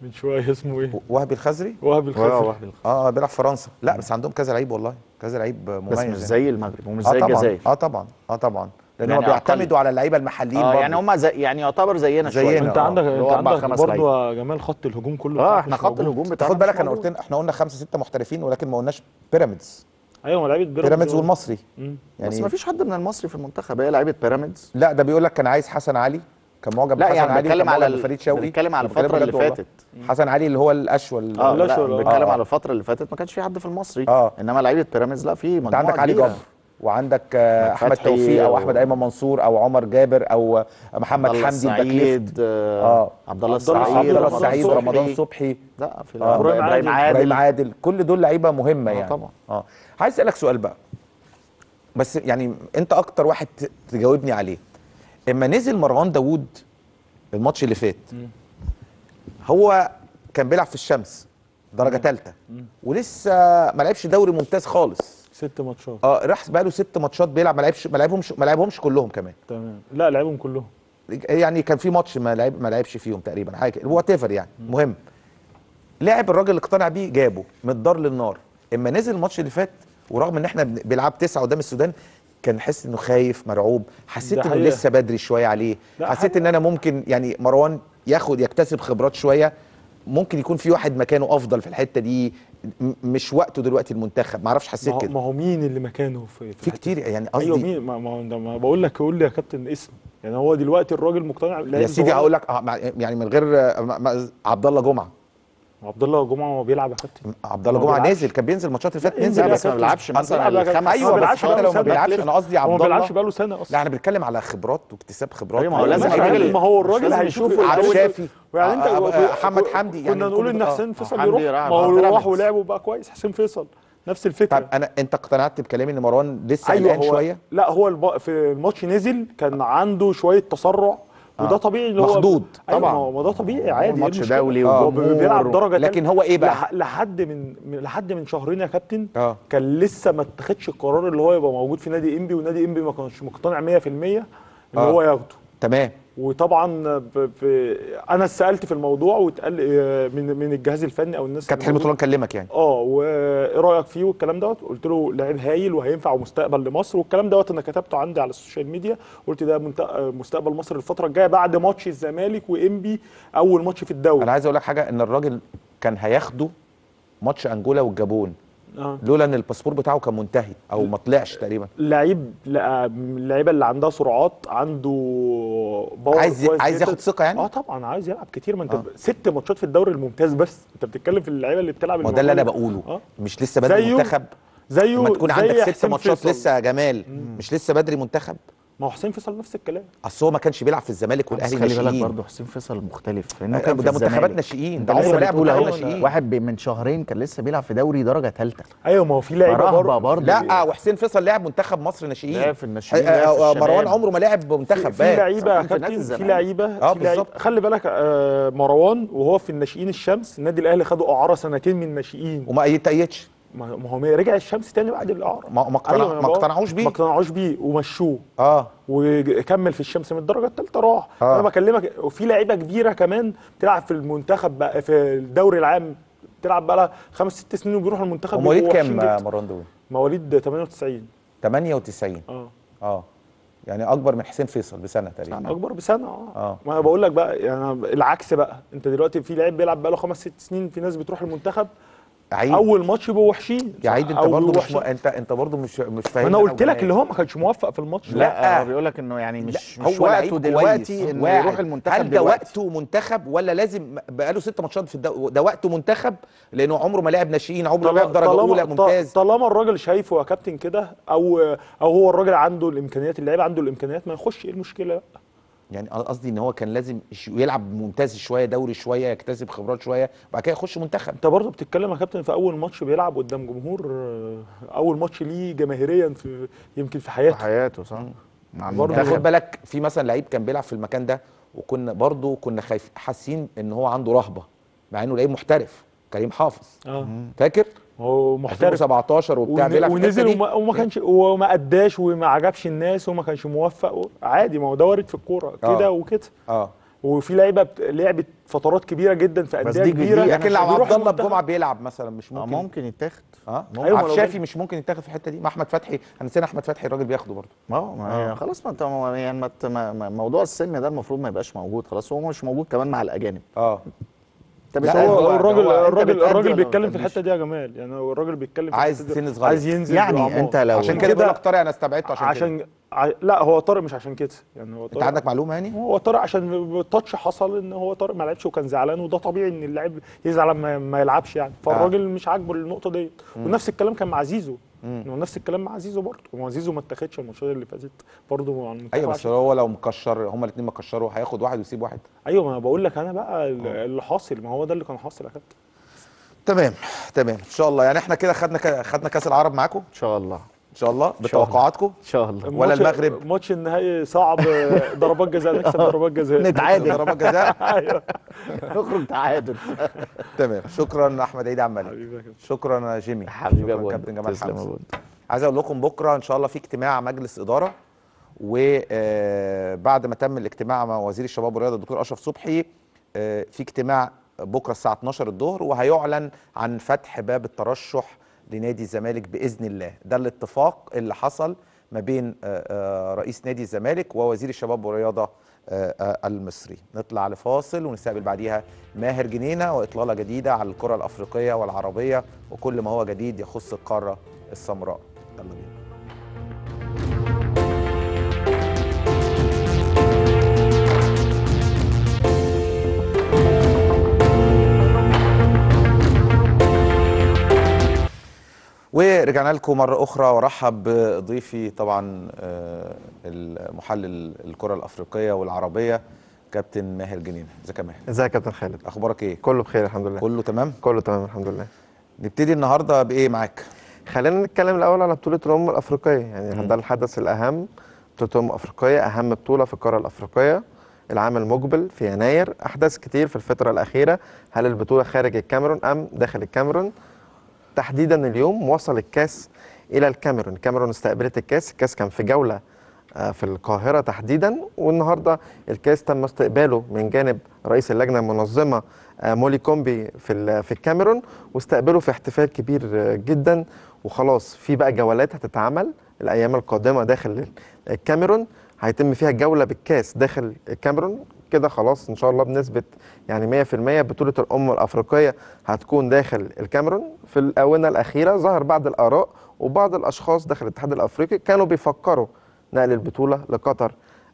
من شويه اسمه ايه وهبي الخزري وهبي الخزري اه وهبي الخزري اه بيلعب فرنسا لا بس عندهم كذا لعيب والله كذا لعيب مميز بس مش يعني. زي المغرب ومش آه، زي الجزائر اه طبعا اه طبعا لان يعني هم بيعتمدوا على اللعيبه المحليين آه يعني هم يعني يعتبر زينا شويه زينا انت آه. عندك انت عندك برضه يا جمال خط الهجوم كله اه احنا خط الهجوم بتاعنا خد بالك انا قلت احنا قلنا خمسه سته محترفين ولكن ما قلناش بيراميدز ايوه لعيبه بيراميدز بيراميدز والمصري يعني بس ما فيش حد من المصري في المنتخب هي لعيبه بيراميدز لا ده بيقول لك كان عايز حسن علي كان معجب بحسن يعني علي على فريد شوقي بتكلم على الفتره اللي فاتت حسن علي اللي هو الاشول اه لا بتكلم آه. على الفتره اللي فاتت ما كانش في حد في المصري آه. انما لعيبه بيراميدز لا في مجموعه عندك علي جبر وعندك آه، احمد توفيق او احمد ايمن منصور او عمر جابر او محمد حمدي سعيد اه, آه. عبد الله السعيد عبد الله السعيد رمضان صبحي لا في ابراهيم عادل ابراهيم عادل كل دول لعيبه مهمه يعني طبعا اه عايز اسالك سؤال بقى بس يعني انت اكتر واحد تجاوبني عليه اما نزل مروان داوود الماتش اللي فات هو كان بيلعب في الشمس درجه ثالثه ولسه ما لعبش دوري ممتاز خالص ست ماتشات اه راح بقى له ست ماتشات بيلعب ما لعبش ما لعبهمش ما لعبهمش كلهم كمان تمام لا لعبهم كلهم يعني كان في ماتش ما لعب ما لعبش فيهم تقريبا حاجه وات ايفر يعني المهم لعب الراجل اللي اقتنع بيه جابه من الدار للنار اما نزل الماتش اللي فات ورغم ان احنا بيلعب تسعه قدام السودان كان حس انه خايف مرعوب حسيت انه لسه بدري شويه عليه حسيت ان انا ممكن يعني مروان ياخد يكتسب خبرات شويه ممكن يكون في واحد مكانه افضل في الحته دي مش وقته دلوقتي المنتخب ما اعرفش حسيت كده ما هو مين اللي مكانه في في, في كتير يعني أيوة، قصدي ايوه مين ما, ما, ما بقول لك قول لي يا كابتن اسم يعني هو دلوقتي الراجل مقتنع يا سيدي هقول لك آه، يعني من غير آه، عبد الله جمعه وعبد الله جمعه وهو بيلعب يا كابتن عبد الله جمعه نازل كان بينزل الماتشات اللي فاتت نزل بس ما بيلعبش مثلا خمس ايوه بس حتى لو ما بيلعبش انا قصدي عبد الله ما بيلعبش بقاله سنه اصلا لا يعني احنا بنتكلم على خبرات واكتساب خبرات أيوة، ما هو يعني لازم الراجل ما هو الراجل هيشوفه عبد الشافي يعني انت محمد آه، آه، آه، حمدي يعني كنا نقول ان حسين فيصل يروح ما هو راح ولعب وبقى كويس حسين فيصل نفس الفكره طب انا انت اقتنعت بكلامي ان مروان لسه أيوة قلقان شويه لا هو في الماتش نزل كان عنده شويه تسرع وده آه. طبيعي اللي هو محدود أيوة طبعا ما ده طبيعي عادي ماتش دولي آه، هو بيلعب درجه لكن هو ايه بقى لحد من لحد من شهرين يا كابتن آه. كان لسه ما اتخذش القرار اللي هو يبقى موجود في نادي انبي ونادي انبي ما كانش مقتنع 100% ان آه. هو ياخده تمام وطبعا ب... ب... انا سالت في الموضوع واتقال آه، من من الجهاز الفني او الناس كانت حلمي طولان كلمك يعني اه وايه رايك فيه والكلام دوت قلت له لعيب هايل وهينفع ومستقبل لمصر والكلام دوت انا كتبته عندي على السوشيال ميديا قلت ده آه، مستقبل مصر الفتره الجايه بعد ماتش الزمالك وانبي اول ماتش في الدوري انا عايز اقول لك حاجه ان الراجل كان هياخده ماتش انجولا والجابون آه. لولا ان الباسبور بتاعه كان منتهي او ما طلعش تقريبا لعيب آه، اللعيبه اللي عندها سرعات عنده باور عايز عايز ياخد ثقه يعني اه طبعا عايز يلعب كتير ما انت آه. ست ماتشات في الدوري الممتاز بس انت بتتكلم في اللعيبه اللي بتلعب ما ده اللي انا بقوله آه. مش لسه بدري منتخب زيه ما تكون عندك ست ماتشات لسه يا جمال مم. مش لسه بدري منتخب ما هو حسين فيصل نفس الكلام اصل هو ما كانش بيلعب في الزمالك والاهلي ناشئين خلي بالك برضه حسين فيصل مختلف لانه آه، كان ده منتخبات ناشئين ده عمره لعب ناشئين واحد من شهرين كان لسه بيلعب في دوري درجه ثالثه ايوه ما هو في لعيبه برضه برضه لا آه، وحسين فيصل لعب منتخب مصر ناشئين لعب في الناشئين آه، مروان عمره ما لعب منتخب في لعيبه في لعيبه خلي بالك مروان وهو في الناشئين الشمس النادي الاهلي خدوا اعاره سنتين من الناشئين وما ايدتش ما هو رجع الشمس تاني بعد الاعاره ما ما أيوة ما اقتنعوش بيه ما اقتنعوش بيه ومشوه اه وكمل في الشمس من الدرجه الثالثه راح آه. انا بكلمك وفي لعيبه كبيره كمان بتلعب في المنتخب بقى في الدوري العام بتلعب بقى لها خمس ست سنين وبيروح المنتخب مواليد كام مروان دول؟ مواليد 98 98 اه اه يعني اكبر من حسين فيصل بسنه تقريبا يعني اكبر بسنه اه اه ما انا بقول لك بقى يعني العكس بقى انت دلوقتي في لعيب بيلعب بقى له خمس ست سنين في ناس بتروح المنتخب عيد اول ماتش يبقوا وحشين يا عيد انت برضه مش م... انت انت برضه مش مش فاهم انا قلت لك اللي هو ما كانش موفق في الماتش لا, لا. هو بيقول لك انه يعني مش مش هو وقته دلوقتي انه يروح المنتخب هل ده وقته منتخب ولا لازم بقاله ست ماتشات في الدو... ده وقته منتخب لانه عمره ما لعب ناشئين عمره ما لعب درجه اولى ممتاز طالما الراجل شايفه يا كابتن كده او او هو الراجل عنده الامكانيات اللعيب عنده الامكانيات ما يخش ايه المشكله يعني قصدي ان هو كان لازم يلعب ممتاز شويه دوري شويه يكتسب خبرات شويه وبعد كده يخش منتخب انت برضه بتتكلم يا كابتن في اول ماتش بيلعب قدام جمهور آه، اول ماتش ليه جماهيريا في يمكن في حياته في حياته صح برضه خد بالك في مثلا لعيب كان بيلعب في المكان ده وكنا برضه كنا خايف حاسين ان هو عنده رهبه مع انه لعيب محترف كريم حافظ آه. فاكر هو محترف 17 وبتاع بيلعب ونزل وما, وما كانش وما قداش وما عجبش الناس وما كانش موفق عادي ما هو ده وارد في الكوره آه. كده وكده اه وفي لعيبه لعبت فترات كبيره جدا في انديه كبيره دي لكن لو عبد الله بجمعه بيلعب مثلا مش آه، ممكن آه ممكن يتاخد اه ممكن أيوة عبد الشافي أيوة، مش ممكن يتاخد في الحته دي ما احمد فتحي انا نسينا احمد فتحي الراجل بياخده برضه ما هو آه. خلاص ما انت يعني موضوع السن ده المفروض ما يبقاش موجود خلاص هو مش موجود كمان مع الاجانب اه طب بس هو الراجل الراجل الراجل بيتكلم في الحته دي يا جمال يعني هو الراجل بيتكلم في عايز سن صغير عايز ينزل يعني انت لو عشان كده بقول لك طارق انا استبعدته عشان, عشان كده عشان لا هو طارق مش عشان كده يعني هو طارق انت عندك معلومه يعني؟ هو طارق عشان التاتش حصل ان هو طارق ما لعبش وكان زعلان وده طبيعي ان اللاعب يزعل لما ما يلعبش يعني فالراجل آه. مش عاجبه النقطه ديت ونفس الكلام كان مع زيزو ونفس الكلام مع زيزو برضه هو زيزو ما اتاخدش الماتشات اللي فاتت برضه عن ايوه بس هو لو مكشر هما الاثنين مكشروا هياخد واحد ويسيب واحد ايوه ما انا بقول لك انا بقى آه. اللي حاصل ما هو ده اللي كان حاصل يا كابتن تمام تمام ان شاء الله يعني احنا كده خدنا خدنا كاس العرب معاكم ان شاء الله شاء الله بتوقعاتكم ان شاء الله ولا المغرب ماتش النهائي صعب ضربات جزاء نكسب ضربات جزاء نتعادل ضربات جزاء أيوة. نخرج تعادل تمام شكرا احمد عيد عمال شكرا يا جيمي حبيبي يا كابتن جمال حمزه عايز اقول لكم بكره ان شاء الله في اجتماع مجلس اداره وبعد آه، ما تم الاجتماع مع وزير الشباب والرياضه الدكتور اشرف صبحي آه، في اجتماع بكره الساعه 12 الظهر وهيعلن عن فتح باب الترشح لنادي الزمالك باذن الله ده الاتفاق اللي حصل ما بين آه، آه، رئيس نادي الزمالك ووزير الشباب والرياضه آه، المصري نطلع لفاصل ونستقبل بعديها ماهر جنينه واطلاله جديده على الكره الافريقيه والعربيه وكل ما هو جديد يخص القاره السمراء يلا بينا ورجعنا لكم مرة أخرى وأرحب بضيفي طبعا آه، المحلل الكرة الأفريقية والعربية كابتن ماهر جنين ازيك يا ماهر ازيك يا كابتن خالد اخبارك ايه كله بخير الحمد لله كله تمام كله تمام الحمد لله نبتدي النهارده بايه معاك خلينا نتكلم الاول على بطوله الامم الافريقيه يعني ده الحدث الاهم بطوله الامم الافريقيه اهم بطوله في القاره الافريقيه العام المقبل في يناير احداث كتير في الفتره الاخيره هل البطوله خارج الكاميرون ام داخل الكاميرون تحديدا اليوم وصل الكاس الى الكاميرون الكاميرون استقبلت الكاس الكاس كان في جوله آه، في القاهره تحديدا والنهارده الكاس تم استقباله من جانب رئيس اللجنه المنظمه آه، مولي كومبي في في الكاميرون واستقبله في احتفال كبير آه، جدا وخلاص في بقى جولات هتتعمل الايام القادمه داخل الكاميرون هيتم فيها جوله بالكاس داخل الكاميرون كده خلاص ان شاء الله بنسبه يعني 100% بطوله الامم الافريقيه هتكون داخل الكاميرون في الاونه الاخيره ظهر بعض الاراء وبعض الاشخاص داخل الاتحاد الافريقي كانوا بيفكروا نقل البطوله لقطر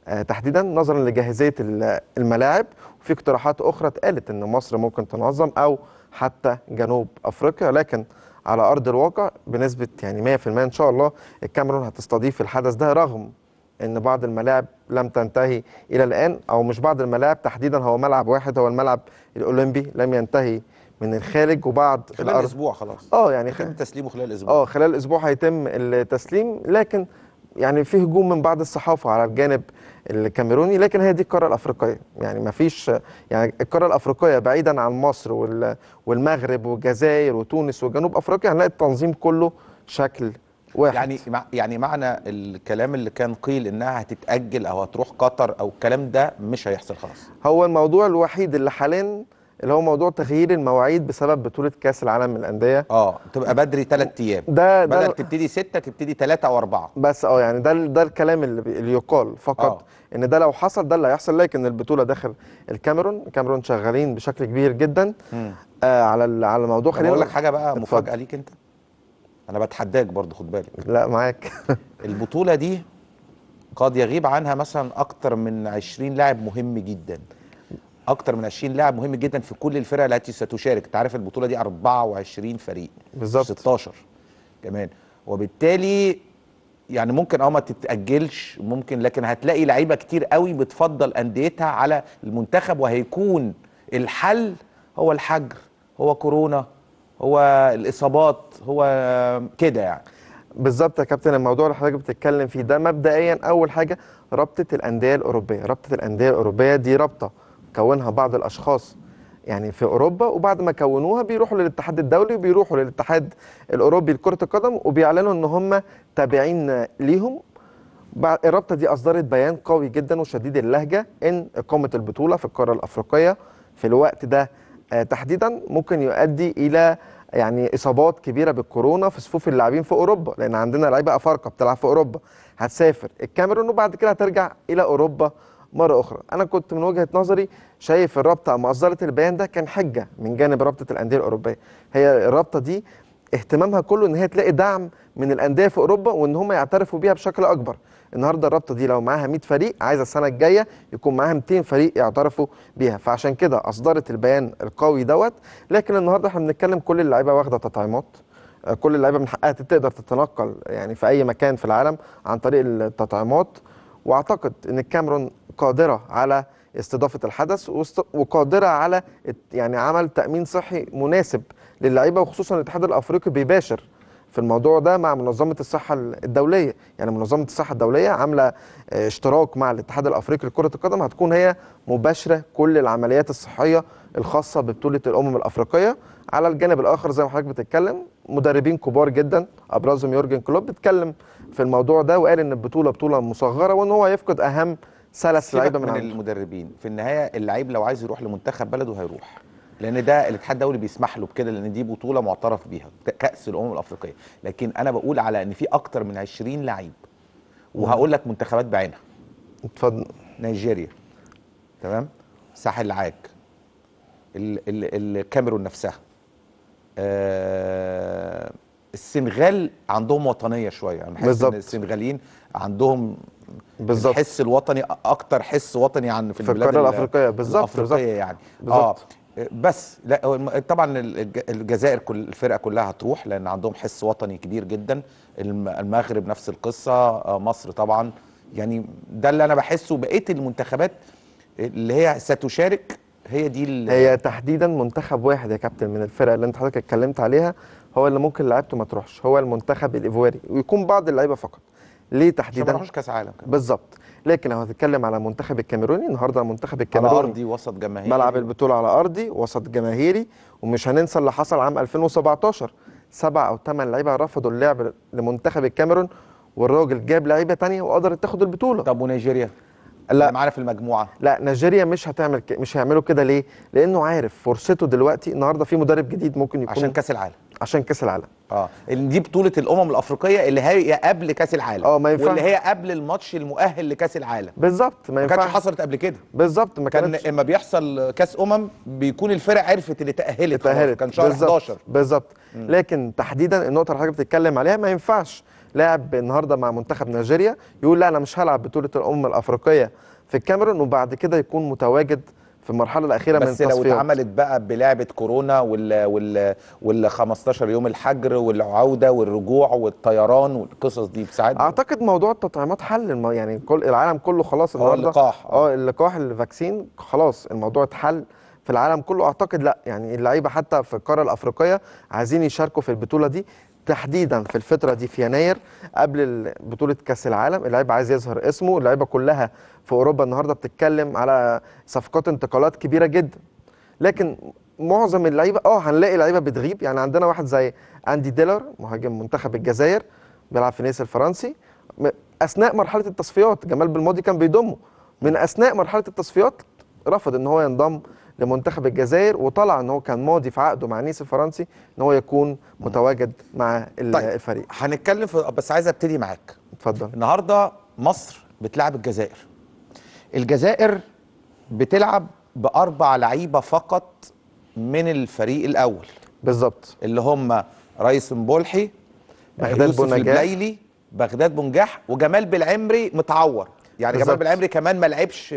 آه، تحديدا نظرا لجاهزيه الملاعب وفي اقتراحات اخرى اتقالت ان مصر ممكن تنظم او حتى جنوب افريقيا لكن على ارض الواقع بنسبه يعني 100% ان شاء الله الكاميرون هتستضيف الحدث ده رغم ان بعض الملاعب لم تنتهي الى الان او مش بعض الملاعب تحديدا هو ملعب واحد هو الملعب الاولمبي لم ينتهي من الخارج وبعض خلال الأرض. اسبوع خلاص اه يعني خلال تسليمه خلال اسبوع اه خلال اسبوع هيتم التسليم لكن يعني في هجوم من بعض الصحافه على الجانب الكاميروني لكن هي دي القاره الافريقيه يعني ما فيش يعني القاره الافريقيه بعيدا عن مصر والمغرب والجزائر وتونس وجنوب افريقيا هنلاقي التنظيم كله شكل واحد. يعني يعني معنى الكلام اللي كان قيل انها هتتاجل او هتروح قطر او الكلام ده مش هيحصل خلاص هو الموضوع الوحيد اللي حاليا اللي هو موضوع تغيير المواعيد بسبب بطوله كاس العالم للانديه اه تبقى بدري ثلاث ايام ده بدل ده تبتدي سته تبتدي ثلاثه واربعه بس اه يعني ده ده الكلام اللي, يقال فقط أوه. ان ده لو حصل ده اللي هيحصل لكن البطوله داخل الكاميرون الكاميرون شغالين بشكل كبير جدا آه على على الموضوع خلينا اقول لك حاجه بقى مفاجاه ليك انت انا بتحداك برضه خد بالك لا معاك البطوله دي قد يغيب عنها مثلا اكتر من 20 لاعب مهم جدا اكتر من 20 لاعب مهم جدا في كل الفرق التي ستشارك انت عارف البطوله دي 24 فريق بالظبط 16 كمان وبالتالي يعني ممكن اه ما تتاجلش ممكن لكن هتلاقي لعيبه كتير قوي بتفضل انديتها على المنتخب وهيكون الحل هو الحجر هو كورونا هو الاصابات هو كده يعني بالظبط يا كابتن الموضوع اللي حضرتك بتتكلم فيه ده مبدئيا اول حاجه رابطه الانديه الاوروبيه رابطه الانديه الاوروبيه دي رابطه كونها بعض الاشخاص يعني في اوروبا وبعد ما كونوها بيروحوا للاتحاد الدولي وبيروحوا للاتحاد الاوروبي لكره القدم وبيعلنوا ان هم تابعين ليهم الرابطه دي اصدرت بيان قوي جدا وشديد اللهجه ان اقامه البطوله في القاره الافريقيه في الوقت ده آه، تحديدا ممكن يؤدي الى يعني اصابات كبيره بالكورونا في صفوف اللاعبين في اوروبا لان عندنا لعيبه افارقه بتلعب في اوروبا هتسافر الكاميرون وبعد كده هترجع الى اوروبا مره اخرى انا كنت من وجهه نظري شايف الرابطه اصدرت البيان ده كان حجه من جانب رابطه الانديه الاوروبيه هي الرابطه دي اهتمامها كله ان هي تلاقي دعم من الانديه في اوروبا وان هم يعترفوا بيها بشكل اكبر النهارده الرابطه دي لو معاها 100 فريق عايزه السنه الجايه يكون معاها 200 فريق يعترفوا بيها فعشان كده اصدرت البيان القوي دوت لكن النهارده احنا بنتكلم كل اللعيبه واخده تطعيمات آه، كل اللعيبه من حقها تقدر تتنقل يعني في اي مكان في العالم عن طريق التطعيمات واعتقد ان الكاميرون قادره على استضافه الحدث وقادره على يعني عمل تامين صحي مناسب للعيبه وخصوصا الاتحاد الافريقي بيباشر في الموضوع ده مع منظمه الصحه الدوليه يعني منظمه الصحه الدوليه عامله آه، اشتراك مع الاتحاد الافريقي لكره القدم هتكون هي مباشره كل العمليات الصحيه الخاصه ببطوله الامم الافريقيه على الجانب الاخر زي ما حضرتك بتتكلم مدربين كبار جدا ابرزهم يورجن كلوب اتكلم في الموضوع ده وقال ان البطوله بطوله مصغره وان هو يفقد اهم ثلاث لعيبه من, من المدربين في النهايه اللعيب لو عايز يروح لمنتخب بلده هيروح لان ده الاتحاد الدولي بيسمح له بكده لان دي بطوله معترف بيها كاس الامم الافريقيه لكن انا بقول على ان في اكتر من 20 لعيب وهقول لك منتخبات بعينها اتفضل نيجيريا تمام ساحل العاج الكاميرون نفسها آه السنغال عندهم وطنيه شويه انا بحس ان السنغاليين عندهم بالظبط الحس الوطني اكتر حس وطني عن في, في البلاد الافريقيه بالظبط الافريقيه يعني بالزبط. اه بس لا طبعا الجزائر كل الفرقه كلها هتروح لان عندهم حس وطني كبير جدا المغرب نفس القصه آه، مصر طبعا يعني ده اللي انا بحسه بقيه المنتخبات اللي هي ستشارك هي دي هي تحديدا منتخب واحد يا كابتن من الفرق اللي انت حضرتك اتكلمت عليها هو اللي ممكن لعيبته ما تروحش هو المنتخب الايفواري ويكون بعض اللعيبه فقط ليه تحديدا ما تروحش كاس عالم بالظبط لكن لو هتتكلم على منتخب الكاميروني النهارده المنتخب الكاميروني على ارضي وسط جماهيري ملعب البطوله على ارضي وسط جماهيري ومش هننسى اللي حصل عام 2017 سبع او ثمان لعيبه رفضوا اللعب لمنتخب الكاميرون والراجل جاب لعيبه ثانيه وقدرت تاخد البطوله طب ونيجيريا لا معانا في المجموعه لا نيجيريا مش هتعمل ك... مش هيعملوا كده ليه لانه عارف فرصته دلوقتي النهارده في مدرب جديد ممكن يكون عشان كاس العالم عشان كاس العالم اه دي بطوله الامم الافريقيه اللي هي قبل كاس العالم اه ما ينفعش واللي هي قبل الماتش المؤهل لكاس العالم بالظبط ما ينفعش ما كانتش حصلت قبل كده بالظبط ما كانتش كان اما بيحصل كاس امم بيكون الفرق عرفت اللي تاهلت تاهلت كان شهر بالزبط. 11 بالظبط لكن تحديدا النقطه اللي حضرتك بتتكلم عليها ما ينفعش لاعب النهارده مع منتخب نيجيريا يقول لا انا مش هلعب بطوله الامم الافريقيه في الكاميرون وبعد كده يكون متواجد في المرحله الاخيره بس من بس لو اتعملت بقى بلعبه كورونا وال وال وال 15 يوم الحجر والعوده والرجوع والطيران والقصص دي بتساعد اعتقد موضوع التطعيمات حل يعني كل العالم كله خلاص اه اللقاح اه اللقاح الفاكسين خلاص الموضوع اتحل في العالم كله اعتقد لا يعني اللعيبه حتى في القاره الافريقيه عايزين يشاركوا في البطوله دي تحديدا في الفتره دي في يناير قبل بطوله كاس العالم اللعيب عايز يظهر اسمه اللعيبه كلها في اوروبا النهارده بتتكلم على صفقات انتقالات كبيره جدا لكن معظم اللعيبه اه هنلاقي لعيبه بتغيب يعني عندنا واحد زي اندي ديلر مهاجم منتخب الجزائر بيلعب في نيس الفرنسي اثناء مرحله التصفيات جمال بالماضي كان بيضمه من اثناء مرحله التصفيات رفض ان هو ينضم لمنتخب الجزائر وطلع ان هو كان ماضي في عقده مع نيس الفرنسي ان هو يكون متواجد مع طيب الفريق هنتكلم في بس عايز ابتدي معاك اتفضل النهارده مصر بتلعب الجزائر الجزائر بتلعب باربع لعيبه فقط من الفريق الاول بالظبط اللي هم رئيس مبولحي بغداد بونجاح بغداد بونجاح وجمال بالعمري متعور يعني بالزبط. جمال بالعمري كمان ما لعبش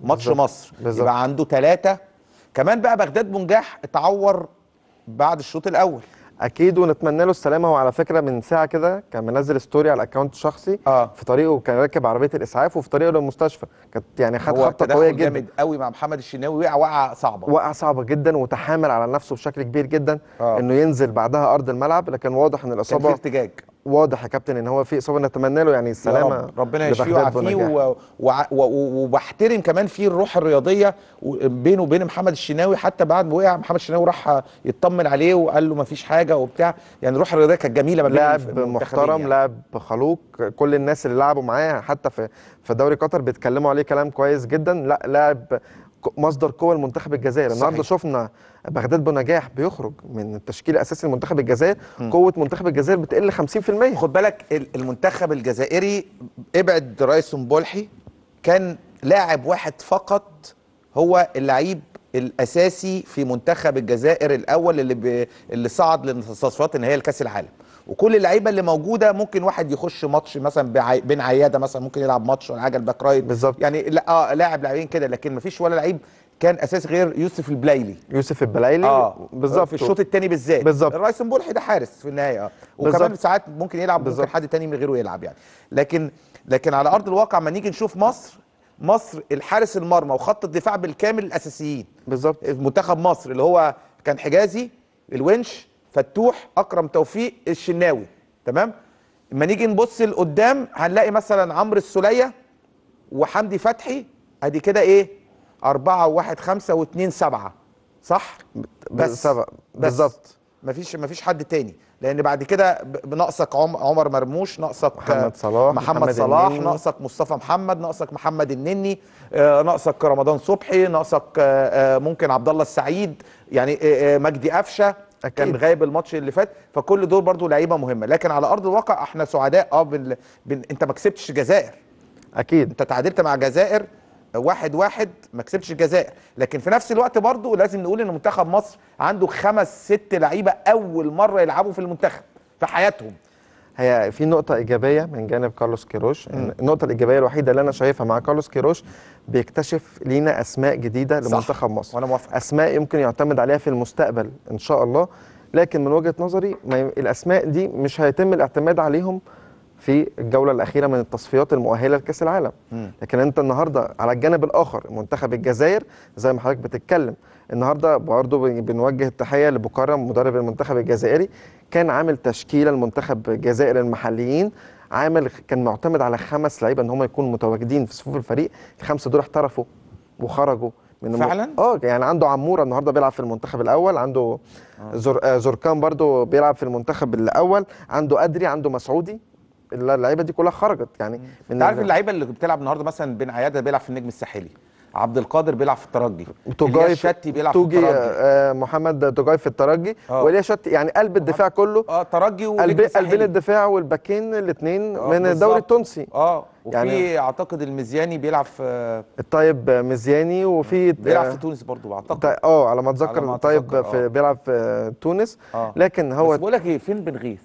ماتش مصر بالزبط. يبقى عنده ثلاثه كمان بقى بغداد بنجاح اتعور بعد الشوط الاول اكيد ونتمنى له السلامه هو على فكره من ساعه كده كان منزل ستوري على الاكونت الشخصي آه. في طريقه كان راكب عربيه الاسعاف وفي طريقه للمستشفى كانت يعني خد خطه قويه جدا جامد قوي مع محمد الشناوي وقع وقعه صعبه وقعه صعبه جدا وتحامل على نفسه بشكل كبير جدا آه. انه ينزل بعدها ارض الملعب لكن واضح ان الاصابه كان في ارتجاج واضح يا كابتن ان هو في اصابه نتمنى له يعني السلامه يا رب. ربنا يشفيه ويعافيه وبحترم كمان فيه الروح الرياضيه بينه وبين محمد الشناوي حتى بعد ما وقع محمد الشناوي راح يطمن عليه وقال له ما فيش حاجه وبتاع يعني الروح الرياضيه كانت جميله ما لاعب يعني. محترم يعني. لاعب خلوق كل الناس اللي لعبوا معاه حتى في في دوري قطر بيتكلموا عليه كلام كويس جدا لا لاعب مصدر قوه المنتخب الجزائري النهارده شفنا بغداد بنجاح بيخرج من التشكيل الاساسي لمنتخب الجزائر م. قوه منتخب الجزائر بتقل 50% خد بالك المنتخب الجزائري ابعد رئيس بولحي كان لاعب واحد فقط هو اللعيب الاساسي في منتخب الجزائر الاول اللي ب... اللي صعد للتصفيات النهائيه لكاس العالم وكل اللعيبه اللي موجوده ممكن واحد يخش ماتش مثلا بين عياده مثلا ممكن يلعب ماتش ولا عجل باك رايت بالظبط يعني لا اه لاعب لاعبين كده لكن ما فيش ولا لعيب كان اساسي غير يوسف البلايلي يوسف البلايلي اه بالظبط في الشوط الثاني بالذات بالظبط الرئيس بولحي ده حارس في النهايه اه وكمان ساعات ممكن يلعب بالظبط ممكن حد ثاني من غيره يلعب يعني لكن لكن على ارض الواقع ما نيجي نشوف مصر مصر الحارس المرمى وخط الدفاع بالكامل الاساسيين بالظبط منتخب مصر اللي هو كان حجازي الونش فتوح اكرم توفيق الشناوي تمام اما نيجي نبص لقدام هنلاقي مثلا عمرو السوليه وحمدي فتحي ادي كده ايه 4 و1 5 و2 7 صح بس بالظبط مفيش مفيش حد تاني لان بعد كده ناقصك عمر مرموش ناقصك آه، محمد صلاح محمد, محمد صلاح ناقصك مصطفى محمد ناقصك محمد النني آه، ناقصك رمضان صبحي ناقصك آه، ممكن عبد الله السعيد يعني مجدي قفشه أكيد. كان غايب الماتش اللي فات فكل دول برضو لعيبه مهمه لكن على ارض الواقع احنا سعداء اه بن... بن... انت ما كسبتش الجزائر اكيد انت تعادلت مع الجزائر واحد واحد ما كسبتش الجزائر لكن في نفس الوقت برضو لازم نقول ان منتخب مصر عنده خمس ست لعيبه اول مره يلعبوا في المنتخب في حياتهم هي في نقطة إيجابية من جانب كارلوس كيروش النقطة الإيجابية الوحيدة اللي أنا شايفها مع كارلوس كيروش بيكتشف لينا أسماء جديدة لمنتخب مصر وأنا موافق أسماء يمكن يعتمد عليها في المستقبل إن شاء الله لكن من وجهة نظري ما الأسماء دي مش هيتم الاعتماد عليهم في الجوله الاخيره من التصفيات المؤهله لكاس العالم م. لكن انت النهارده على الجانب الاخر منتخب الجزائر زي ما حضرتك بتتكلم النهارده برضه بنوجه التحيه لبكرم مدرب المنتخب الجزائري كان عامل تشكيله المنتخب الجزائري المحليين عامل كان معتمد على خمس لعيبه ان هم يكونوا متواجدين في صفوف الفريق الخمسه دول احترفوا وخرجوا من فعلا الم... اه يعني عنده عموره النهارده بيلعب في المنتخب الاول عنده آه. زر... آه، زركان برضو بيلعب في المنتخب الاول عنده ادري عنده مسعودي اللعيبه دي كلها خرجت يعني من عارف اللعيبه اللي بتلعب النهارده مثلا بن عياده بيلعب في النجم الساحلي عبد القادر بيلعب في الترجي توجاي شتي بيلعب في الترجي آه محمد توجاي في الترجي آه. وليا شتي يعني قلب آه. الدفاع كله اه ترجي قلبين الدفاع والباكين الاثنين آه من الدوري التونسي اه وفي يعني اعتقد المزياني بيلعب في الطيب مزياني وفي بيلعب في آه، تونس برضو اعتقد اه على ما اتذكر الطيب آه. بيلعب في تونس آه. لكن هو بس بقول لك ايه فين بنغيث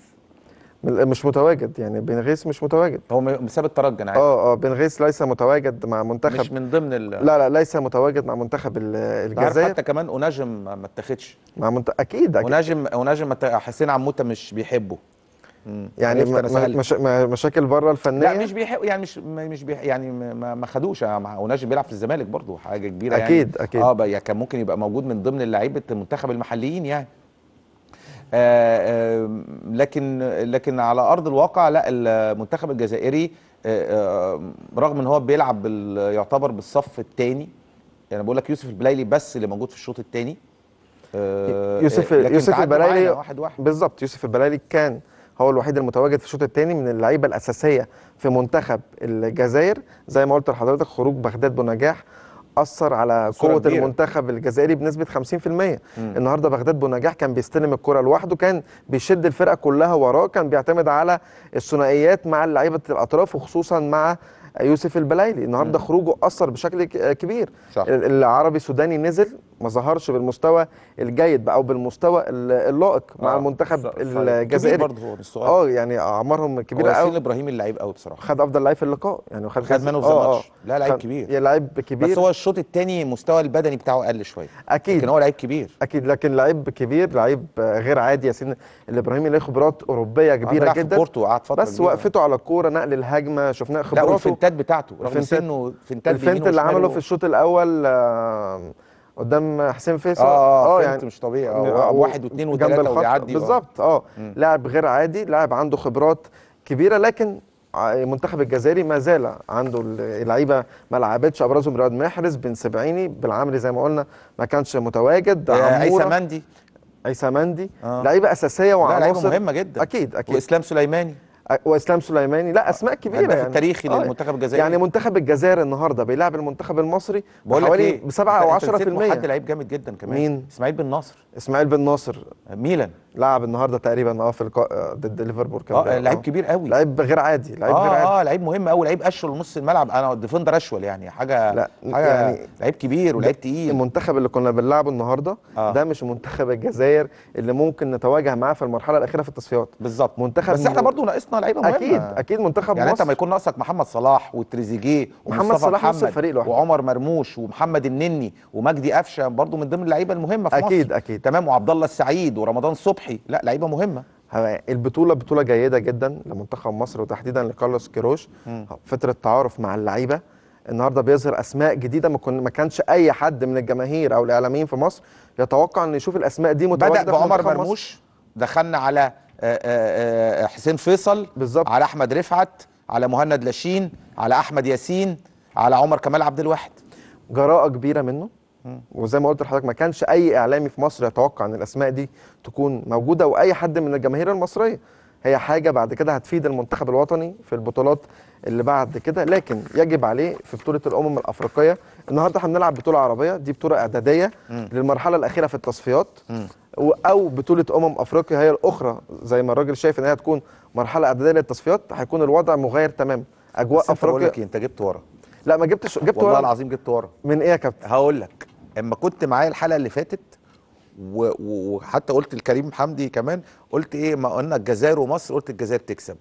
مش متواجد يعني بنغيس مش متواجد هو ساب الترجي انا اه اه بنغيس ليس متواجد مع منتخب مش من ضمن ال... لا لا ليس متواجد مع منتخب الجزائر حتى كمان اوناجم ما اتاخدش مع منت... اكيد اكيد اوناجم اوناجم حسين عموته مش بيحبه يعني مش مشاكل بره الفنيه لا مش بيحب يعني مش مش بيحق يعني ما, ما خدوش اناجم آه، بيلعب في الزمالك برضه حاجه كبيره اكيد يعني اكيد اه يعني كان ممكن يبقى موجود من ضمن لعيبه المنتخب المحليين يعني آه، آه، لكن لكن على ارض الواقع لا المنتخب الجزائري آه، رغم ان هو بيلعب يعتبر بالصف الثاني يعني بقول لك يوسف البلايلي بس اللي موجود في الشوط الثاني يوسف يوسف البلايلي بالظبط يوسف البلايلي كان هو الوحيد المتواجد في الشوط الثاني من اللعيبه الاساسيه في منتخب الجزائر زي ما قلت لحضرتك خروج بغداد بنجاح اثر على قوه كبيرة. المنتخب الجزائري بنسبه 50% مم. النهارده بغداد بونجاح كان بيستلم الكره لوحده كان بيشد الفرقه كلها وراه كان بيعتمد على الثنائيات مع لعيبه الاطراف وخصوصا مع يوسف البلايلي النهارده خروجه اثر بشكل كبير صح. العربي السوداني نزل ما ظهرش بالمستوى الجيد بقى او بالمستوى اللائق مع آه المنتخب الجزائري برضه اه يعني اعمارهم كبيره قوي ياسين ابراهيم اللعيب قوي بصراحه خد افضل لعيب في اللقاء يعني خد خد مان اوف ذا ماتش لا لعيب كبير لعيب كبير بس هو الشوط الثاني المستوى البدني بتاعه قل شويه اكيد لكن هو لعيب كبير اكيد لكن لعيب كبير لعيب غير عادي ياسين الابراهيمي له خبرات اوروبيه آه، كبيره جدا بورتو قعد فتره بس وقفته على الكوره نقل الهجمه شفناه خبراته لا والفنتات بتاعته رغم سنه فنتات اللي عمله في الشوط الاول قدام حسين فيصل اه اه, آه، يعني مش طبيعي اه واحد واثنين وثلاثه ويعدي آه. بالظبط اه لاعب غير عادي لاعب عنده خبرات كبيره لكن المنتخب الجزائري ما زال عنده اللعيبه ما لعبتش ابرزهم رياض محرز بن سبعيني بالعمري زي ما قلنا ما كانش متواجد آه، عيسى مندي عيسى مندي آه. لعيبه اساسيه وعناصر لعيبه مهمه جدا اكيد اكيد واسلام سليماني واسلام سليماني لا آه، اسماء كبيره يعني التاريخي آه للمنتخب الجزائري يعني منتخب الجزائر النهارده بيلعب المنتخب المصري حوالي ب 7 او 10% حد لعيب جامد جدا كمان مين اسماعيل بن ناصر اسماعيل بن ناصر ميلان لعب النهارده تقريبا اه في اللقاء آه، ضد ليفربول كان اه لعيب كبير قوي لعيب غير عادي لعيب آه غير عادي اه لعيب مهم قوي لعيب اشول نص الملعب انا ديفندر اشول يعني حاجه لا حاجه يعني لعيب كبير ولعيب تقيل المنتخب اللي كنا بنلعبه النهارده آه ده مش منتخب الجزائر اللي ممكن نتواجه معاه في المرحله الاخيره في التصفيات بالظبط منتخب بس احنا برضو ناقصنا لعيبه مهمه اكيد اكيد منتخب يعني مصر انت ما يكون ناقصك محمد صلاح وتريزيجيه محمد صلاح نص الفريق لوحده وعمر مرموش ومحمد النني ومجدي قفشه برضو من ضمن اللعيبه المهمه في اكيد مصر. اكيد تمام وعبد الله السعيد ورمضان صبحي فتحي لا لعيبه مهمه البطوله بطوله جيده جدا لمنتخب مصر وتحديدا لكارلوس كيروش فتره تعارف مع اللعيبه النهارده بيظهر اسماء جديده ما, ما كانش اي حد من الجماهير او الاعلاميين في مصر يتوقع ان يشوف الاسماء دي متواجده بدا بعمر مرموش دخلنا على آه، آه، آه، حسين فيصل بالظبط على احمد رفعت على مهند لاشين على احمد ياسين على عمر كمال عبد الواحد جراءه كبيره منه وزي ما قلت لحضرتك ما كانش اي اعلامي في مصر يتوقع ان الاسماء دي تكون موجوده واي حد من الجماهير المصريه هي حاجه بعد كده هتفيد المنتخب الوطني في البطولات اللي بعد كده لكن يجب عليه في بطوله الامم الافريقيه النهارده احنا بنلعب بطوله عربيه دي بطوله اعداديه م. للمرحله الاخيره في التصفيات م. او بطوله امم افريقيا هي الاخرى زي ما الراجل شايف ان هي هتكون مرحله اعداديه للتصفيات هيكون الوضع مغير تمام اجواء افريقيا لك إيه؟ انت جبت ورا لا ما جبتش جبت والله ورا والله العظيم جبت ورا من ايه يا كابتن هقول لك اما كنت معايا الحلقه اللي فاتت وحتى قلت لكريم حمدي كمان قلت ايه ما قلنا الجزائر ومصر قلت الجزائر تكسب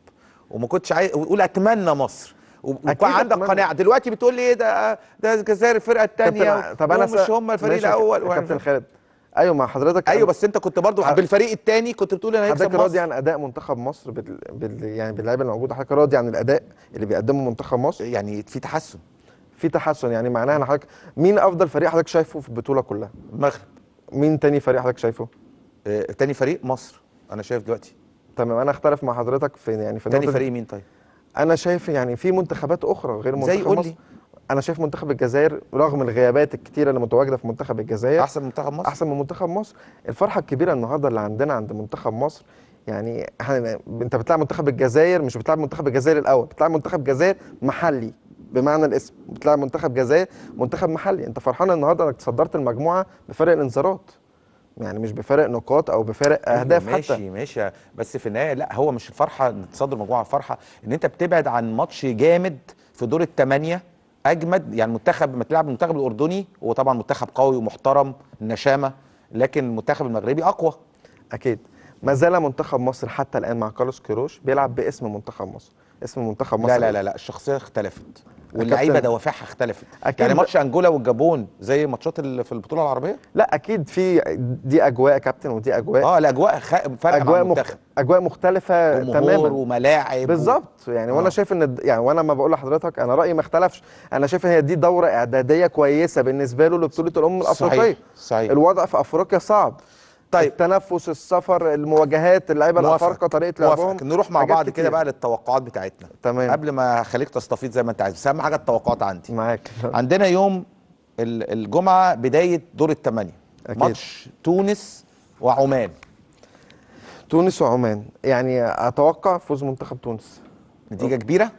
وما كنتش عايز وقول اتمنى مصر وكان عندك قناعه دلوقتي بتقول لي ايه ده آه، ده الجزائر الفرقه الثانيه طب انا مش هم الفريق الاول كابتن خالد ايوه مع حضرتك ايوه بس انت كنت برضه بالفريق الثاني كنت بتقول انا هيكسب مصر راضي عن اداء منتخب مصر بال... بال... يعني باللعيبه اللي موجوده حضرتك راضي عن الاداء اللي بيقدمه منتخب مصر يعني في تحسن في تحسن يعني معناها ان حضرتك مين افضل فريق حضرتك شايفه في البطوله كلها؟ المغرب مين تاني فريق حضرتك شايفه؟ آه تاني فريق مصر انا شايف دلوقتي تمام انا اختلف مع حضرتك في يعني في تاني فريق مين طيب؟ انا شايف يعني في منتخبات اخرى غير منتخب زي قول زي انا شايف منتخب الجزائر رغم الغيابات الكتيره اللي متواجده في منتخب الجزائر احسن من منتخب مصر احسن من منتخب مصر الفرحه الكبيره النهارده اللي عندنا عند منتخب مصر يعني احنا انت بتلعب منتخب الجزائر مش بتلعب منتخب الجزائر الاول بتلعب منتخب جزائر محلي بمعنى الاسم بتلعب منتخب جزائر منتخب محلي انت فرحان النهارده انك تصدرت المجموعه بفرق الانذارات يعني مش بفارق نقاط او بفارق أيوة، اهداف ماشي حتى ماشي ماشي بس في النهايه لا هو مش الفرحه ان تصدر مجموعه الفرحه ان انت بتبعد عن ماتش جامد في دور الثمانيه اجمد يعني منتخب لما تلعب المنتخب الاردني هو طبعا منتخب قوي ومحترم النشامه لكن المنتخب المغربي اقوى اكيد ما زال منتخب مصر حتى الان مع كارلوس كيروش بيلعب باسم منتخب مصر اسم منتخب مصر لا لا إيه؟ لا, لا الشخصيه اختلفت واللعيبه طيب. دوافعها اختلفت أكيد يعني ماتش انجولا والجابون زي ماتشات اللي في البطوله العربيه لا اكيد في دي اجواء يا كابتن ودي اجواء اه الاجواء خ... فرق اجواء مخ... اجواء مختلفه تماما وملاعب بالظبط يعني آه. وانا شايف ان يعني وانا ما بقول لحضرتك انا رايي ما اختلفش انا شايف ان هي دي دوره اعداديه كويسه بالنسبه له لبطوله الامم الافريقيه صحيح. صحيح الوضع في افريقيا صعب طيب التنفس السفر المواجهات اللعيبه الافارقه طريقه لعبهم نروح مع بعض كده بقى للتوقعات بتاعتنا تمام قبل ما اخليك تستفيض زي ما انت عايز بس اهم حاجه التوقعات عندي معاك عندنا يوم الجمعه بدايه دور الثمانيه ماتش تونس وعمان تونس وعمان يعني اتوقع فوز منتخب تونس نتيجه كبيره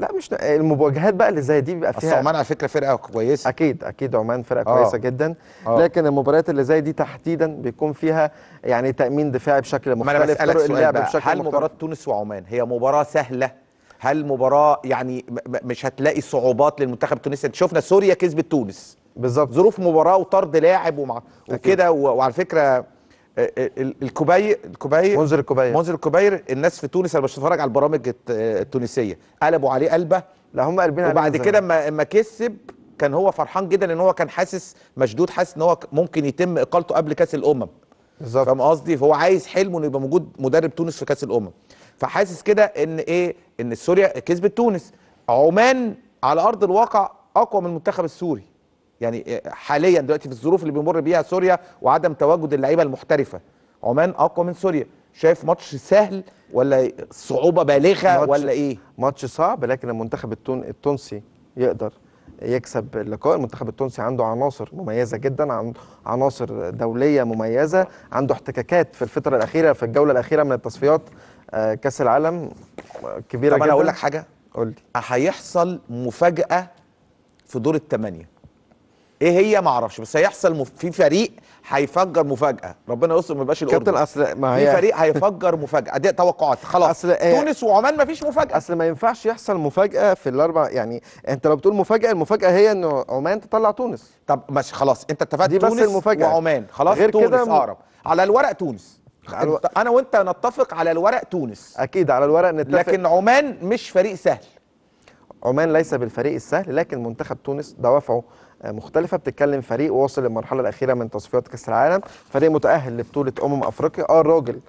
لا مش المواجهات بقى اللي زي دي بيبقى فيها عمان على فكره فرقه كويسه اكيد اكيد عمان فرقه أوه. كويسه جدا أوه. لكن المباريات اللي زي دي تحديدا بيكون فيها يعني تامين دفاعي بشكل مختلف سؤال بقى. بشكل هل مباراه تونس وعمان هي مباراه سهله هل مباراه يعني مش هتلاقي صعوبات للمنتخب التونسي شفنا سوريا كسبت تونس بالظبط ظروف مباراه وطرد لاعب ومع وكده وعلى فكره آه، آه، الكوباي الكوباي منذر الكوباير منذر الكوباير الناس في تونس انا بتفرج على البرامج آه، التونسيه قلبوا عليه قلبه لا هم عليه وبعد كده اما اما كسب كان هو فرحان جدا ان هو كان حاسس مشدود حاسس ان هو ممكن يتم اقالته قبل كاس الامم بالظبط فاهم قصدي فهو عايز حلمه انه يبقى موجود مدرب تونس في كاس الامم فحاسس كده ان ايه ان سوريا كسبت تونس عمان على ارض الواقع اقوى من المنتخب السوري يعني حاليا دلوقتي في الظروف اللي بيمر بيها سوريا وعدم تواجد اللعيبه المحترفه عمان اقوى من سوريا شايف ماتش سهل ولا صعوبه بالغه ولا ايه ماتش صعب لكن المنتخب التون التونسي يقدر يكسب اللقاء المنتخب التونسي عنده عناصر مميزه جدا عن عناصر دوليه مميزه عنده احتكاكات في الفتره الاخيره في الجوله الاخيره من التصفيات آه، كاس العالم آه، كبيره طب جدا طب انا اقول لك حاجه قول لي هيحصل مفاجاه في دور الثمانيه ايه هي ما اعرفش بس هيحصل مف... في فريق هيفجر مفاجاه ربنا يستر ما يبقاش الاردن كابتن اصل ما هي في فريق هيفجر مفاجاه دي توقعات خلاص أصل آه، تونس وعمان ما فيش مفاجاه اصل ما ينفعش يحصل مفاجاه في الاربع يعني انت لو بتقول مفاجاه المفاجاه هي ان عمان تطلع تونس طب ماشي خلاص انت اتفقت بس تونس المفاجأة. وعمان خلاص غير تونس كده م... اقرب على الورق تونس انا وانت نتفق على الورق تونس اكيد على الورق نتفق لكن عمان مش فريق سهل عمان ليس بالفريق السهل لكن منتخب تونس دوافعه مختلفه بتتكلم فريق واصل للمرحله الاخيره من تصفيات كاس العالم فريق متاهل لبطوله امم افريقيا اه الراجل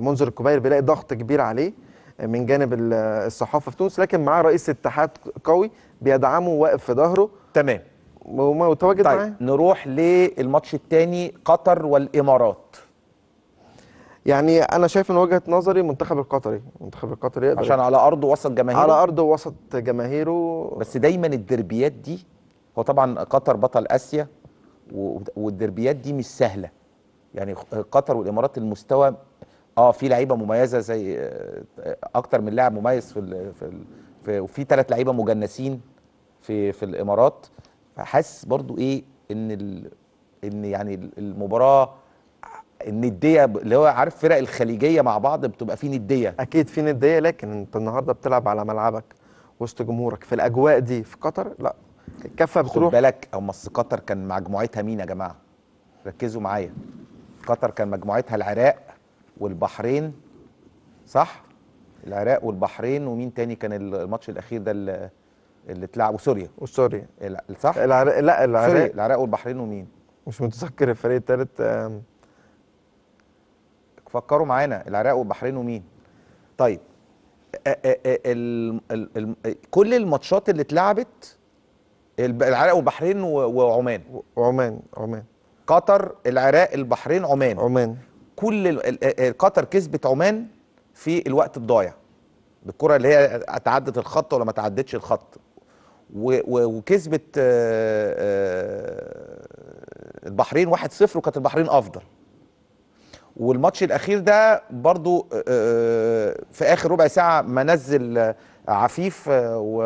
منذر الكبير بيلاقي ضغط كبير عليه آه، من جانب الصحافه في تونس لكن معاه رئيس اتحاد قوي بيدعمه واقف في ظهره تمام ومتواجد طيب معاه نروح للماتش الثاني قطر والامارات يعني انا شايف ان وجهه نظري المنتخب القطري المنتخب القطري يقدر عشان على ارضه وسط جماهيره على ارضه وسط جماهيره بس دايما الدربيات دي هو طبعا قطر بطل اسيا والدربيات دي مش سهله يعني قطر والامارات المستوى اه في لعيبه مميزه زي آه، اكتر من لاعب مميز في في في وفي ثلاث لعيبه مجنسين في في الامارات فحاسس برضو ايه ان ان يعني المباراه النديه اللي هو عارف فرق الخليجيه مع بعض بتبقى في نديه اكيد في نديه لكن انت النهارده بتلعب على ملعبك وسط جمهورك في الاجواء دي في قطر لا الكفه بتروح خد بالك او مصر قطر كان مجموعتها مين يا جماعه ركزوا معايا قطر كان مجموعتها العراق والبحرين صح العراق والبحرين ومين تاني كان الماتش الاخير ده اللي اتلعب وسوريا وسوريا صح العراق لا العراق العراق والبحرين ومين مش متذكر الفريق الثالث فكروا معانا العراق والبحرين ومين طيب كل الماتشات اللي اتلعبت العراق والبحرين وعمان وعمان عمان قطر العراق البحرين عمان عمان كل قطر كسبت عمان في الوقت الضايع بالكره اللي هي اتعدت الخط ولا ما تعدتش الخط وكسبت آه، آه، البحرين 1-0 وكانت البحرين افضل والماتش الاخير ده برضو آه، في اخر ربع ساعه ما نزل عفيف آه، و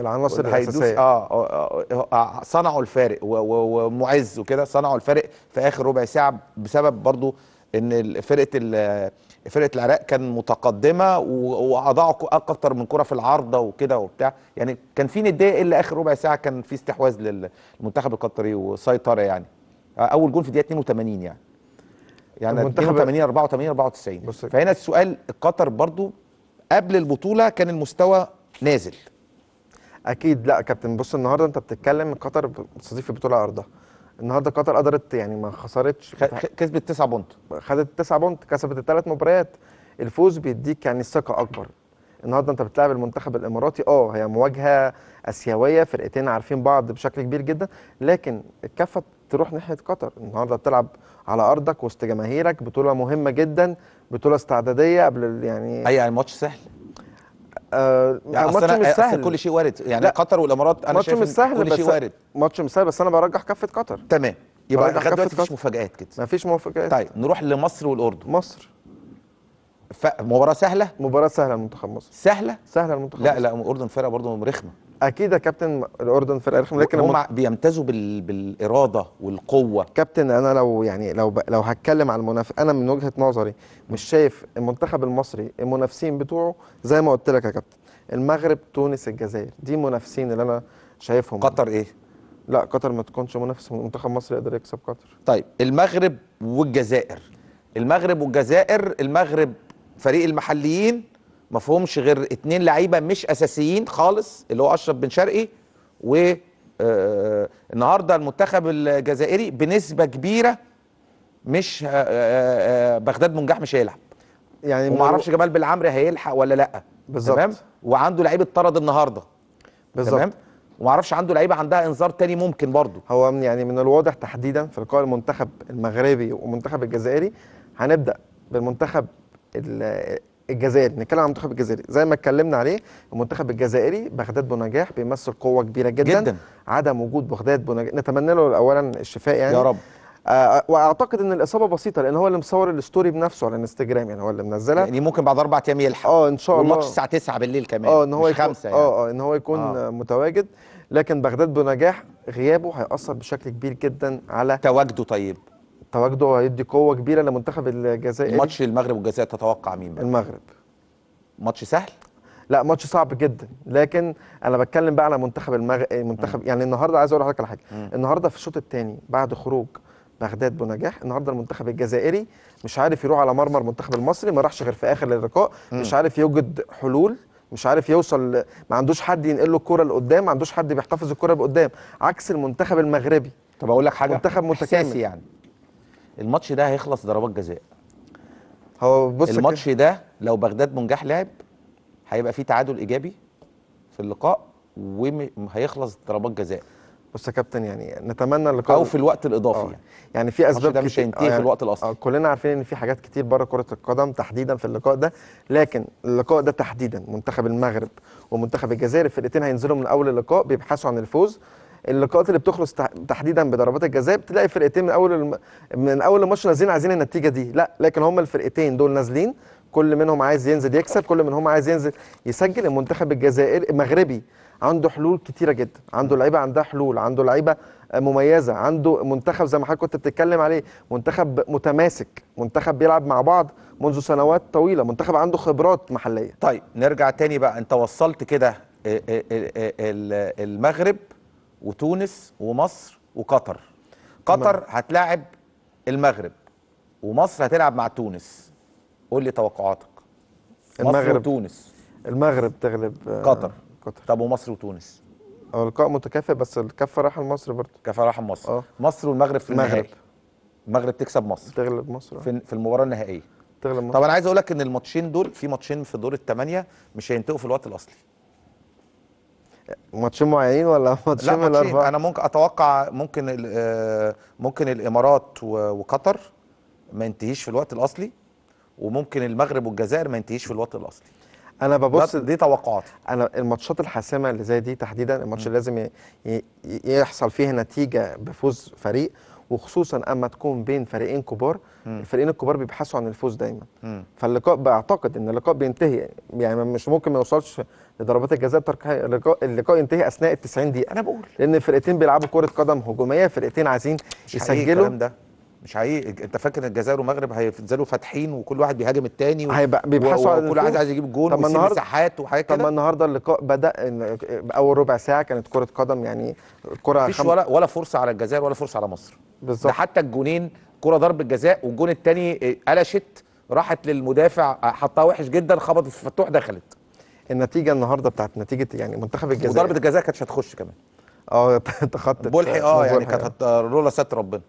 العناصر الاساسيه آه،, آه،, اه صنعوا الفارق ومعز وكده صنعوا الفارق في اخر ربع ساعه بسبب برضو ان فرقه فرقه العراق كان متقدمه واضاعوا اكتر من كره في العارضه وكده وبتاع يعني كان في نديه الا اخر ربع ساعه كان في استحواذ للمنتخب القطري وسيطره يعني اول جول في دقيقه 82 يعني يعني 82 84 94 فهنا السؤال قطر برضو قبل البطوله كان المستوى نازل اكيد لا كابتن بص النهارده انت بتتكلم قطر بتستضيف البطوله ارضها النهارده قطر قدرت يعني ما خسرتش كسبت 9 بونت خدت 9 بونت كسبت الثلاث مباريات الفوز بيديك يعني ثقه اكبر النهارده انت بتلعب المنتخب الاماراتي اه هي مواجهه اسيويه فرقتين عارفين بعض بشكل كبير جدا لكن الكفه تروح ناحيه قطر النهارده بتلعب على ارضك وسط جماهيرك بطوله مهمه جدا بطوله استعداديه قبل يعني اي يعني الماتش سهل آه يعني آه، ماتش مش سهل كل شيء وارد يعني لا. قطر والامارات انا شايف مش سهل كل شيء وارد ماتش مش سهل بس انا برجح كفه قطر تمام يبقى لغايه دلوقتي مفيش مفاجات كده مفيش مفاجات طيب نروح لمصر والاردن مصر ف... مباراه سهله مباراه سهله المنتخب مصر سهله سهله المنتخب لا مصر. لا الاردن فرقه برضه رخمه اكيد يا كابتن الاردن فرقه رخمه لكن هم بيمتازوا بال... بالاراده والقوه كابتن انا لو يعني لو ب... لو هتكلم على المنافس انا من وجهه نظري مش شايف المنتخب المصري المنافسين بتوعه زي ما قلت لك يا كابتن المغرب تونس الجزائر دي منافسين اللي انا شايفهم قطر ايه لا قطر ما تكونش منافس منتخب مصر يقدر يكسب قطر طيب المغرب والجزائر المغرب والجزائر المغرب فريق المحليين ما فيهمش غير اتنين لعيبه مش اساسيين خالص اللي هو اشرف بن شرقي و آه، النهارده المنتخب الجزائري بنسبه كبيره مش آه، آه، بغداد منجح مش هيلعب يعني وما اعرفش جمال بالعمري هيلحق ولا لا بالظبط تمام وعنده لعيب اتطرد النهارده بالظبط تمام وما اعرفش عنده لعيبه عندها انذار تاني ممكن برضه هو يعني من الواضح تحديدا في لقاء المنتخب المغربي والمنتخب الجزائري هنبدا بالمنتخب الجزائري نتكلم عن المنتخب الجزائري زي ما اتكلمنا عليه المنتخب الجزائري بغداد بونجاح بيمثل قوه كبيره جدا, جدا. عدم وجود بغداد بونجاح نتمنى له اولا الشفاء يعني يا رب آه،, آه واعتقد ان الاصابه بسيطه لان هو اللي مصور الاستوري بنفسه على الانستجرام يعني هو اللي منزلها يعني ممكن بعد اربع ايام يلحق اه ان شاء الله والماتش الساعه 9 بالليل كمان اه ان هو يكون يعني. اه يعني. اه ان هو يكون آه. متواجد لكن بغداد بنجاح غيابه هياثر بشكل كبير جدا على تواجده طيب تواجده هيدي قوه كبيره لمنتخب الجزائر ماتش المغرب والجزائر تتوقع مين بقى؟ المغرب ماتش سهل؟ لا ماتش صعب جدا لكن انا بتكلم بقى على منتخب المغ... آه، منتخب يعني النهارده عايز اقول لحضرتك على حاجه النهارده في الشوط الثاني بعد خروج بغداد بنجاح النهارده المنتخب الجزائري مش عارف يروح على مرمى المنتخب المصري ما راحش غير في اخر اللقاء مش عارف يوجد حلول مش عارف يوصل ما عندوش حد ينقل له الكره لقدام ما عندوش حد بيحتفظ الكره لقدام عكس المنتخب المغربي طب اقول لك حاجه منتخب متكامل يعني الماتش ده هيخلص ضربات جزاء هو بص الماتش كده. ده لو بغداد منجح لعب هيبقى فيه تعادل ايجابي في اللقاء وهيخلص ضربات جزاء بص يا كابتن يعني نتمنى اللقاء او في الوقت الاضافي آه. يعني. يعني في اسباب كتير مش هينتهي في آه، الوقت الاصلي آه، كلنا عارفين ان في حاجات كتير بره كره القدم تحديدا في اللقاء ده لكن اللقاء ده تحديدا منتخب المغرب ومنتخب الجزائر الفرقتين هينزلوا من اول اللقاء بيبحثوا عن الفوز اللقاءات اللي بتخلص تحديدا بضربات الجزاء بتلاقي الفرقتين من اول الم... من اول الماتش نازلين عايزين النتيجه دي لا لكن هم الفرقتين دول نازلين كل منهم عايز ينزل يكسب كل منهم عايز ينزل يسجل المنتخب الجزائري المغربي عنده حلول كتيره جدا عنده لعيبه عندها حلول عنده لعيبه مميزه عنده منتخب زي ما حضرتك كنت بتتكلم عليه منتخب متماسك منتخب بيلعب مع بعض منذ سنوات طويله منتخب عنده خبرات محليه طيب نرجع تاني بقى انت وصلت كده آه، آه، آه، المغرب وتونس ومصر وقطر قطر هتلاعب المغرب ومصر هتلعب مع تونس قول لي توقعاتك المغرب وتونس المغرب تغلب آه، قطر قطر طب ومصر وتونس هو آه، لقاء متكافئ بس الكفه رايحه لمصر برضه الكفه رايحه لمصر آه. مصر والمغرب في المغرب النهائي المغرب تكسب مصر تغلب مصر آه. في, في المباراه النهائيه تغلب مصر طب انا عايز اقول لك ان الماتشين دول في ماتشين في دور الثمانيه مش هينتقوا في الوقت الاصلي ماتشين معينين ولا ماتشين لا ماتشين انا ممكن اتوقع ممكن آه، ممكن الامارات وقطر ما ينتهيش في الوقت الاصلي وممكن المغرب والجزائر ما ينتهيش في الوقت الاصلي انا ببص دي توقعاتي انا الماتشات الحاسمه اللي زي دي تحديدا الماتش اللي لازم يحصل فيه نتيجه بفوز فريق وخصوصا اما تكون بين فريقين كبار الفريقين الكبار بيبحثوا عن الفوز دايما مم. فاللقاء بعتقد ان اللقاء بينتهي يعني مش ممكن ما يوصلش لضربات الجزاء اللقاء اللقاء ينتهي اثناء ال 90 دقيقه انا بقول لان الفرقتين بيلعبوا كره قدم هجوميه فرقتين عايزين يسجلوا الكلام ده مش حقيقي انت فاكر ان الجزائر والمغرب هيفضلوا فاتحين وكل واحد بيهاجم الثاني و... هيبقى بيبحثوا عن كل واحد عايز يجيب جون ويسيب النهار... مساحات وحاجات كده طب ما النهارده اللقاء بدا اول ربع ساعه كانت كره قدم يعني كره مفيش خم... ولا ولا فرصه على الجزائر ولا فرصه على مصر بالظبط حتى الجونين كرة ضربة جزاء والجون الثاني آه، قلشت راحت للمدافع آه، حطها وحش جدا خبطت في فتوح دخلت النتيجه النهارده بتاعت نتيجه يعني منتخب الجزائر وضربه الجزاء كانتش هتخش كمان اه تخطت بلحي اه يعني كانت آه، رولا سات ربنا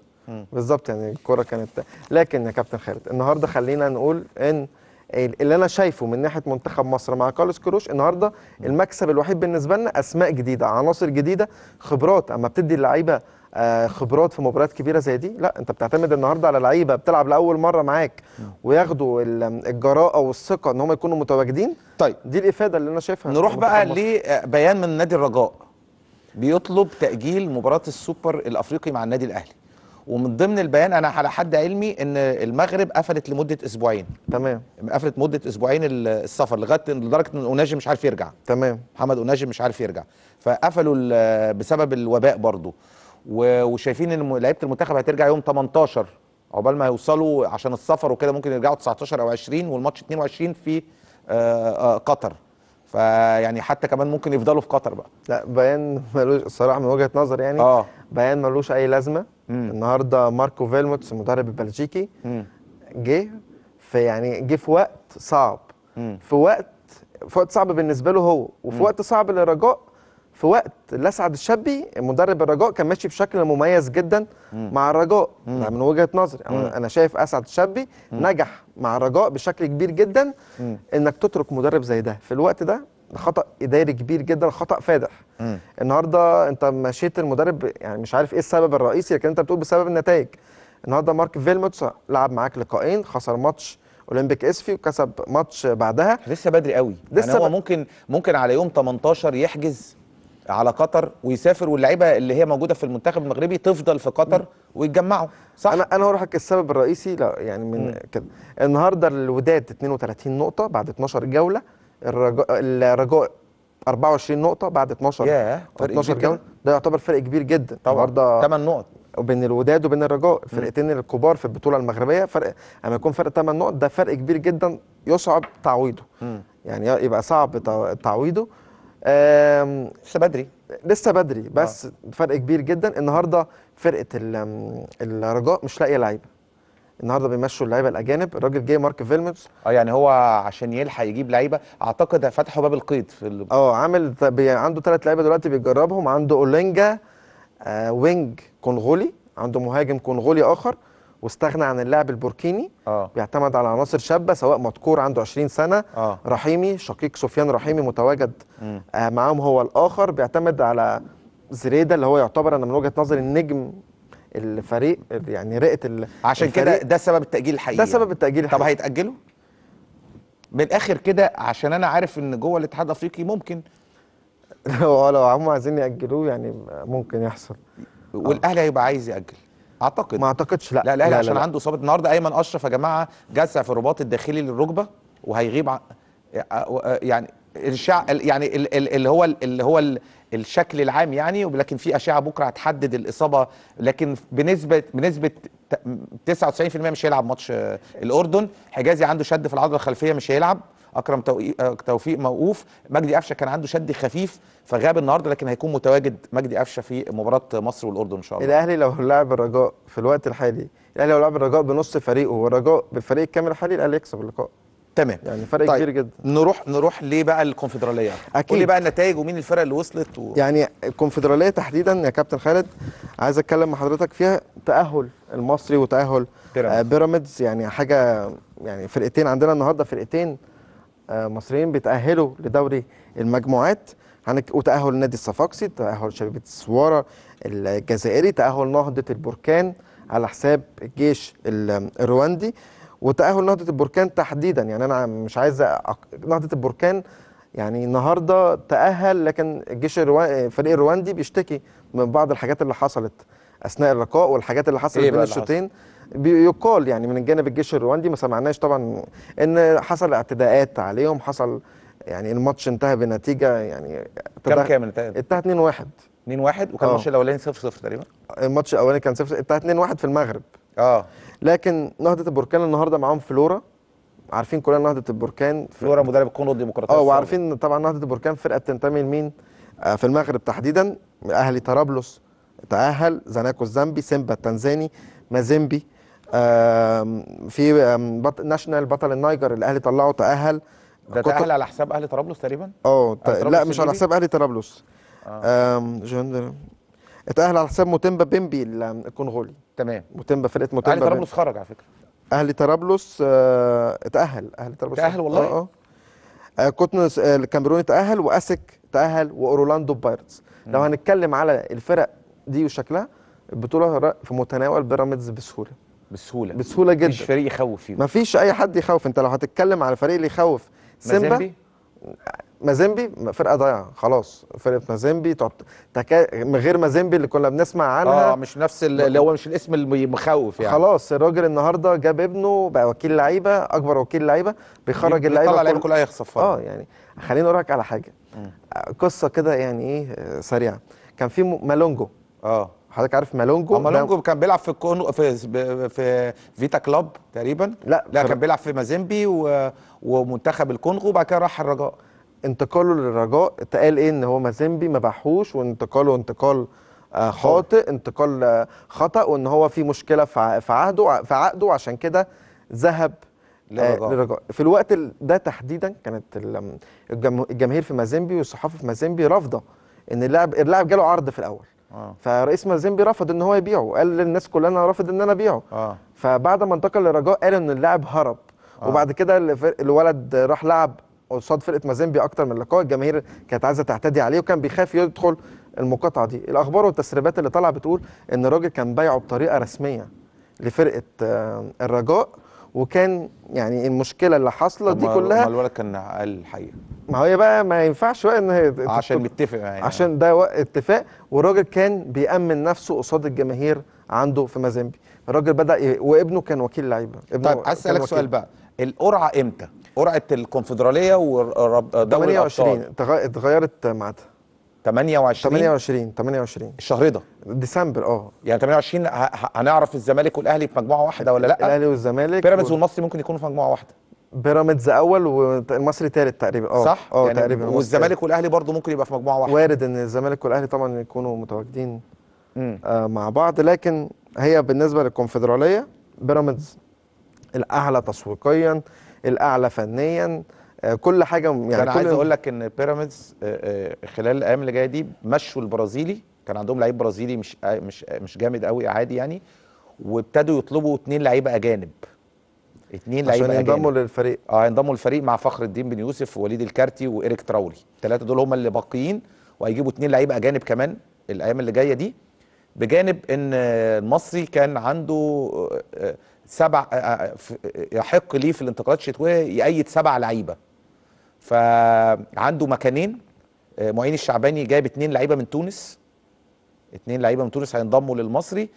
بالظبط يعني الكره كانت لكن يا كابتن خالد النهارده خلينا نقول ان اللي انا شايفه من ناحيه منتخب مصر مع كارلوس كروش النهارده المكسب الوحيد بالنسبه لنا اسماء جديده عناصر جديده خبرات اما بتدي اللعيبه آه، خبرات في مباريات كبيره زي دي لا انت بتعتمد النهارده على لعيبه بتلعب لاول مره معاك وياخدوا الجراءه والثقه ان هم يكونوا متواجدين طيب دي الافاده اللي انا شايفها نروح بقى لبيان آه، من نادي الرجاء بيطلب تاجيل مباراه السوبر الافريقي مع النادي الاهلي ومن ضمن البيان انا على حد علمي ان المغرب قفلت لمده اسبوعين تمام قفلت مده اسبوعين السفر لغايه لدرجه ان اوناجي مش عارف يرجع تمام محمد اوناجي مش عارف يرجع فقفلوا بسبب الوباء برضه وشايفين ان لعيبه المنتخب هترجع يوم 18 عقبال ما هيوصلوا عشان السفر وكده ممكن يرجعوا 19 او 20 والماتش 22 في آه، آه، قطر فيعني حتى كمان ممكن يفضلوا في قطر بقى لا بيان ملوش الصراحه من وجهه نظر يعني آه. بيان ملوش اي لازمه مم. النهارده ماركو فيلموتس المدرب البلجيكي جه في يعني جه في وقت صعب مم. في وقت في وقت صعب بالنسبه له هو وفي مم. وقت صعب للرجاء في وقت لسعد الشبي مدرب الرجاء كان ماشي بشكل مميز جدا مم. مع الرجاء مم. يعني من وجهه نظري يعني مم. انا شايف اسعد الشبي مم. نجح مع الرجاء بشكل كبير جدا مم. انك تترك مدرب زي ده في الوقت ده خطا اداري كبير جدا خطا فادح مم. النهارده انت مشيت المدرب يعني مش عارف ايه السبب الرئيسي لكن انت بتقول بسبب النتائج النهارده مارك فيلموتس لعب معاك لقائين خسر ماتش اولمبيك اسفي وكسب ماتش بعدها لسه بدري قوي يعني لسه يعني هو ب... ممكن ممكن على يوم 18 يحجز على قطر ويسافر واللعيبه اللي هي موجوده في المنتخب المغربي تفضل في قطر ويتجمعوا صح انا انا هروح لك السبب الرئيسي لا يعني من كده النهارده الوداد 32 نقطه بعد 12 جوله الرجاء 24 نقطه بعد 12 ياه 12 جوله ده يعتبر فرق كبير جدا النهارده 8 نقط بين الوداد وبين الرجاء الفرقتين الكبار في البطوله المغربيه فرق اما يكون فرق 8 نقط ده فرق كبير جدا يصعب تعويضه يعني يبقى صعب تعويضه لسه بدري لسه بدري آه. بس آه. فرق كبير جدا النهارده فرقه الرجاء مش لاقيه لعيبه النهارده بيمشوا اللعيبه الاجانب الراجل جاي مارك فيلمز اه يعني هو عشان يلحق يجيب لعيبه اعتقد فتحوا باب القيد في اه عامل بي... عنده ثلاث لعيبه دلوقتي بيجربهم عنده اولينجا آه وينج كونغولي عنده مهاجم كونغولي اخر واستغنى عن اللاعب البوركيني آه. بيعتمد على عناصر شابه سواء مدكور عنده 20 سنه آه. رحيمي شقيق سفيان رحيمي متواجد آه معاهم هو الاخر بيعتمد على زريده اللي هو يعتبر انا من وجهه نظري النجم الفريق يعني رئه عشان كده ده سبب التاجيل الحقيقي ده سبب يعني. التاجيل الحقيقي طب هيتاجلوا؟ من الاخر كده عشان انا عارف ان جوه الاتحاد الافريقي ممكن لو هم عايزين ياجلوه يعني ممكن يحصل والاهلي هيبقى عايز ياجل اعتقد ما اعتقدش لا لا الاهلي عشان لا. عنده اصابه النهارده ايمن اشرف يا جماعه جسع في الرباط الداخلي للركبه وهيغيب ع... آه، آه، آه، يعني الشع... يعني اللي هو اللي هو الشكل العام يعني ولكن في اشعه بكره هتحدد الاصابه لكن بنسبه بنسبه 99% مش هيلعب ماتش الاردن حجازي عنده شد في العضله الخلفيه مش هيلعب اكرم آه، توفيق موقوف مجدي قفشه كان عنده شد خفيف فغاب النهارده لكن هيكون متواجد مجدي قفشه في مباراه مصر والاردن ان شاء الله الاهلي لو لعب الرجاء في الوقت الحالي الاهلي لو لعب الرجاء بنص فريقه والرجاء بالفريق الكامل الحالي الاهلي يكسب اللقاء تمام يعني فرق طيب. كبير جدا نروح نروح ليه بقى الكونفدراليه اكيد قول لي بقى النتائج ومين الفرق اللي وصلت و... يعني الكونفدراليه تحديدا يا كابتن خالد عايز اتكلم مع حضرتك فيها تاهل المصري وتاهل بيراميدز آه، يعني حاجه يعني فرقتين عندنا النهارده فرقتين مصريين بيتاهلوا لدوري المجموعات وتاهل نادي الصفاقسي تاهل شبيبه السواره الجزائري تاهل نهضه البركان على حساب الجيش الرواندي وتاهل نهضه البركان تحديدا يعني انا مش عايز أق... نهضه البركان يعني النهارده تاهل لكن الجيش الروا... فريق الرواندي بيشتكي من بعض الحاجات اللي حصلت اثناء اللقاء والحاجات اللي حصلت إيه بين الشوطين بيقال يعني من الجانب الجيش الرواندي ما سمعناش طبعا ان حصل اعتداءات عليهم حصل يعني الماتش انتهى بنتيجه يعني كم كام انتهى؟ انتهى 2-1 2-1 وكان آه. الماتش الاولاني 0-0 تقريبا الماتش الاولاني كان 0 انتهى 2-1 في المغرب اه لكن نهضه البركان النهارده معاهم فلورا عارفين كلنا نهضه البركان فلورا مدرب الكونغو الديمقراطيه اه وعارفين طبعا نهضه البركان فرقه بتنتمي لمين آه في المغرب تحديدا اهلي طرابلس تاهل زناكو الزامبي سيمبا التنزاني مازيمبي في ناشونال بطل النيجر الاهلي طلعه تاهل ده تاهل على حساب اهلي طرابلس تقريبا اه لا مش على حساب اهلي طرابلس آه. جندر اتاهل على حساب موتيمبا بيمبي الكونغولي تمام موتيمبا فرقه موتيمبا اهلي طرابلس خرج على فكره اهلي طرابلس آه اتاهل اهلي طرابلس اتاهل والله اه اه, آه، كوتنس آه، الكاميروني تاهل واسك تاهل واورلاندو بايرتس لو هنتكلم على الفرق دي وشكلها البطوله في متناول بيراميدز بسهوله بسهوله بسهوله جدا مفيش فريق يخوف فيه مفيش اي حد يخوف انت لو هتتكلم على فريق اللي يخوف سيمبا مازيمبي فرقه ضايعه خلاص فرقه مازيمبي تعت... تكا... من غير مازيمبي اللي كنا بنسمع عنها اه مش نفس اللي هو مش الاسم المخوف يعني خلاص الراجل النهارده جاب ابنه بقى وكيل لعيبه اكبر وكيل لعيبه بيخرج اللعيبه طلع لعيبه كل... كلها يخسف اه يعني خليني اقول لك على حاجه م. قصه كده يعني ايه سريعه كان في مالونجو اه حضرتك عارف مالونجو مالونجو كان بيلعب في الكونو في في فيتا كلوب تقريبا لا لا كان بيلعب في مازيمبي و... ومنتخب الكونغو وبعد كده راح الرجاء انتقاله للرجاء اتقال ايه ان هو مازيمبي ما باعهوش وانتقاله انتقال آه خاطئ انتقال آه، خطا وان هو في مشكله في عهده في عقده عشان كده ذهب آه، للرجاء. للرجاء في الوقت ده تحديدا كانت الجماهير في مازيمبي والصحافه في مازيمبي رافضه ان اللاعب اللاعب جاله عرض في الاول آه. فرئيس مازيمبي رفض ان هو يبيعه قال للناس كلها انا رافض ان انا ابيعه آه. فبعد ما انتقل للرجاء قال ان اللاعب هرب آه. وبعد كده الولد راح لعب قصاد فرقه مازيمبي اكتر من لقاء الجماهير كانت عايزه تعتدي عليه وكان بيخاف يدخل المقاطعه دي الاخبار والتسريبات اللي طالعه بتقول ان الراجل كان بايعه بطريقه رسميه لفرقه آه، الرجاء وكان يعني المشكله اللي حاصله دي كلها ما الولد كان قال الحقيقه ما هي بقى ما ينفعش بقى ان هي عشان متفق يعني عشان ده اتفاق والراجل كان بيامن نفسه قصاد الجماهير عنده في مازيمبي الراجل بدا وابنه كان وكيل لعيبه ابنه طيب عايز اسالك سؤال بقى القرعه امتى قرعه الكونفدراليه ودوري 28 الابطال 28 اتغيرت معادها 28 28 28 الشهر ده ديسمبر اه يعني 28 هنعرف الزمالك والاهلي في مجموعه واحده ولا لا الاهلي والزمالك بيراميدز و... والمصري ممكن يكونوا في مجموعه واحده بيراميدز اول والمصري ثالث تقريبا اه صح اه يعني تقريبا والزمالك والاهلي برضه ممكن يبقى في مجموعه واحده وارد ان الزمالك والاهلي طبعا يكونوا متواجدين آه مع بعض لكن هي بالنسبه للكونفدراليه بيراميدز الاعلى تسويقيا الاعلى فنيا آه، كل حاجه يعني انا يعني عايز اقول لك ان بيراميدز آه، آه، خلال الايام اللي جايه دي مشوا البرازيلي كان عندهم لعيب برازيلي مش مش مش جامد قوي عادي يعني وابتدوا يطلبوا اثنين لعيبه اجانب اثنين لعيبه اجانب عشان ينضموا للفريق اه ينضموا للفريق مع فخر الدين بن يوسف ووليد الكارتي وإيريك تراولي الثلاثه دول هم اللي باقيين وهيجيبوا اثنين لعيبه اجانب كمان الايام اللي جايه دي بجانب ان المصري كان عنده سبع يحق ليه في الانتقالات الشتويه يأيد سبع لعيبه فعنده مكانين آه، معين الشعباني جايب اتنين لعيبه من تونس اتنين لعيبه من تونس هينضموا للمصري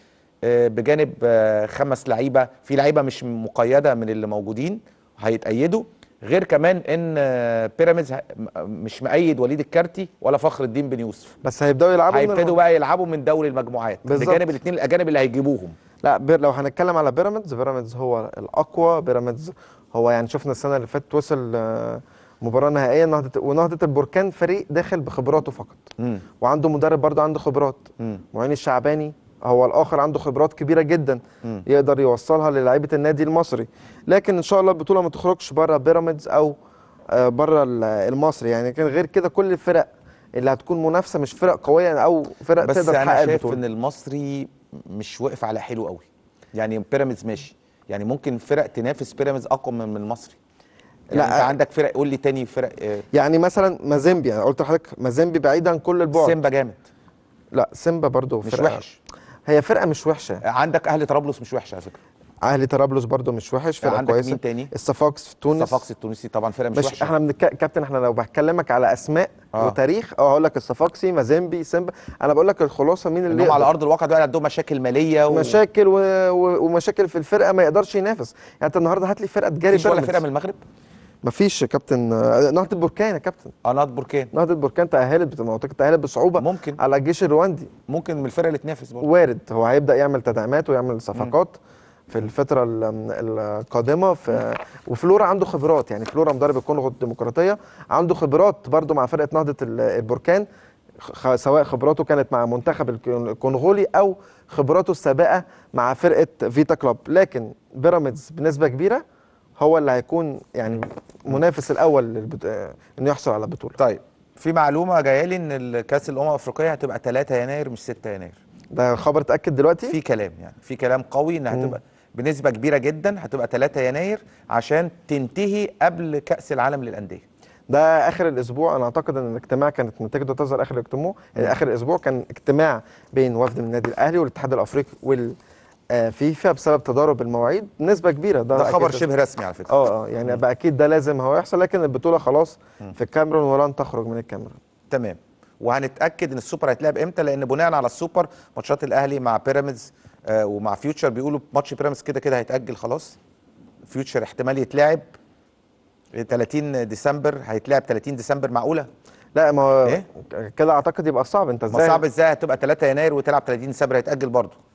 آه، بجانب آه، خمس لعيبه في لعيبه مش مقيده من اللي موجودين هيتأيدوا غير كمان ان بيراميدز مش مأيد وليد الكارتي ولا فخر الدين بن يوسف بس هيبداوا يلعبوا هيبتدوا بقى يلعبوا من دوري المجموعات بالزبط. بجانب الاثنين الاجانب اللي هيجيبوهم لا بير لو هنتكلم على بيراميدز بيراميدز هو الاقوى بيراميدز هو يعني شفنا السنه اللي فاتت وصل مباراه نهائيه نهضه ونهضه البركان فريق داخل بخبراته فقط مم. وعنده مدرب برضه عنده خبرات معين الشعباني هو الاخر عنده خبرات كبيره جدا مم. يقدر يوصلها للعيبه النادي المصري لكن ان شاء الله البطوله ما تخرجش بره بيراميدز او آه، بره المصري يعني كان غير كده كل الفرق اللي هتكون منافسه مش فرق قويه او فرق بس تقدر تحقق بس انا شايف ان المصري مش واقف على حلو قوي يعني بيراميدز ماشي يعني ممكن فرق تنافس بيراميدز اقوى من المصري يعني لا انت آه، عندك فرق قول لي تاني فرق آه، يعني مثلا مازيمبي انا يعني قلت لحضرتك مازيمبي بعيد عن كل البعد سيمبا جامد لا سيمبا برضه مش فرقة. وحش هي فرقه مش وحشه آه، عندك اهلي طرابلس مش وحش على فكره اهلي طرابلس برضو مش وحش فرقه عندك كويسه مين تاني الصفاقس في تونس الصفاقس التونسي طبعا فرقه مش, مش وحشه احنا بنتك... كابتن احنا لو بكلمك على اسماء آه. وتاريخ اه هقول لك الصفاقسي مازيمبي سيمبا انا بقول لك الخلاصه مين اللي على ارض الواقع دول عندهم مشاكل ماليه و... مشاكل و... و... ومشاكل في الفرقه ما يقدرش ينافس يعني انت النهارده هات لي فرقه تجاري مش ولا فرقه من المغرب مفيش يا كابتن آه، نهضه بركان يا كابتن اه نهضه بركان نهضه بركان تاهلت منطقه تاهلت بصعوبه ممكن على الجيش الرواندي ممكن من الفرق اللي تنافس برضه وارد هو هيبدا يعمل تدعيمات ويعمل صفقات في الفتره القادمه في وفلورا عنده خبرات يعني فلورا مدرب الكونغو الديمقراطيه عنده خبرات برضه مع فرقه نهضه البركان سواء خبراته كانت مع منتخب الكونغولي او خبراته السابقه مع فرقه فيتا كلوب لكن بيراميدز بنسبه كبيره هو اللي هيكون يعني منافس الاول آه، انه يحصل على البطوله طيب في معلومه جايه لي ان كاس الامم الافريقيه هتبقى 3 يناير مش 6 يناير ده خبر اتاكد دلوقتي في كلام يعني في كلام قوي ان هتبقى بنسبه كبيره جدا هتبقى 3 يناير عشان تنتهي قبل كاس العالم للانديه ده اخر الاسبوع انا اعتقد ان الاجتماع كانت نتيجته تظهر اخر الاجتماع يعني اخر الاسبوع كان اجتماع بين وفد من النادي الاهلي والاتحاد الافريقي وال آه، فيفا بسبب تضارب المواعيد نسبه كبيره ده, ده خبر شبه رسمي على فكره اه, آه، يعني بقى اكيد ده لازم هو يحصل لكن البطوله خلاص في الكاميرون ولن تخرج من الكاميرون تمام وهنتاكد ان السوبر هيتلعب امتى لان بناء على السوبر ماتشات الاهلي مع بيراميدز آه ومع فيوتشر بيقولوا ماتش بيراميدز كده كده هيتاجل خلاص فيوتشر احتمال يتلعب 30 آه، ديسمبر هيتلعب 30 ديسمبر معقوله لا ما هو إيه؟ كده اعتقد يبقى صعب انت ازاي ما صعب ازاي هتبقى 3 يناير وتلعب 30 ديسمبر هيتاجل برضه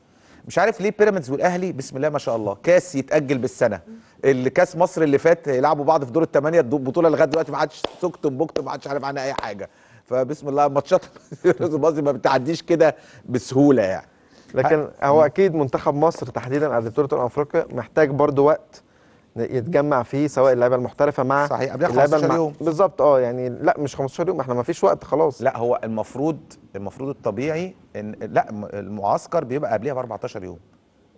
مش عارف ليه بيراميدز والاهلي بسم الله ما شاء الله كاس يتاجل بالسنه اللي كاس مصر اللي فات يلعبوا بعض في دور الثمانيه البطوله لغايه دلوقتي ما حدش سكتم بكتم ما حدش عارف عنها اي حاجه فبسم الله ماتشات المصري ما بتعديش كده بسهوله يعني لكن هو اكيد منتخب مصر تحديدا على بطوله افريقيا محتاج برضو وقت يتجمع فيه سواء اللعيبه المحترفه مع صحيح قبل 15 يوم بالظبط اه يعني لا مش 15 يوم احنا ما فيش وقت خلاص لا هو المفروض المفروض الطبيعي ان لا المعسكر بيبقى قبلها ب 14 يوم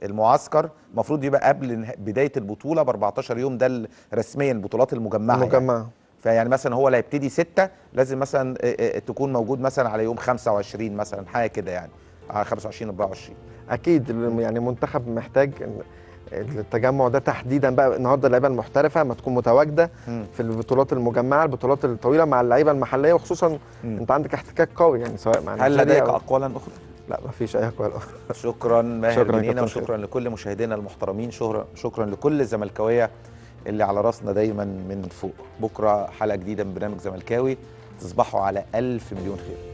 المعسكر المفروض يبقى قبل بدايه البطوله ب 14 يوم ده رسميا البطولات المجمعه يعني. المجمعه يعني. فيعني مثلا هو اللي هيبتدي سته لازم مثلا آه، آه، آه، تكون موجود مثلا على يوم 25 مثلا حاجه كده يعني على 25 24 اكيد يعني منتخب محتاج التجمع ده تحديدا بقى النهارده اللعيبه المحترفه ما تكون متواجده في البطولات المجمعه البطولات الطويله مع اللعيبه المحليه وخصوصا مم. انت عندك احتكاك قوي يعني سواء مع هل لديك اقوالا اخرى؟ لا ما فيش اي اقوال اخرى شكرا ماهر بنينا وشكرا لكل مشاهدينا المحترمين شكرا شكرا لكل الزملكاويه اللي على راسنا دايما من فوق بكره حلقه جديده من برنامج زملكاوي تصبحوا على الف مليون خير